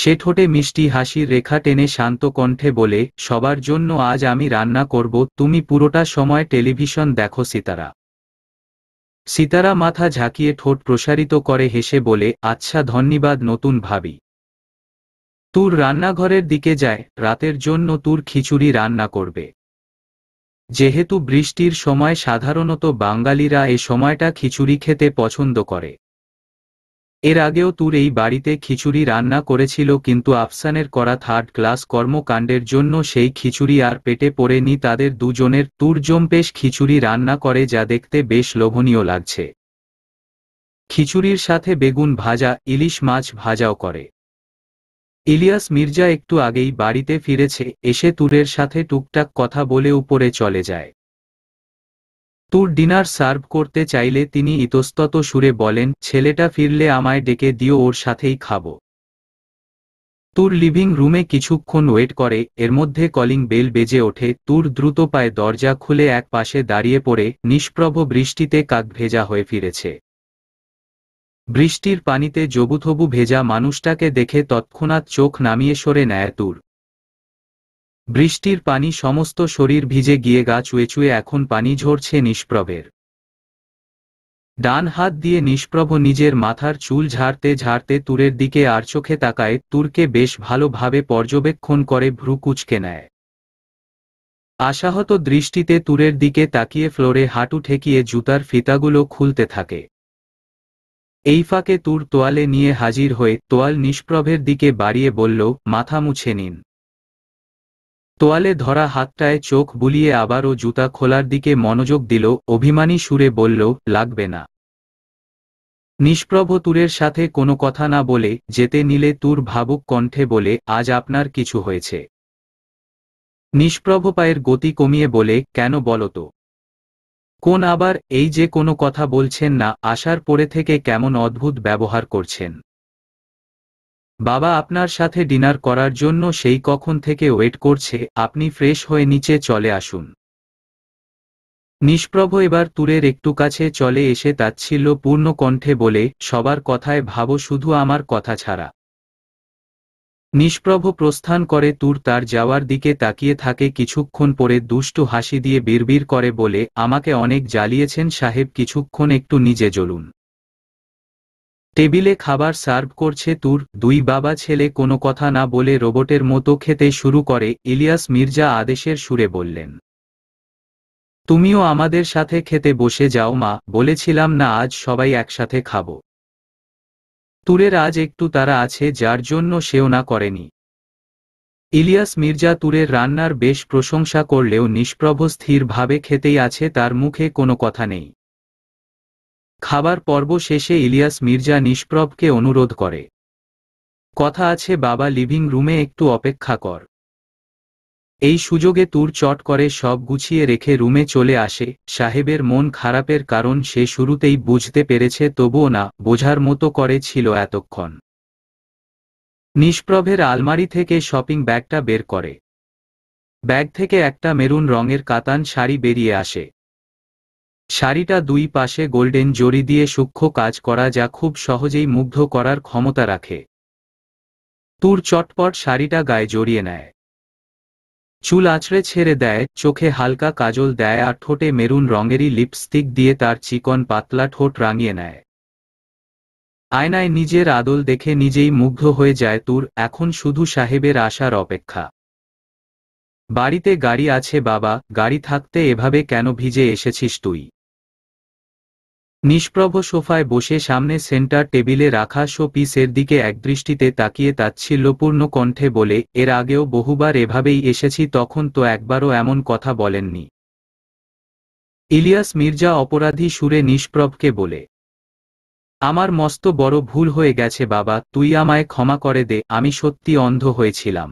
সে ঠোঁটে মিষ্টি হাসির রেখা টেনে শান্ত কণ্ঠে বলে সবার জন্য আজ আমি রান্না করব তুমি পুরোটা সময় টেলিভিশন দেখো সিতারা সিতারা মাথা ঝাঁকিয়ে ঠোঁট প্রসারিত করে হেসে বলে আচ্ছা ধন্যবাদ নতুন ভাবি তুর রান্নাঘরের দিকে যায় রাতের জন্য তুর খিচুড়ি রান্না করবে যেহেতু বৃষ্টির সময় সাধারণত বাঙালিরা এ সময়টা খিচুড়ি খেতে পছন্দ করে এর আগেও তুর এই বাড়িতে খিচুড়ি রান্না করেছিল কিন্তু আফসানের করা থার্ড ক্লাস কর্মকাণ্ডের জন্য সেই খিচুড়ি আর পেটে পড়েনি তাদের দুজনের তুর জম্পেশ খিচুড়ি রান্না করে যা দেখতে বেশ লোভনীয় লাগছে খিচুড়ির সাথে বেগুন ভাজা ইলিশ মাছ ভাজাও করে ইলিয়াস মির্জা একটু আগেই বাড়িতে ফিরেছে এসে তুরের সাথে টুকটাক কথা বলে উপরে চলে যায় তুর ডিনার সার্ভ করতে চাইলে তিনি ইতস্তত সুরে বলেন ছেলেটা ফিরলে আমায় ডেকে দিও ওর সাথেই খাব তুর লিভিং রুমে কিছুক্ষণ ওয়েট করে এর মধ্যে কলিং বেল বেজে ওঠে তুর দ্রুত পায়ে দরজা খুলে এক পাশে দাঁড়িয়ে পড়ে নিষ্প্রভ বৃষ্টিতে কাক ভেজা হয়ে ফিরেছে বৃষ্টির পানিতে জবুথবু ভেজা মানুষটাকে দেখে তৎক্ষণাৎ চোখ নামিয়ে সরে নেয় তুর বৃষ্টির পানি সমস্ত শরীর ভিজে গিয়ে গা চুয়ে চুয়ে এখন পানি ঝরছে নিষ্প্রভের ডান হাত দিয়ে নিষ্প্রভ নিজের মাথার চুল ঝাড়তে ঝাড়তে তুরের দিকে আর চোখে তাকায় তুরকে বেশ ভালোভাবে পর্যবেক্ষণ করে ভ্রু কুচকে নেয় আশাহত দৃষ্টিতে তুরের দিকে তাকিয়ে ফ্লোরে হাঁটু ঠেকিয়ে জুতার ফিতাগুলো খুলতে থাকে এই ফাঁকে তুর তোয়ালে নিয়ে হাজির হয়ে তোয়াল নিষ্প্রভের দিকে বাড়িয়ে বলল মাথা মুছে নিন তোয়ালে ধরা হাতটায় চোখ বুলিয়ে আবারও জুতা খোলার দিকে মনোযোগ দিল অভিমানী সুরে বলল লাগবে না নিষ্প্রভ তুরের সাথে কোনো কথা না বলে যেতে নিলে তুর ভাবুক কণ্ঠে বলে আজ আপনার কিছু হয়েছে নিষ্প্রভ পায়ের গতি কমিয়ে বলে কেন বলতো কোন আবার এই যে কোনো কথা বলছেন না আসার পরে থেকে কেমন অদ্ভুত ব্যবহার করছেন বাবা আপনার সাথে ডিনার করার জন্য সেই কখন থেকে ওয়েট করছে আপনি ফ্রেশ হয়ে নিচে চলে আসুন নিষ্প্রভ এবার তুরের একটু কাছে চলে এসে তাচ্ছিল্য পূর্ণ কণ্ঠে বলে সবার কথায় ভাবো শুধু আমার কথা ছাড়া নিষ্প্রভ প্রস্থান করে তুর তার যাওয়ার দিকে তাকিয়ে থাকে কিছুক্ষণ পরে দুষ্ট হাসি দিয়ে বিড়বিড় করে বলে আমাকে অনেক জ্বালিয়েছেন সাহেব কিছুক্ষণ একটু নিজে জ্বলুন টেবিলে খাবার সার্ভ করছে তুর দুই বাবা ছেলে কোনো কথা না বলে রোবটের মতো খেতে শুরু করে ইলিয়াস মির্জা আদেশের সুরে বললেন তুমিও আমাদের সাথে খেতে বসে যাও মা বলেছিলাম না আজ সবাই একসাথে খাবো তুরের আজ একটু তারা আছে যার জন্য সেও না করেনি ইলিয়াস মির্জা তুরের রান্নার বেশ প্রশংসা করলেও নিষ্প্রভ স্থিরভাবে খেতেই আছে তার মুখে কোনো কথা নেই খাবার পর্ব শেষে ইলিয়াস মির্জা নিষ্প্রভকে অনুরোধ করে কথা আছে বাবা লিভিং রুমে একটু অপেক্ষা কর এই সুযোগে তুর চট করে সব গুছিয়ে রেখে রুমে চলে আসে সাহেবের মন খারাপের কারণ সে শুরুতেই বুঝতে পেরেছে তবুও না বোঝার মতো করে ছিল এতক্ষণ নিষ্প্রভের আলমারি থেকে শপিং ব্যাগটা বের করে ব্যাগ থেকে একটা মেরুন রঙের কাতান শাড়ি বেরিয়ে আসে শাড়িটা দুই পাশে গোল্ডেন জড়ি দিয়ে সূক্ষ্ম কাজ করা যা খুব সহজেই মুগ্ধ করার ক্ষমতা রাখে তুর চটপট শাড়িটা গায়ে জড়িয়ে নেয় চুল আঁচড়ে ছেড়ে দেয় চোখে হালকা কাজল দেয় আর ঠোঁটে মেরুন রঙেরই লিপস্টিক দিয়ে তার চিকন পাতলা ঠোঁট রাঙিয়ে নেয় আয়নায় নিজের আদল দেখে নিজেই মুগ্ধ হয়ে যায় তুর এখন শুধু সাহেবের আসার অপেক্ষা বাড়িতে গাড়ি আছে বাবা গাড়ি থাকতে এভাবে কেন ভিজে এসেছিস তুই নিষ্প্রভ সোফায় বসে সামনে সেন্টার টেবিলে রাখা শো পিসের দিকে একদৃষ্টিতে তাকিয়ে তাচ্ছিল্যপূর্ণ কণ্ঠে বলে এর আগেও বহুবার এভাবেই এসেছি তখন তো একবারও এমন কথা বলেননি ইলিয়াস মির্জা অপরাধী সুরে নিষ্প্রভকে বলে আমার মস্ত বড় ভুল হয়ে গেছে বাবা তুই আমায় ক্ষমা করে দে আমি সত্যি অন্ধ হয়েছিলাম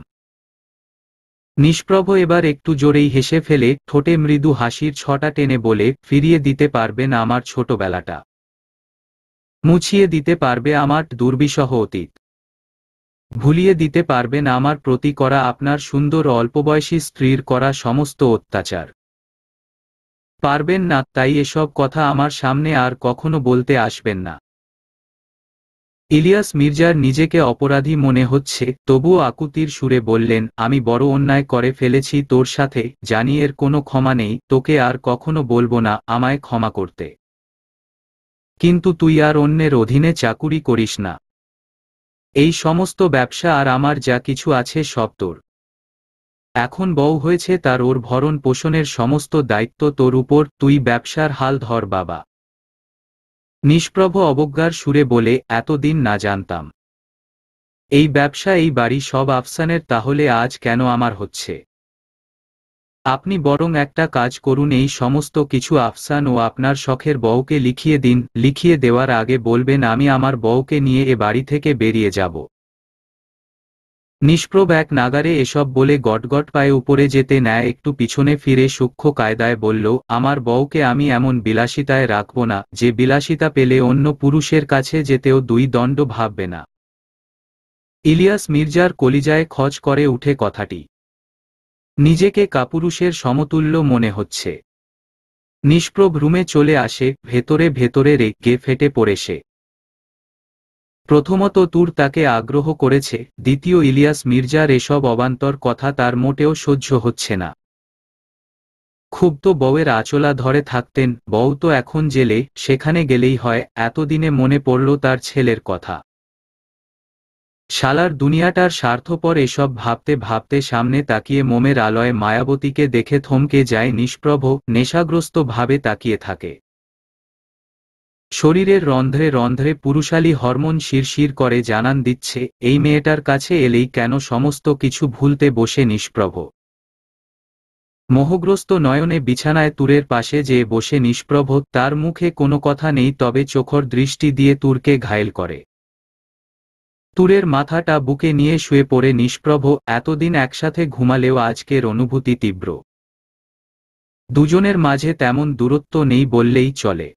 নিষ্প্রভ এবার একটু জোরেই হেসে ফেলে ঠোঁটে মৃদু হাসির ছটা টেনে বলে ফিরিয়ে দিতে পারবেন আমার ছোটবেলাটা মুছিয়ে দিতে পারবে আমার দুর্বিষহ অতীত ভুলিয়ে দিতে পারবেন আমার প্রতি করা আপনার সুন্দর অল্পবয়সী স্ত্রীর করা সমস্ত অত্যাচার পারবেন না তাই এসব কথা আমার সামনে আর কখনো বলতে আসবেন না ইলিয়াস মির্জার নিজেকে অপরাধী মনে হচ্ছে তবুও আকুতির সুরে বললেন আমি বড় অন্যায় করে ফেলেছি তোর সাথে জানি এর কোনো ক্ষমা নেই তোকে আর কখনো বলবো না আমায় ক্ষমা করতে কিন্তু তুই আর অন্যের অধীনে চাকুরি করিস না এই সমস্ত ব্যবসা আর আমার যা কিছু আছে সব তোর এখন বউ হয়েছে তার ওর ভরণ পোষণের সমস্ত দায়িত্ব তোর উপর তুই ব্যবসার হাল ধর বাবা নিষ্প্রভ অবজ্ঞার সুরে বলে এতদিন না জানতাম এই ব্যবসা এই বাড়ি সব আফসানের তাহলে আজ কেন আমার হচ্ছে আপনি বরং একটা কাজ করুন এই সমস্ত কিছু আফসান ও আপনার শখের বউকে লিখিয়ে দিন লিখিয়ে দেওয়ার আগে বলবেন আমি আমার বউকে নিয়ে এ বাড়ি থেকে বেরিয়ে যাব নিষ্প্রব এক নাগারে এসব বলে গটগট পায়ে উপরে যেতে নেয় একটু পিছনে ফিরে সূক্ষ্ম কায়দায় বলল আমার বউকে আমি এমন বিলাসিতায় রাখব না যে বিলাসিতা পেলে অন্য পুরুষের কাছে যেতেও দুই দণ্ড ভাববে না ইলিয়াস মির্জার কলিজায় খচ করে উঠে কথাটি নিজেকে কাপুরুষের সমতুল্য মনে হচ্ছে নিষ্প্রভ রুমে চলে আসে ভেতরে ভেতরে রেগে ফেটে পড়ে সে প্রথমত তুর তাকে আগ্রহ করেছে দ্বিতীয় ইলিয়াস মির্জার এসব অবান্তর কথা তার মোটেও সহ্য হচ্ছে না ক্ষুব্ধ বউয়ের আচলা ধরে থাকতেন বউ তো এখন জেলে সেখানে গেলেই হয় এতদিনে মনে পড়ল তার ছেলের কথা শালার দুনিয়াটার স্বার্থপর এসব ভাবতে ভাবতে সামনে তাকিয়ে মোমের আলয়ে মায়াবতীকে দেখে থমকে যায় নিষ্প্রভ নেশাগ্রস্ত ভাবে তাকিয়ে থাকে শরীরের রন্ধ্রে রন্ধ্রে পুরুষালী হরমোন শিরশির করে জানান দিচ্ছে এই মেয়েটার কাছে এলেই কেন সমস্ত কিছু ভুলতে বসে নিষ্প্রভ মোহগ্রস্ত নয়নে বিছানায় তুরের পাশে যে বসে নিষ্প্রভ তার মুখে কোনো কথা নেই তবে চোখর দৃষ্টি দিয়ে তুরকে ঘায়েল করে তুরের মাথাটা বুকে নিয়ে শুয়ে পড়ে নিষ্প্রভ এতদিন একসাথে ঘুমালেও আজকের অনুভূতি তীব্র দুজনের মাঝে তেমন দূরত্ব নেই বললেই চলে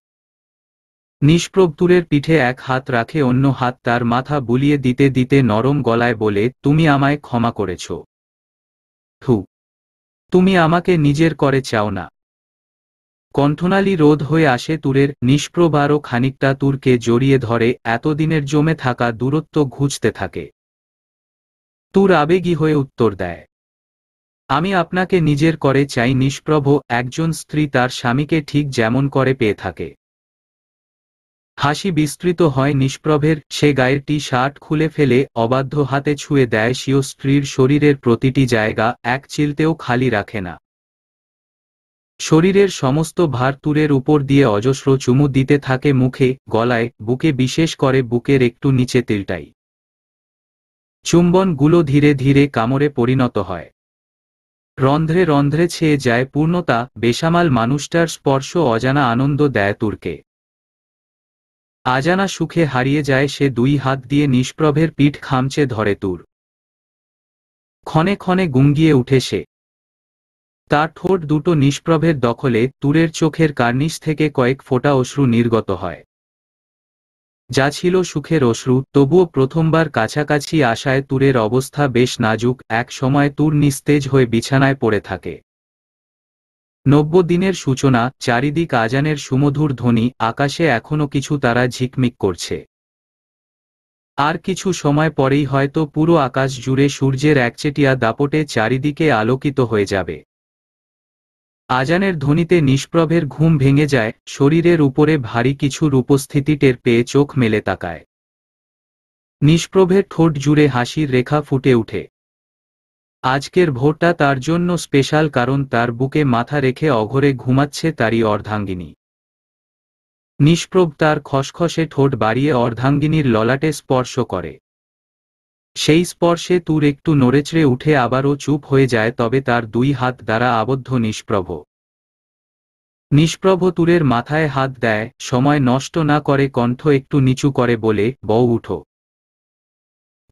নিষ্প্রভ দূরের পিঠে এক হাত রাখে অন্য হাত তার মাথা বুলিয়ে দিতে দিতে নরম গলায় বলে তুমি আমায় ক্ষমা করেছ ঠু তুমি আমাকে নিজের করে চাও না কণ্ঠনালী রোধ হয়ে আসে তুরের নিষ্প্রভ খানিকটা তুরকে জড়িয়ে ধরে এতদিনের জমে থাকা দূরত্ব ঘুচতে থাকে তুর আবেগী হয়ে উত্তর দেয় আমি আপনাকে নিজের করে চাই নিষ্প্রভ একজন স্ত্রী তার স্বামীকে ঠিক যেমন করে পেয়ে থাকে হাসি বিস্তৃত হয় নিষ্প্রভের সে গায়েরটি শার্ট খুলে ফেলে অবাধ্য হাতে ছুঁয়ে দেয় সিও স্ত্রীর শরীরের প্রতিটি জায়গা এক চিলতেও খালি রাখে না শরীরের সমস্ত ভার তুরের উপর দিয়ে অজস্র চুমু দিতে থাকে মুখে গলায় বুকে বিশেষ করে বুকের একটু নিচে তিলটাই চুম্বনগুলো ধীরে ধীরে কামড়ে পরিণত হয় রন্ধ্রে রন্ধ্রে ছেয়ে যায় পূর্ণতা বেসামাল মানুষটার স্পর্শ অজানা আনন্দ দেয় তুরকে আজানা সুখে হারিয়ে যায় সে দুই হাত দিয়ে নিষ্প্রভের পিঠ খামচে ধরে তুর ক্ষণে ক্ষণে গুঙ্গিয়ে উঠে সে তার ঠোঁট দুটো নিষ্প্রভের দখলে তুরের চোখের কার্নিশ থেকে কয়েক ফোঁটা অশ্রু নির্গত হয় যা ছিল সুখের অশ্রু তবুও প্রথমবার কাছাকাছি আসায় তুরের অবস্থা বেশ নাজুক এক সময় তুর নিস্তেজ হয়ে বিছানায় পড়ে থাকে নব্য দিনের সূচনা চারিদিক আজানের সুমধুর ধ্বনি আকাশে এখনও কিছু তারা ঝিকমিক করছে আর কিছু সময় পরেই হয়তো পুরো আকাশ জুড়ে সূর্যের একচেটিয়া দাপটে চারিদিকে আলোকিত হয়ে যাবে আজানের ধ্বনিতে নিষ্প্রভের ঘুম ভেঙে যায় শরীরের উপরে ভারী কিছুর উপস্থিতি টের পেয়ে চোখ মেলে তাকায় নিষ্প্রভের ঠোঁট জুড়ে হাসির রেখা ফুটে উঠে আজকের ভোটটা তার জন্য স্পেশাল কারণ তার বুকে মাথা রেখে অঘরে ঘুমাচ্ছে তারই অর্ধাঙ্গিনী নিষ্প্রভ তার খসখসে ঠোঁট বাড়িয়ে অর্ধাঙ্গিনীর ললাটে স্পর্শ করে সেই স্পর্শে তুর একটু নড়েচড়ে উঠে আবারও চুপ হয়ে যায় তবে তার দুই হাত দ্বারা আবদ্ধ নিষ্প্রভ নিষ্প্রভ তুরের মাথায় হাত দেয় সময় নষ্ট না করে কণ্ঠ একটু নিচু করে বলে বউ উঠো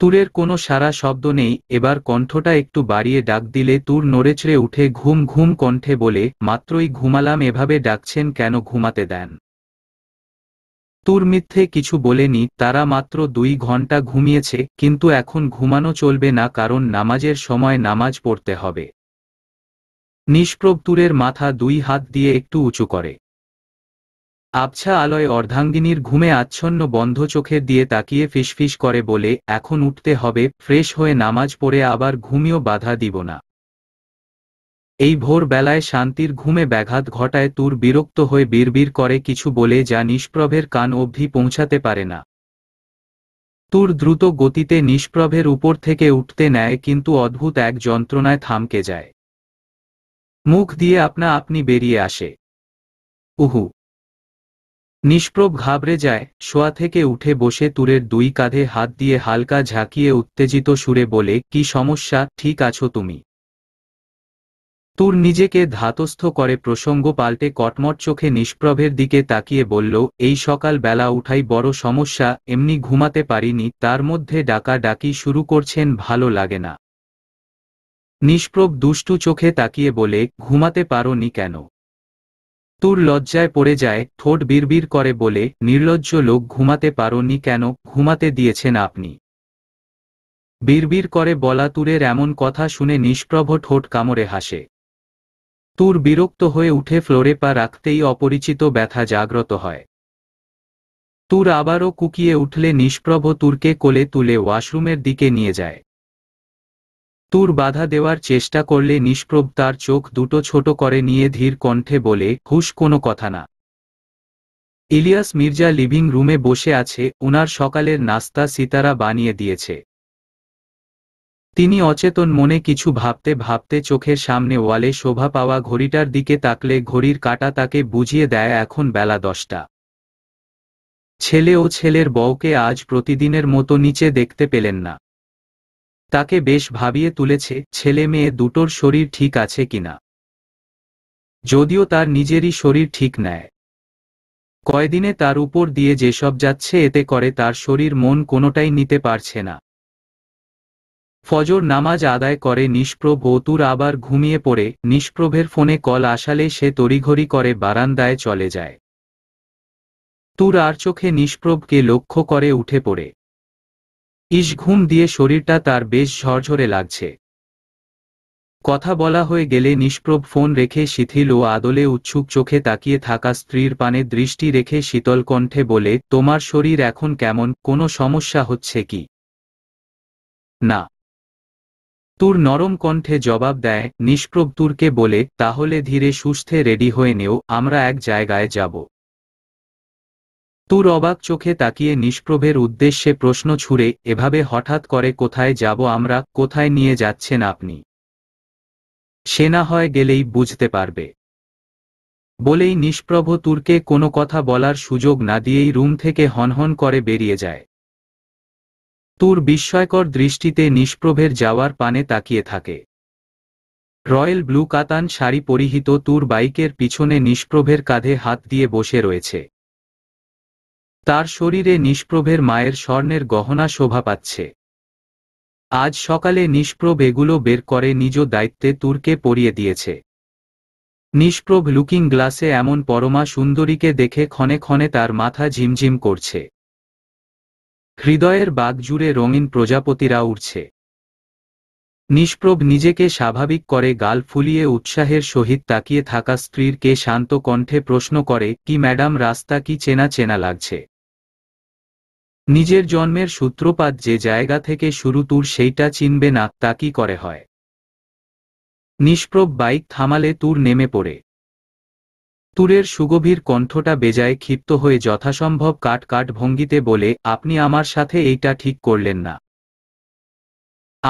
তুরের কোনো সারা শব্দ নেই এবার কণ্ঠটা একটু বাড়িয়ে ডাক দিলে তুর নড়েচড়ে উঠে ঘুম ঘুম কণ্ঠে বলে মাত্রই ঘুমালাম এভাবে ডাকছেন কেন ঘুমাতে দেন তুর মিথ্যে কিছু বলেনি তারা মাত্র দুই ঘন্টা ঘুমিয়েছে কিন্তু এখন ঘুমানো চলবে না কারণ নামাজের সময় নামাজ পড়তে হবে নিষ্প্রভ তুরের মাথা দুই হাত দিয়ে একটু উঁচু করে আবছা আলোয় অর্ধাঙ্গিনীর ঘুমে আচ্ছন্ন বন্ধ চোখের দিয়ে তাকিয়ে ফিসফিস করে বলে এখন উঠতে হবে ফ্রেশ হয়ে নামাজ পড়ে আবার ঘুমিও বাধা দিব না এই ভোরবেলায় শান্তির ঘুমে ব্যাঘাত ঘটায় তুর বিরক্ত হয়ে বিড়বিড় করে কিছু বলে যা নিষ্প্রভের কান অবধি পৌঁছাতে পারে না তুর দ্রুত গতিতে নিষ্প্রভের উপর থেকে উঠতে নেয় কিন্তু অদ্ভুত এক যন্ত্রণায় থামকে যায় মুখ দিয়ে আপনা আপনি বেরিয়ে আসে উহু নিষ্প্রভ ঘাবড়ে যায় শোয়া থেকে উঠে বসে তুরের দুই কাঁধে হাত দিয়ে হালকা ঝাঁকিয়ে উত্তেজিত সুরে বলে কি সমস্যা ঠিক আছো তুমি তুর নিজেকে ধাতস্থ করে প্রসঙ্গ পাল্টে কটমট চোখে নিষ্প্রভের দিকে তাকিয়ে বলল এই সকাল বেলা উঠাই বড় সমস্যা এমনি ঘুমাতে পারিনি তার মধ্যে ডাকা ডাকি শুরু করছেন ভালো লাগে না নিষ্প্রভ দুষ্টু চোখে তাকিয়ে বলে ঘুমাতে পারো নি কেন তুর লজ্জায় পড়ে যায় ঠোঁট বিড়বির করে বলে নির্লজ্জ লোক ঘুমাতে নি কেন ঘুমাতে দিয়েছেন আপনি বিড়বির করে বলা তুরের এমন কথা শুনে নিষ্প্রভ ঠোঁট কামড়ে হাসে তুর বিরক্ত হয়ে উঠে ফ্লোরে পা রাখতেই অপরিচিত ব্যথা জাগ্রত হয় তুর আবারও কুকিয়ে উঠলে নিষ্প্রভ তুরকে কোলে তুলে ওয়াশরুমের দিকে নিয়ে যায় তুর বাধা দেওয়ার চেষ্টা করলে নিষ্প্রব তার চোখ দুটো ছোট করে নিয়ে ধীর কণ্ঠে বলে হুশ কোনো কথা না ইলিয়াস মির্জা লিভিং রুমে বসে আছে উনার সকালের নাস্তা সিতারা বানিয়ে দিয়েছে তিনি অচেতন মনে কিছু ভাবতে ভাবতে চোখের সামনে ওয়ালে শোভা পাওয়া ঘড়িটার দিকে তাকলে ঘড়ির কাটা তাকে বুঝিয়ে দেয় এখন বেলা দশটা ছেলে ও ছেলের বউকে আজ প্রতিদিনের মতো নিচে দেখতে পেলেন না তাকে বেশ ভাবিয়ে তুলেছে ছেলে মেয়ে দুটোর শরীর ঠিক আছে কিনা যদিও তার নিজেরই শরীর ঠিক নেয় কয়দিনে তার উপর দিয়ে যেসব যাচ্ছে এতে করে তার শরীর মন কোনোটাই নিতে পারছে না ফজর নামাজ আদায় করে নিষ্প্রভ অতুর আবার ঘুমিয়ে পড়ে নিষ্প্রভের ফোনে কল আসালে সে তড়িঘড়ি করে বারান্দায় চলে যায় তুর আর চোখে নিষ্প্রভকে লক্ষ্য করে উঠে পড়ে ইস ঘুম দিয়ে শরীরটা তার বেশ ঝরঝরে লাগছে কথা বলা হয়ে গেলে নিষ্প্রভ ফোন রেখে শিথিল ও আদলে উচ্ছুক চোখে তাকিয়ে থাকা স্ত্রীর পানে দৃষ্টি রেখে শীতল কণ্ঠে বলে তোমার শরীর এখন কেমন কোনো সমস্যা হচ্ছে কি না তুর নরম কণ্ঠে জবাব দেয় নিষ্প্রভ তুরকে বলে তাহলে ধীরে সুস্থে রেডি হয়ে নেও আমরা এক জায়গায় যাব তুর অবাক চোখে তাকিয়ে নিষ্প্রভের উদ্দেশ্যে প্রশ্ন ছুড়ে এভাবে হঠাৎ করে কোথায় যাব আমরা কোথায় নিয়ে যাচ্ছেন আপনি সেনা হয় গেলেই বুঝতে পারবে বলেই নিষ্প্রভ তুরকে কোনো কথা বলার সুযোগ না দিয়েই রুম থেকে হনহন করে বেরিয়ে যায় তুর বিস্ময়কর দৃষ্টিতে নিষ্প্রভের যাওয়ার পানে তাকিয়ে থাকে রয়্যাল ব্লু কাতান শাড়ি পরিহিত তুর বাইকের পিছনে নিষ্প্রভের কাঁধে হাত দিয়ে বসে রয়েছে তার শরীরে নিষ্প্রভের মায়ের স্বর্ণের গহনা শোভা পাচ্ছে আজ সকালে নিষ্প্রভ এগুলো বের করে নিজ দায়িত্বে তুর্কে পরিয়ে দিয়েছে নিষ্প্রভ লুকিং গ্লাসে এমন পরমা সুন্দরীকে দেখে ক্ষণে ক্ষণে তার মাথা ঝিমঝিম করছে হৃদয়ের বাঘ জুড়ে রঙিন প্রজাপতিরা উড়ছে নিষ্প্রভ নিজেকে স্বাভাবিক করে গাল ফুলিয়ে উৎসাহের সহিত তাকিয়ে থাকা স্ত্রীরকে শান্ত কণ্ঠে প্রশ্ন করে কি ম্যাডাম রাস্তা কি চেনা চেনা লাগছে নিজের জন্মের সূত্রপাত যে জায়গা থেকে শুরু তুর সেইটা চিনবে না তা কি করে হয় নিষ্প্রব বাইক থামালে তুর নেমে পড়ে তুরের সুগভীর কণ্ঠটা বেজায় ক্ষিপ্ত হয়ে যথাসম্ভব কাট কাট ভঙ্গিতে বলে আপনি আমার সাথে এইটা ঠিক করলেন না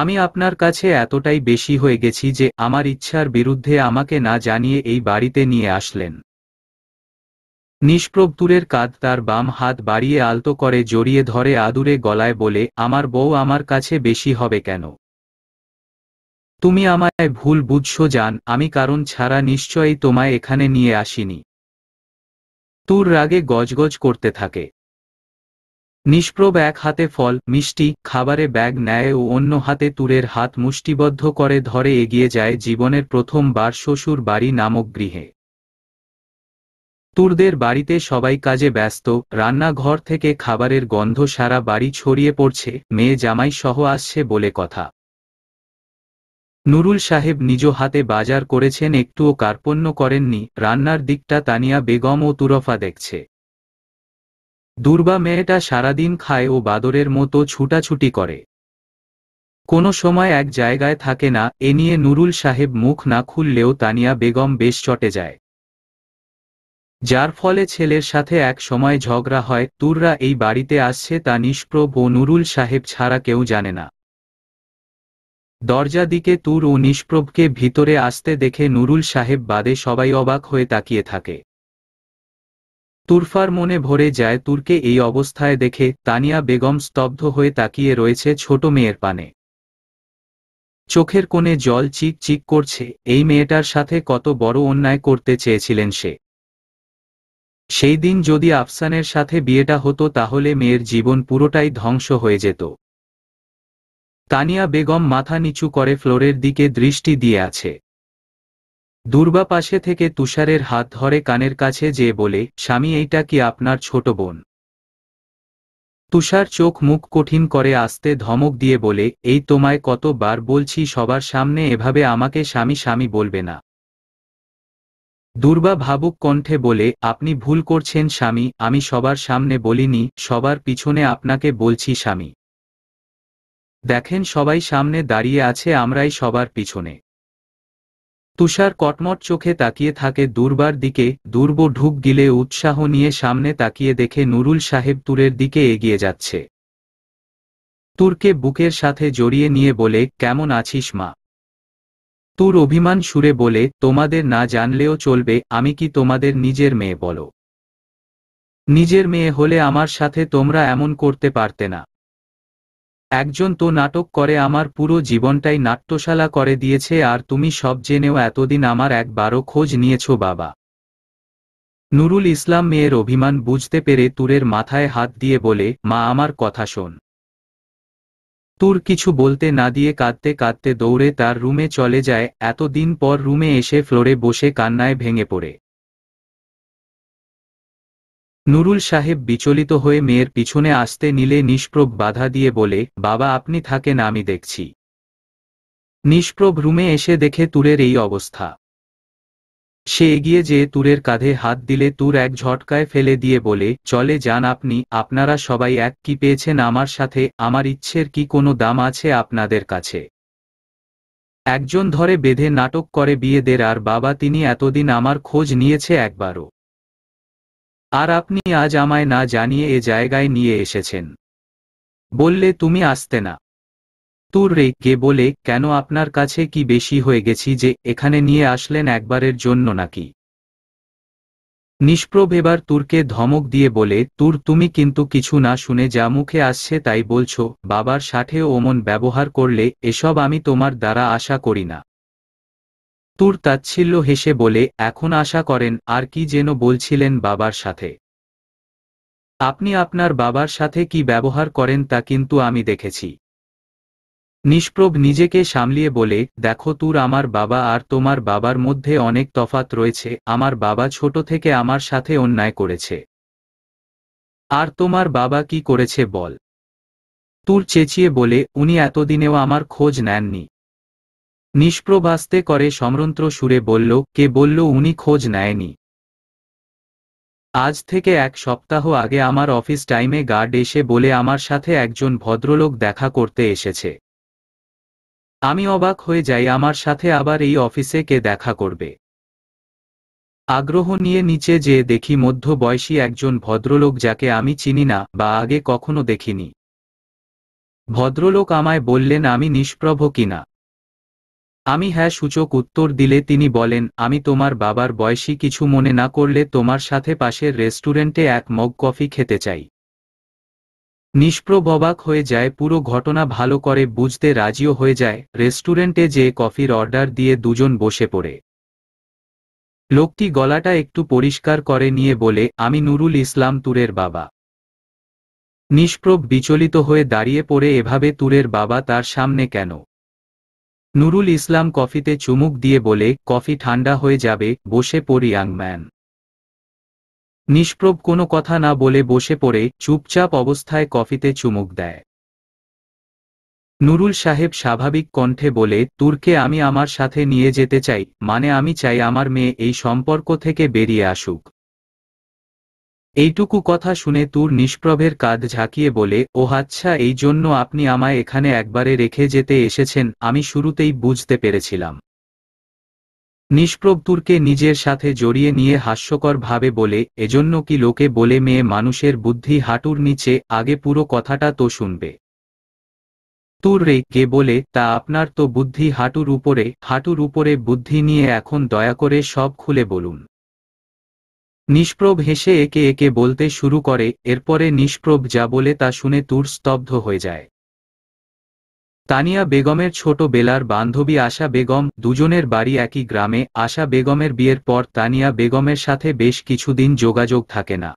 আমি আপনার কাছে এতটাই বেশি হয়ে গেছি যে আমার ইচ্ছার বিরুদ্ধে আমাকে না জানিয়ে এই বাড়িতে নিয়ে আসলেন নিষ্প্রভ দূরের কাঁধ তার বাম হাত বাড়িয়ে আলতো করে জড়িয়ে ধরে আদুরে গলায় বলে আমার বউ আমার কাছে বেশি হবে কেন তুমি আমায় ভুল বুঝছো জান আমি কারণ ছাড়া নিশ্চয়ই তোমায় এখানে নিয়ে আসিনি তুর রাগে গজগজ করতে থাকে নিষ্প্রভ এক হাতে ফল মিষ্টি খাবারে ব্যাগ নেয় ও অন্য হাতে তুরের হাত মুষ্টিবদ্ধ করে ধরে এগিয়ে যায় জীবনের প্রথম বার শ্বশুর বাড়ি নামক গৃহে তুরদের বাড়িতে সবাই কাজে ব্যস্ত রান্নাঘর থেকে খাবারের গন্ধ সারা বাড়ি ছড়িয়ে পড়ছে মেয়ে জামাই সহ আসছে বলে কথা নুরুল সাহেব নিজ হাতে বাজার করেছেন একটুও কার্পণ্য করেননি রান্নার দিকটা তানিয়া বেগম ও তুরফা দেখছে দুর্বা মেয়েটা সারাদিন খায় ও বাদরের মতো ছুটাছুটি করে কোনো সময় এক জায়গায় থাকে না এ নিয়ে নুরুল সাহেব মুখ না খুললেও তানিয়া বেগম বেশ চটে যায় যার ফলে ছেলের সাথে এক সময় ঝগড়া হয় তুররা এই বাড়িতে আসছে তা নিষ্প্রভ ও নুরুল সাহেব ছাড়া কেউ জানে না দরজা দিকে তুর ও নিষ্প্রভকে ভিতরে আসতে দেখে নুরুল সাহেব বাদে সবাই অবাক হয়ে তাকিয়ে থাকে তুরফার মনে ভরে যায় তুরকে এই অবস্থায় দেখে তানিয়া বেগম স্তব্ধ হয়ে তাকিয়ে রয়েছে ছোট মেয়ের পানে চোখের কোণে জল চিক চিক করছে এই মেয়েটার সাথে কত বড় অন্যায় করতে চেয়েছিলেন সে সেই দিন যদি আফসানের সাথে বিয়েটা হতো তাহলে মেয়ের জীবন পুরোটাই ধ্বংস হয়ে যেত তানিয়া বেগম মাথা নিচু করে ফ্লোরের দিকে দৃষ্টি দিয়ে আছে দুর্বা পাশে থেকে তুষারের হাত ধরে কানের কাছে যে বলে স্বামী এইটা কি আপনার ছোট বোন তুষার চোখ মুখ কঠিন করে আসতে ধমক দিয়ে বলে এই তোমায় কতবার বলছি সবার সামনে এভাবে আমাকে স্বামী স্বামী বলবে না দুর্বা ভাবুক কণ্ঠে বলে আপনি ভুল করছেন স্বামী আমি সবার সামনে বলিনি সবার পিছনে আপনাকে বলছি স্বামী দেখেন সবাই সামনে দাঁড়িয়ে আছে আমরাই সবার পিছনে তুষার কটমট চোখে তাকিয়ে থাকে দুর্বার দিকে দুর্ব ঢুক গিলে উৎসাহ নিয়ে সামনে তাকিয়ে দেখে নুরুল সাহেব তুরের দিকে এগিয়ে যাচ্ছে তুরকে বুকের সাথে জড়িয়ে নিয়ে বলে কেমন আছিস মা তুর অভিমান সুরে বলে তোমাদের না জানলেও চলবে আমি কি তোমাদের নিজের মেয়ে বলো নিজের মেয়ে হলে আমার সাথে তোমরা এমন করতে পারতে না একজন তো নাটক করে আমার পুরো জীবনটাই নাট্যশালা করে দিয়েছে আর তুমি সব জেনেও এতদিন আমার একবারও খোঁজ নিয়েছ বাবা নুরুল ইসলাম মেয়ের অভিমান বুঝতে পেরে তুরের মাথায় হাত দিয়ে বলে মা আমার কথা শোন তুর কিছু বলতে না দিয়ে কাঁদতে কাঁদতে দৌড়ে তার রুমে চলে যায় এতদিন পর রুমে এসে ফ্লোরে বসে কান্নায় ভেঙে পড়ে নুরুল সাহেব বিচলিত হয়ে মেয়ের পিছনে আসতে নিলে নিষ্প্রভ বাধা দিয়ে বলে বাবা আপনি থাকেন আমি দেখছি নিষ্প্রভ রুমে এসে দেখে তুরের এই অবস্থা সে এগিয়ে যেয়ে তুরের কাঁধে হাত দিলে তুর এক ঝটকায় ফেলে দিয়ে বলে চলে যান আপনি আপনারা সবাই এক কি পেয়েছেন আমার সাথে আমার ইচ্ছের কি কোনো দাম আছে আপনাদের কাছে একজন ধরে বেঁধে নাটক করে বিয়েদের আর বাবা তিনি এতদিন আমার খোঁজ নিয়েছে একবারও আর আপনি আজ আমায় না জানিয়ে এ জায়গায় নিয়ে এসেছেন বললে তুমি আসতে না তোর রে কে বলে কেন আপনার কাছে কি বেশি হয়ে গেছি যে এখানে নিয়ে আসলেন একবারের জন্য নাকি নিষ্প্রভ এবার তুরকে ধমক দিয়ে বলে তুর তুমি কিন্তু কিছু না শুনে যা মুখে আসছে তাই বলছো বাবার সাথে ওমন ব্যবহার করলে এসব আমি তোমার দ্বারা আশা করি না তুর তাচ্ছিল্য হেসে বলে এখন আশা করেন আর কি যেন বলছিলেন বাবার সাথে আপনি আপনার বাবার সাথে কি ব্যবহার করেন তা কিন্তু আমি দেখেছি নিষ্প্রভ নিজেকে সামলিয়ে বলে দেখো তোর আমার বাবা আর তোমার বাবার মধ্যে অনেক তফাত রয়েছে আমার বাবা ছোট থেকে আমার সাথে অন্যায় করেছে আর তোমার বাবা কি করেছে বল তুর চেঁচিয়ে বলে উনি এতদিনেও আমার খোঁজ নেননি নিষ্প্রভ আসতে করে সমরন্ত্র সুরে বলল কে বলল উনি খোঁজ নেয়নি আজ থেকে এক সপ্তাহ আগে আমার অফিস টাইমে গার্ড এসে বলে আমার সাথে একজন ভদ্রলোক দেখা করতে এসেছে আমি অবাক হয়ে যাই আমার সাথে আবার এই অফিসে কে দেখা করবে আগ্রহ নিয়ে নিচে যে দেখি মধ্যবয়সী একজন ভদ্রলোক যাকে আমি চিনি না বা আগে কখনো দেখিনি ভদ্রলোক আমায় বললেন আমি নিষ্প্রভ কিনা আমি হ্যাঁ সূচক উত্তর দিলে তিনি বলেন আমি তোমার বাবার বয়সী কিছু মনে না করলে তোমার সাথে পাশের রেস্টুরেন্টে এক মগ কফি খেতে চাই নিষ্প্রভ অবাক হয়ে যায় পুরো ঘটনা ভালো করে বুঝতে রাজিও হয়ে যায় রেস্টুরেন্টে যে কফির অর্ডার দিয়ে দুজন বসে পড়ে লোকটি গলাটা একটু পরিষ্কার করে নিয়ে বলে আমি নুরুল ইসলাম তুরের বাবা নিষ্প্রভ বিচলিত হয়ে দাঁড়িয়ে পড়ে এভাবে তুরের বাবা তার সামনে কেন নুরুল ইসলাম কফিতে চুমুক দিয়ে বলে কফি ঠান্ডা হয়ে যাবে বসে পড়ি ইয়াংম্যান নিষ্প্রভ কোনো কথা না বলে বসে পড়ে চুপচাপ অবস্থায় কফিতে চুমুক দেয় নুরুল সাহেব স্বাভাবিক কণ্ঠে বলে তুর্কে আমি আমার সাথে নিয়ে যেতে চাই মানে আমি চাই আমার মেয়ে এই সম্পর্ক থেকে বেরিয়ে আসুক এইটুকু কথা শুনে তুর নিষ্প্রভের কাঁধ ঝাঁকিয়ে বলে ও আচ্ছা এই জন্য আপনি আমায় এখানে একবারে রেখে যেতে এসেছেন আমি শুরুতেই বুঝতে পেরেছিলাম নিষ্প্রভ তুরকে নিজের সাথে জড়িয়ে নিয়ে হাস্যকর ভাবে বলে এজন্য কি লোকে বলে মেয়ে মানুষের বুদ্ধি হাঁটুর নিচে আগে পুরো কথাটা তো শুনবে তুর রে কে বলে তা আপনার তো বুদ্ধি হাঁটুর উপরে হাঁটুর উপরে বুদ্ধি নিয়ে এখন দয়া করে সব খুলে বলুন নিষ্প্রভ হেসে একে একে বলতে শুরু করে এরপরে নিষ্প্রভ যা বলে তা শুনে তুর স্তব্ধ হয়ে যায় তানিয়া বেগমের ছোট বেলার বান্ধবী আশা বেগম দুজনের বাড়ি একই গ্রামে আশা বেগমের বিয়ের পর তানিয়া বেগমের সাথে বেশ কিছুদিন যোগাযোগ থাকে না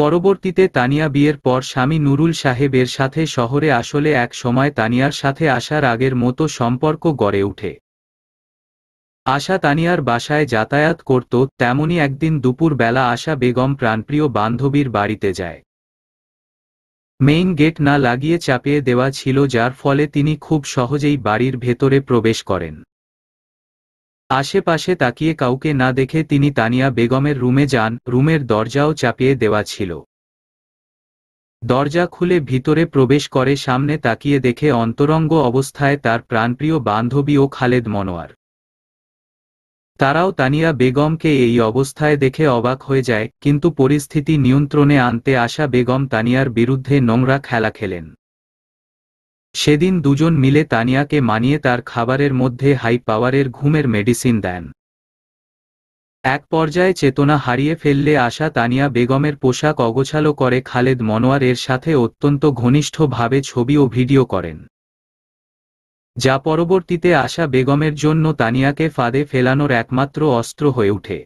পরবর্তীতে তানিয়া বিয়ের পর স্বামী নুরুল সাহেবের সাথে শহরে আসলে এক সময় তানিয়ার সাথে আসার আগের মতো সম্পর্ক গড়ে ওঠে আশা তানিয়ার বাসায় যাতায়াত করত তেমনি একদিন দুপুর বেলা আশা বেগম প্রাণপ্রিয় বান্ধবীর বাড়িতে যায় মেইন গেট না লাগিয়ে চাপিয়ে দেওয়া ছিল যার ফলে তিনি খুব সহজেই বাড়ির ভেতরে প্রবেশ করেন আশেপাশে তাকিয়ে কাউকে না দেখে তিনি তানিয়া বেগমের রুমে যান রুমের দরজাও চাপিয়ে দেওয়া ছিল দরজা খুলে ভিতরে প্রবেশ করে সামনে তাকিয়ে দেখে অন্তরঙ্গ অবস্থায় তার প্রাণপ্রিয় বান্ধবী ও খালেদ মনোয়ার তারাও তানিয়া বেগমকে এই অবস্থায় দেখে অবাক হয়ে যায় কিন্তু পরিস্থিতি নিয়ন্ত্রণে আনতে আসা বেগম তানিয়ার বিরুদ্ধে নোংরা খেলা খেলেন সেদিন দুজন মিলে তানিয়াকে মানিয়ে তার খাবারের মধ্যে হাই পাওয়ারের ঘুমের মেডিসিন দেন এক পর্যায়ে চেতনা হারিয়ে ফেললে আসা তানিয়া বেগমের পোশাক অগোছালো করে খালেদ মনোয়ার এর সাথে অত্যন্ত ঘনিষ্ঠভাবে ছবি ও ভিডিও করেন যা পরবর্তীতে আশা বেগমের জন্য তানিয়াকে ফাঁদে ফেলানোর একমাত্র অস্ত্র হয়ে ওঠে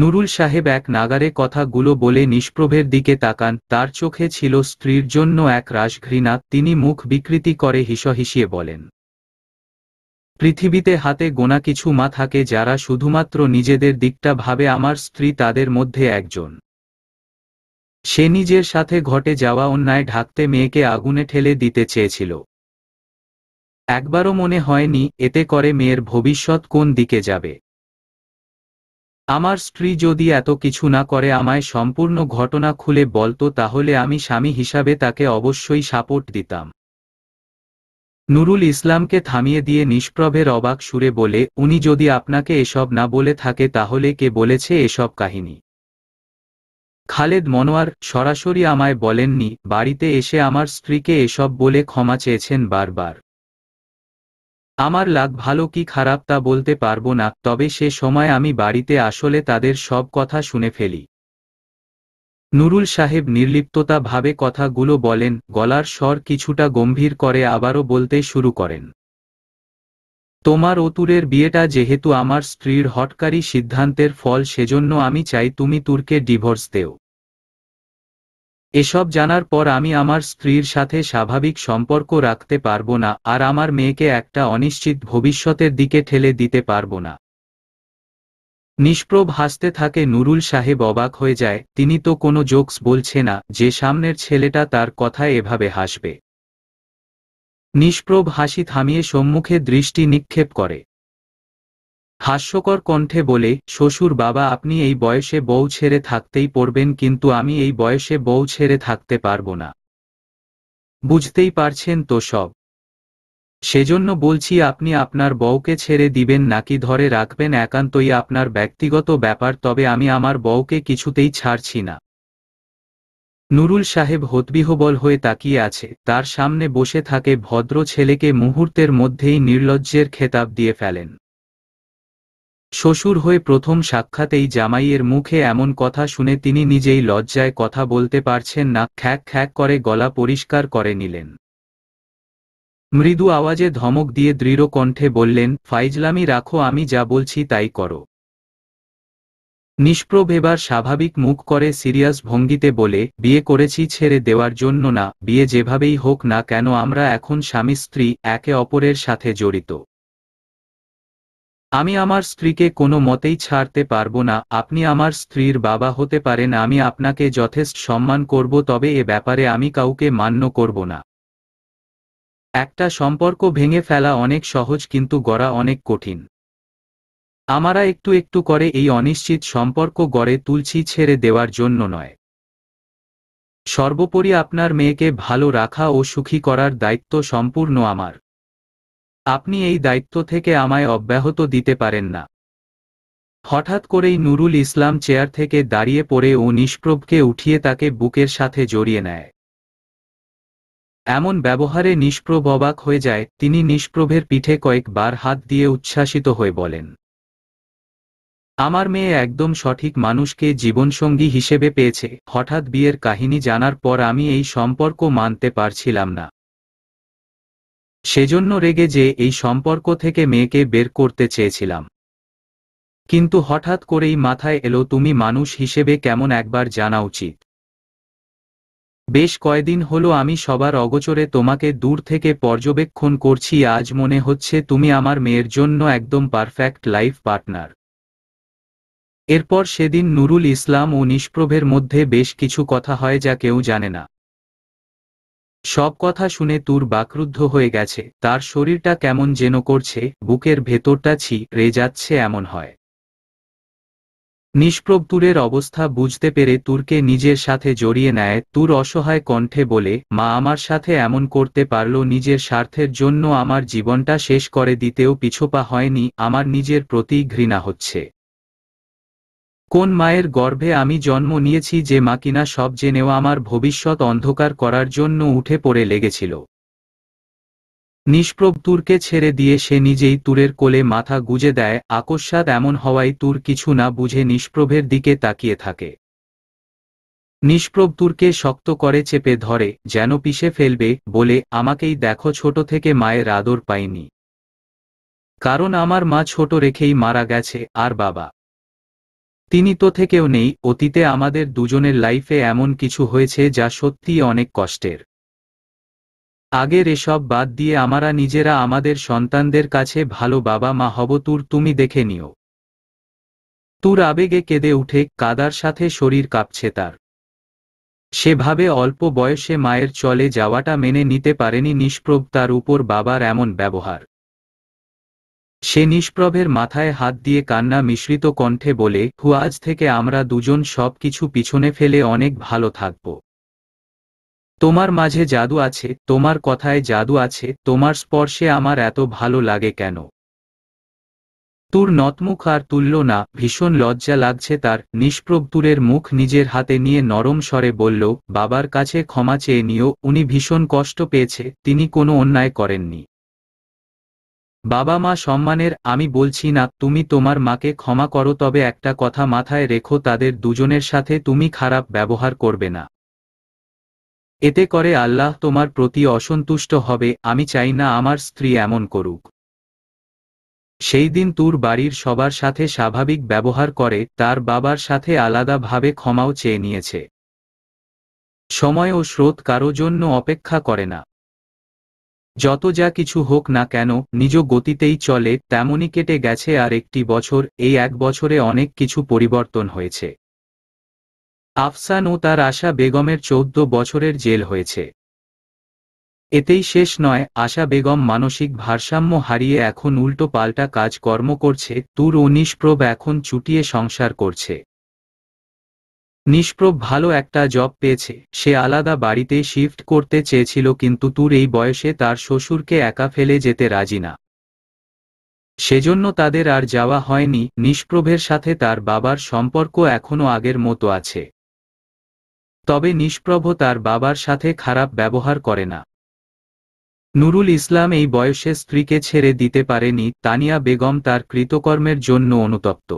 নুরুল সাহেব এক নাগারে কথাগুলো বলে নিষ্প্রভের দিকে তাকান তার চোখে ছিল স্ত্রীর জন্য এক ঘৃণা তিনি মুখ বিকৃতি করে হিসহিসিয়ে বলেন পৃথিবীতে হাতে গোনা কিছু মা থাকে যারা শুধুমাত্র নিজেদের দিকটা ভাবে আমার স্ত্রী তাদের মধ্যে একজন সে নিজের সাথে ঘটে যাওয়া অন্যায় ঢাকতে মেয়েকে আগুনে ঠেলে দিতে চেয়েছিল একবারও মনে হয়নি এতে করে মেয়ের ভবিষ্যৎ কোন দিকে যাবে আমার স্ত্রী যদি এত কিছু না করে আমায় সম্পূর্ণ ঘটনা খুলে বলতো তাহলে আমি স্বামী হিসাবে তাকে অবশ্যই সাপোর্ট দিতাম নুরুল ইসলামকে থামিয়ে দিয়ে নিষ্প্রভের অবাক সুরে বলে উনি যদি আপনাকে এসব না বলে থাকে তাহলে কে বলেছে এসব কাহিনী খালেদ মনোয়ার সরাসরি আমায় বলেননি বাড়িতে এসে আমার স্ত্রীকে এসব বলে ক্ষমা চেয়েছেন বারবার আমার লাগ ভালো কি খারাপ তা বলতে পারবো না তবে সে সময় আমি বাড়িতে আসলে তাদের সব কথা শুনে ফেলি নুরুল সাহেব নির্লিপ্ততা ভাবে কথাগুলো বলেন গলার স্বর কিছুটা গম্ভীর করে আবারও বলতে শুরু করেন তোমার অতুরের বিয়েটা যেহেতু আমার স্ত্রীর হটকারী সিদ্ধান্তের ফল সেজন্য আমি চাই তুমি তুর্কে ডিভোর্স দেও এসব জানার পর আমি আমার স্ত্রীর সাথে স্বাভাবিক সম্পর্ক রাখতে পারবো না আর আমার মেয়েকে একটা অনিশ্চিত ভবিষ্যতের দিকে ঠেলে দিতে পারবো না নিষ্প্রভ হাসতে থাকে নুরুল সাহেব অবাক হয়ে যায় তিনি তো কোনো জোকস বলছে না যে সামনের ছেলেটা তার কথায় এভাবে হাসবে নিষ্প্রভ হাসি থামিয়ে সম্মুখে দৃষ্টি নিক্ষেপ করে হাস্যকর কণ্ঠে বলে শ্বশুর বাবা আপনি এই বয়সে বউ ছেড়ে থাকতেই পড়বেন কিন্তু আমি এই বয়সে বউ ছেড়ে থাকতে পারবো না বুঝতেই পারছেন তো সব সেজন্য বলছি আপনি আপনার বউকে ছেড়ে দিবেন নাকি ধরে রাখবেন একান্তই আপনার ব্যক্তিগত ব্যাপার তবে আমি আমার বউকে কিছুতেই ছাড়ছি না নুরুল সাহেব হতবিহবল হয়ে তাকিয়ে আছে তার সামনে বসে থাকে ভদ্র ছেলেকে মুহূর্তের মধ্যেই নির্লজ্জের খেতাব দিয়ে ফেলেন শ্বশুর হয়ে প্রথম সাক্ষাতেই জামাইয়ের মুখে এমন কথা শুনে তিনি নিজেই লজ্জায় কথা বলতে পারছেন না খ্যাক খ্যাক করে গলা পরিষ্কার করে নিলেন মৃদু আওয়াজে ধমক দিয়ে দৃঢ় কণ্ঠে বললেন ফাইজলামি রাখো আমি যা বলছি তাই করো এবার স্বাভাবিক মুখ করে সিরিয়াস ভঙ্গিতে বলে বিয়ে করেছি ছেড়ে দেওয়ার জন্য না বিয়ে যেভাবেই হোক না কেন আমরা এখন স্বামী স্ত্রী একে অপরের সাথে জড়িত আমি আমার স্ত্রীকে কোনো মতেই ছাড়তে পারবো না আপনি আমার স্ত্রীর বাবা হতে পারেন আমি আপনাকে যথেষ্ট সম্মান করব তবে এ ব্যাপারে আমি কাউকে মান্য করব না একটা সম্পর্ক ভেঙে ফেলা অনেক সহজ কিন্তু গড়া অনেক কঠিন আমারা একটু একটু করে এই অনিশ্চিত সম্পর্ক গড়ে তুলছি ছেড়ে দেওয়ার জন্য নয় সর্বোপরি আপনার মেয়েকে ভালো রাখা ও সুখী করার দায়িত্ব সম্পূর্ণ আমার আপনি এই দায়িত্ব থেকে আমায় অব্যাহত দিতে পারেন না হঠাৎ করেই নুরুল ইসলাম চেয়ার থেকে দাঁড়িয়ে পড়ে ও নিষ্প্রভকে উঠিয়ে তাকে বুকের সাথে জড়িয়ে নেয় এমন ব্যবহারে নিষ্প্রভ অবাক হয়ে যায় তিনি নিষ্প্রভের পিঠে কয়েকবার হাত দিয়ে উচ্ছ্বাসিত হয়ে বলেন আমার মেয়ে একদম সঠিক মানুষকে জীবনসঙ্গী হিসেবে পেয়েছে হঠাৎ বিয়ের কাহিনী জানার পর আমি এই সম্পর্ক মানতে পারছিলাম না সেজন্য রেগে যে এই সম্পর্ক থেকে মেয়েকে বের করতে চেয়েছিলাম কিন্তু হঠাৎ করেই মাথায় এলো তুমি মানুষ হিসেবে কেমন একবার জানা উচিত বেশ কয়েকদিন হলো আমি সবার অগোচরে তোমাকে দূর থেকে পর্যবেক্ষণ করছি আজ মনে হচ্ছে তুমি আমার মেয়ের জন্য একদম পারফেক্ট লাইফ পার্টনার এরপর সেদিন নুরুল ইসলাম ও নিষ্প্রভের মধ্যে বেশ কিছু কথা হয় যা কেউ জানে না সব কথা শুনে তুর বাকরুদ্ধ হয়ে গেছে তার শরীরটা কেমন যেন করছে বুকের ভেতরটা ছি রে যাচ্ছে এমন হয় নিষ্প্রভ তুরের অবস্থা বুঝতে পেরে তুরকে নিজের সাথে জড়িয়ে নেয় তুর অসহায় কণ্ঠে বলে মা আমার সাথে এমন করতে পারল নিজের স্বার্থের জন্য আমার জীবনটা শেষ করে দিতেও পিছোপা হয়নি আমার নিজের প্রতি ঘৃণা হচ্ছে কোন মায়ের গর্ভে আমি জন্ম নিয়েছি যে মা কিনা সব জেনেও আমার ভবিষ্যৎ অন্ধকার করার জন্য উঠে পড়ে লেগেছিল নিষ্প্রব তুরকে ছেড়ে দিয়ে সে নিজেই তুরের কোলে মাথা গুজে দেয় আকস্মাত এমন হওয়ায় তুর কিছু না বুঝে নিষ্প্রভের দিকে তাকিয়ে থাকে নিষ্প্রব তুরকে শক্ত করে চেপে ধরে যেন পিষে ফেলবে বলে আমাকেই দেখো ছোট থেকে মায়ের আদর পাইনি কারণ আমার মা ছোট রেখেই মারা গেছে আর বাবা তিনি তো থেকেও নেই অতীতে আমাদের দুজনের লাইফে এমন কিছু হয়েছে যা সত্যিই অনেক কষ্টের আগের এসব বাদ দিয়ে আমরা নিজেরা আমাদের সন্তানদের কাছে ভালো বাবা মা হব তুর তুমি দেখে নিও তুর আবেগে কেঁদে উঠে কাদার সাথে শরীর কাঁপছে তার সেভাবে অল্প বয়সে মায়ের চলে যাওয়াটা মেনে নিতে পারেনি নিষ্প্রভ তার উপর বাবার এমন ব্যবহার সে নিষ্প্রভের মাথায় হাত দিয়ে কান্না মিশ্রিত কণ্ঠে বলে হু আজ থেকে আমরা দুজন সব কিছু পিছনে ফেলে অনেক ভালো থাকব তোমার মাঝে জাদু আছে তোমার কথায় জাদু আছে তোমার স্পর্শে আমার এত ভালো লাগে কেন তুর নতমুখ আর তুলল না ভীষণ লজ্জা লাগছে তার নিষ্প্রবতুরের মুখ নিজের হাতে নিয়ে নরম স্বরে বলল বাবার কাছে ক্ষমা চেয়ে নিও উনি ভীষণ কষ্ট পেয়েছে তিনি কোনো অন্যায় করেননি বাবা মা সম্মানের আমি বলছি না তুমি তোমার মাকে ক্ষমা করো তবে একটা কথা মাথায় রেখো তাদের দুজনের সাথে তুমি খারাপ ব্যবহার করবে না এতে করে আল্লাহ তোমার প্রতি অসন্তুষ্ট হবে আমি চাই না আমার স্ত্রী এমন করুক সেই দিন তুর বাড়ির সবার সাথে স্বাভাবিক ব্যবহার করে তার বাবার সাথে আলাদাভাবে ক্ষমাও চেয়ে নিয়েছে সময় ও স্রোত কারো জন্য অপেক্ষা করে না যত যা কিছু হোক না কেন নিজ গতিতেই চলে তেমনই কেটে গেছে আর একটি বছর এই এক বছরে অনেক কিছু পরিবর্তন হয়েছে আফসান ও তার আশা বেগমের চৌদ্দ বছরের জেল হয়েছে এতেই শেষ নয় আশা বেগম মানসিক ভারসাম্য হারিয়ে এখন উল্টো পাল্টা কাজকর্ম করছে তুর ও নিষ্প্রভ এখন চুটিয়ে সংসার করছে নিষ্প্রভ ভালো একটা জব পেয়েছে সে আলাদা বাড়িতে শিফট করতে চেয়েছিল কিন্তু তুর এই বয়সে তার শ্বশুরকে একা ফেলে যেতে রাজি না সেজন্য তাদের আর যাওয়া হয়নি নিষ্প্রভের সাথে তার বাবার সম্পর্ক এখনও আগের মতো আছে তবে নিষ্প্রভ তার বাবার সাথে খারাপ ব্যবহার করে না নুরুল ইসলাম এই বয়সে স্ত্রীকে ছেড়ে দিতে পারেনি তানিয়া বেগম তার কৃতকর্মের জন্য অনুতপ্ত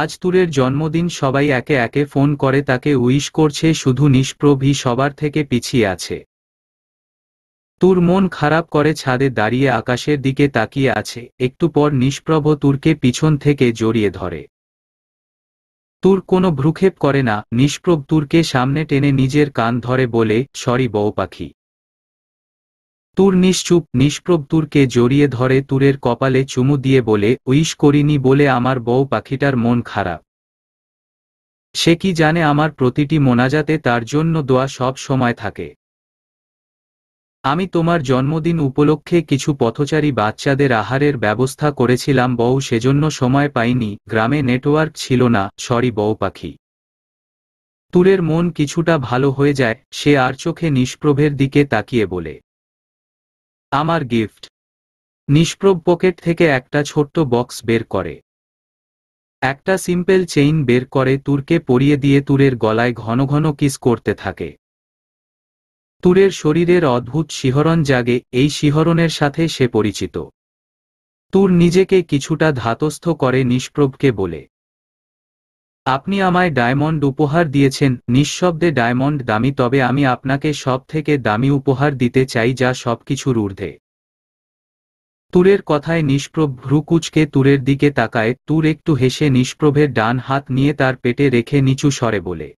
আজ তুরের জন্মদিন সবাই একে একে ফোন করে তাকে উইশ করছে শুধু নিষ্প্রভি সবার থেকে পিছিয়ে আছে তুর মন খারাপ করে ছাদে দাঁড়িয়ে আকাশের দিকে তাকিয়ে আছে একটু পর নিষ্প্রভ তুরকে পিছন থেকে জড়িয়ে ধরে তুর কোনো ভ্রুক্ষেপ করে না নিষ্প্রভ তুরকে সামনে টেনে নিজের কান ধরে বলে সরি বউ পাখি তুর নিশ্চুপ নিষ্প্রব তুরকে জড়িয়ে ধরে তুরের কপালে চুমু দিয়ে বলে উইশ করিনি বলে আমার বউ পাখিটার মন খারাপ সে কি জানে আমার প্রতিটি মোনাজাতে তার জন্য দোয়া সব সময় থাকে আমি তোমার জন্মদিন উপলক্ষে কিছু পথচারী বাচ্চাদের আহারের ব্যবস্থা করেছিলাম বউ সেজন্য সময় পাইনি গ্রামে নেটওয়ার্ক ছিল না সরি বউ পাখি তুরের মন কিছুটা ভালো হয়ে যায় সে আর চোখে নিষ্প্রভের দিকে তাকিয়ে বলে আমার গিফট নিষ্প্রভ পকেট থেকে একটা ছোট্ট বক্স বের করে একটা সিম্পল চেইন বের করে তুরকে পরিয়ে দিয়ে তুরের গলায় ঘন ঘন কিস করতে থাকে তুরের শরীরের অদ্ভুত শিহরণ জাগে এই শিহরণের সাথে সে পরিচিত তুর নিজেকে কিছুটা ধাতস্থ করে নিষ্প্রভকে বলে আপনি আমায় ডায়মন্ড উপহার দিয়েছেন নিঃশব্দে ডায়মন্ড দামি তবে আমি আপনাকে সব থেকে দামি উপহার দিতে চাই যা সবকিছুর ঊর্ধ্বে তুরের কথায় নিষ্প্রভ ভ্রুকুচকে তুরের দিকে তাকায় তুর একটু হেসে নিষ্প্রভের ডান হাত নিয়ে তার পেটে রেখে নিচু সরে বলে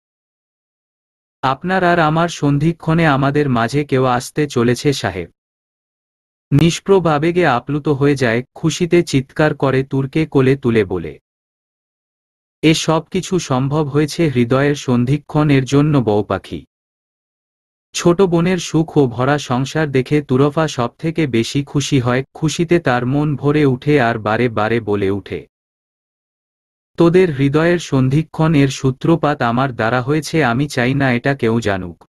আপনার আর আমার সন্ধিক্ষণে আমাদের মাঝে কেউ আসতে চলেছে সাহেব নিষ্প্রভ আবেগে আপ্লুত হয়ে যায় খুশিতে চিৎকার করে তুরকে কোলে তুলে বলে এ সব কিছু সম্ভব হয়েছে হৃদয়ের সন্ধিক্ষণ এর জন্য পাখি ছোট বোনের সুখ ও ভরা সংসার দেখে তুরফা সবথেকে বেশি খুশি হয় খুশিতে তার মন ভরে উঠে আর বারে বারে বলে উঠে তোদের হৃদয়ের সন্ধিক্ষণ এর সূত্রপাত আমার দ্বারা হয়েছে আমি চাই না এটা কেউ জানুক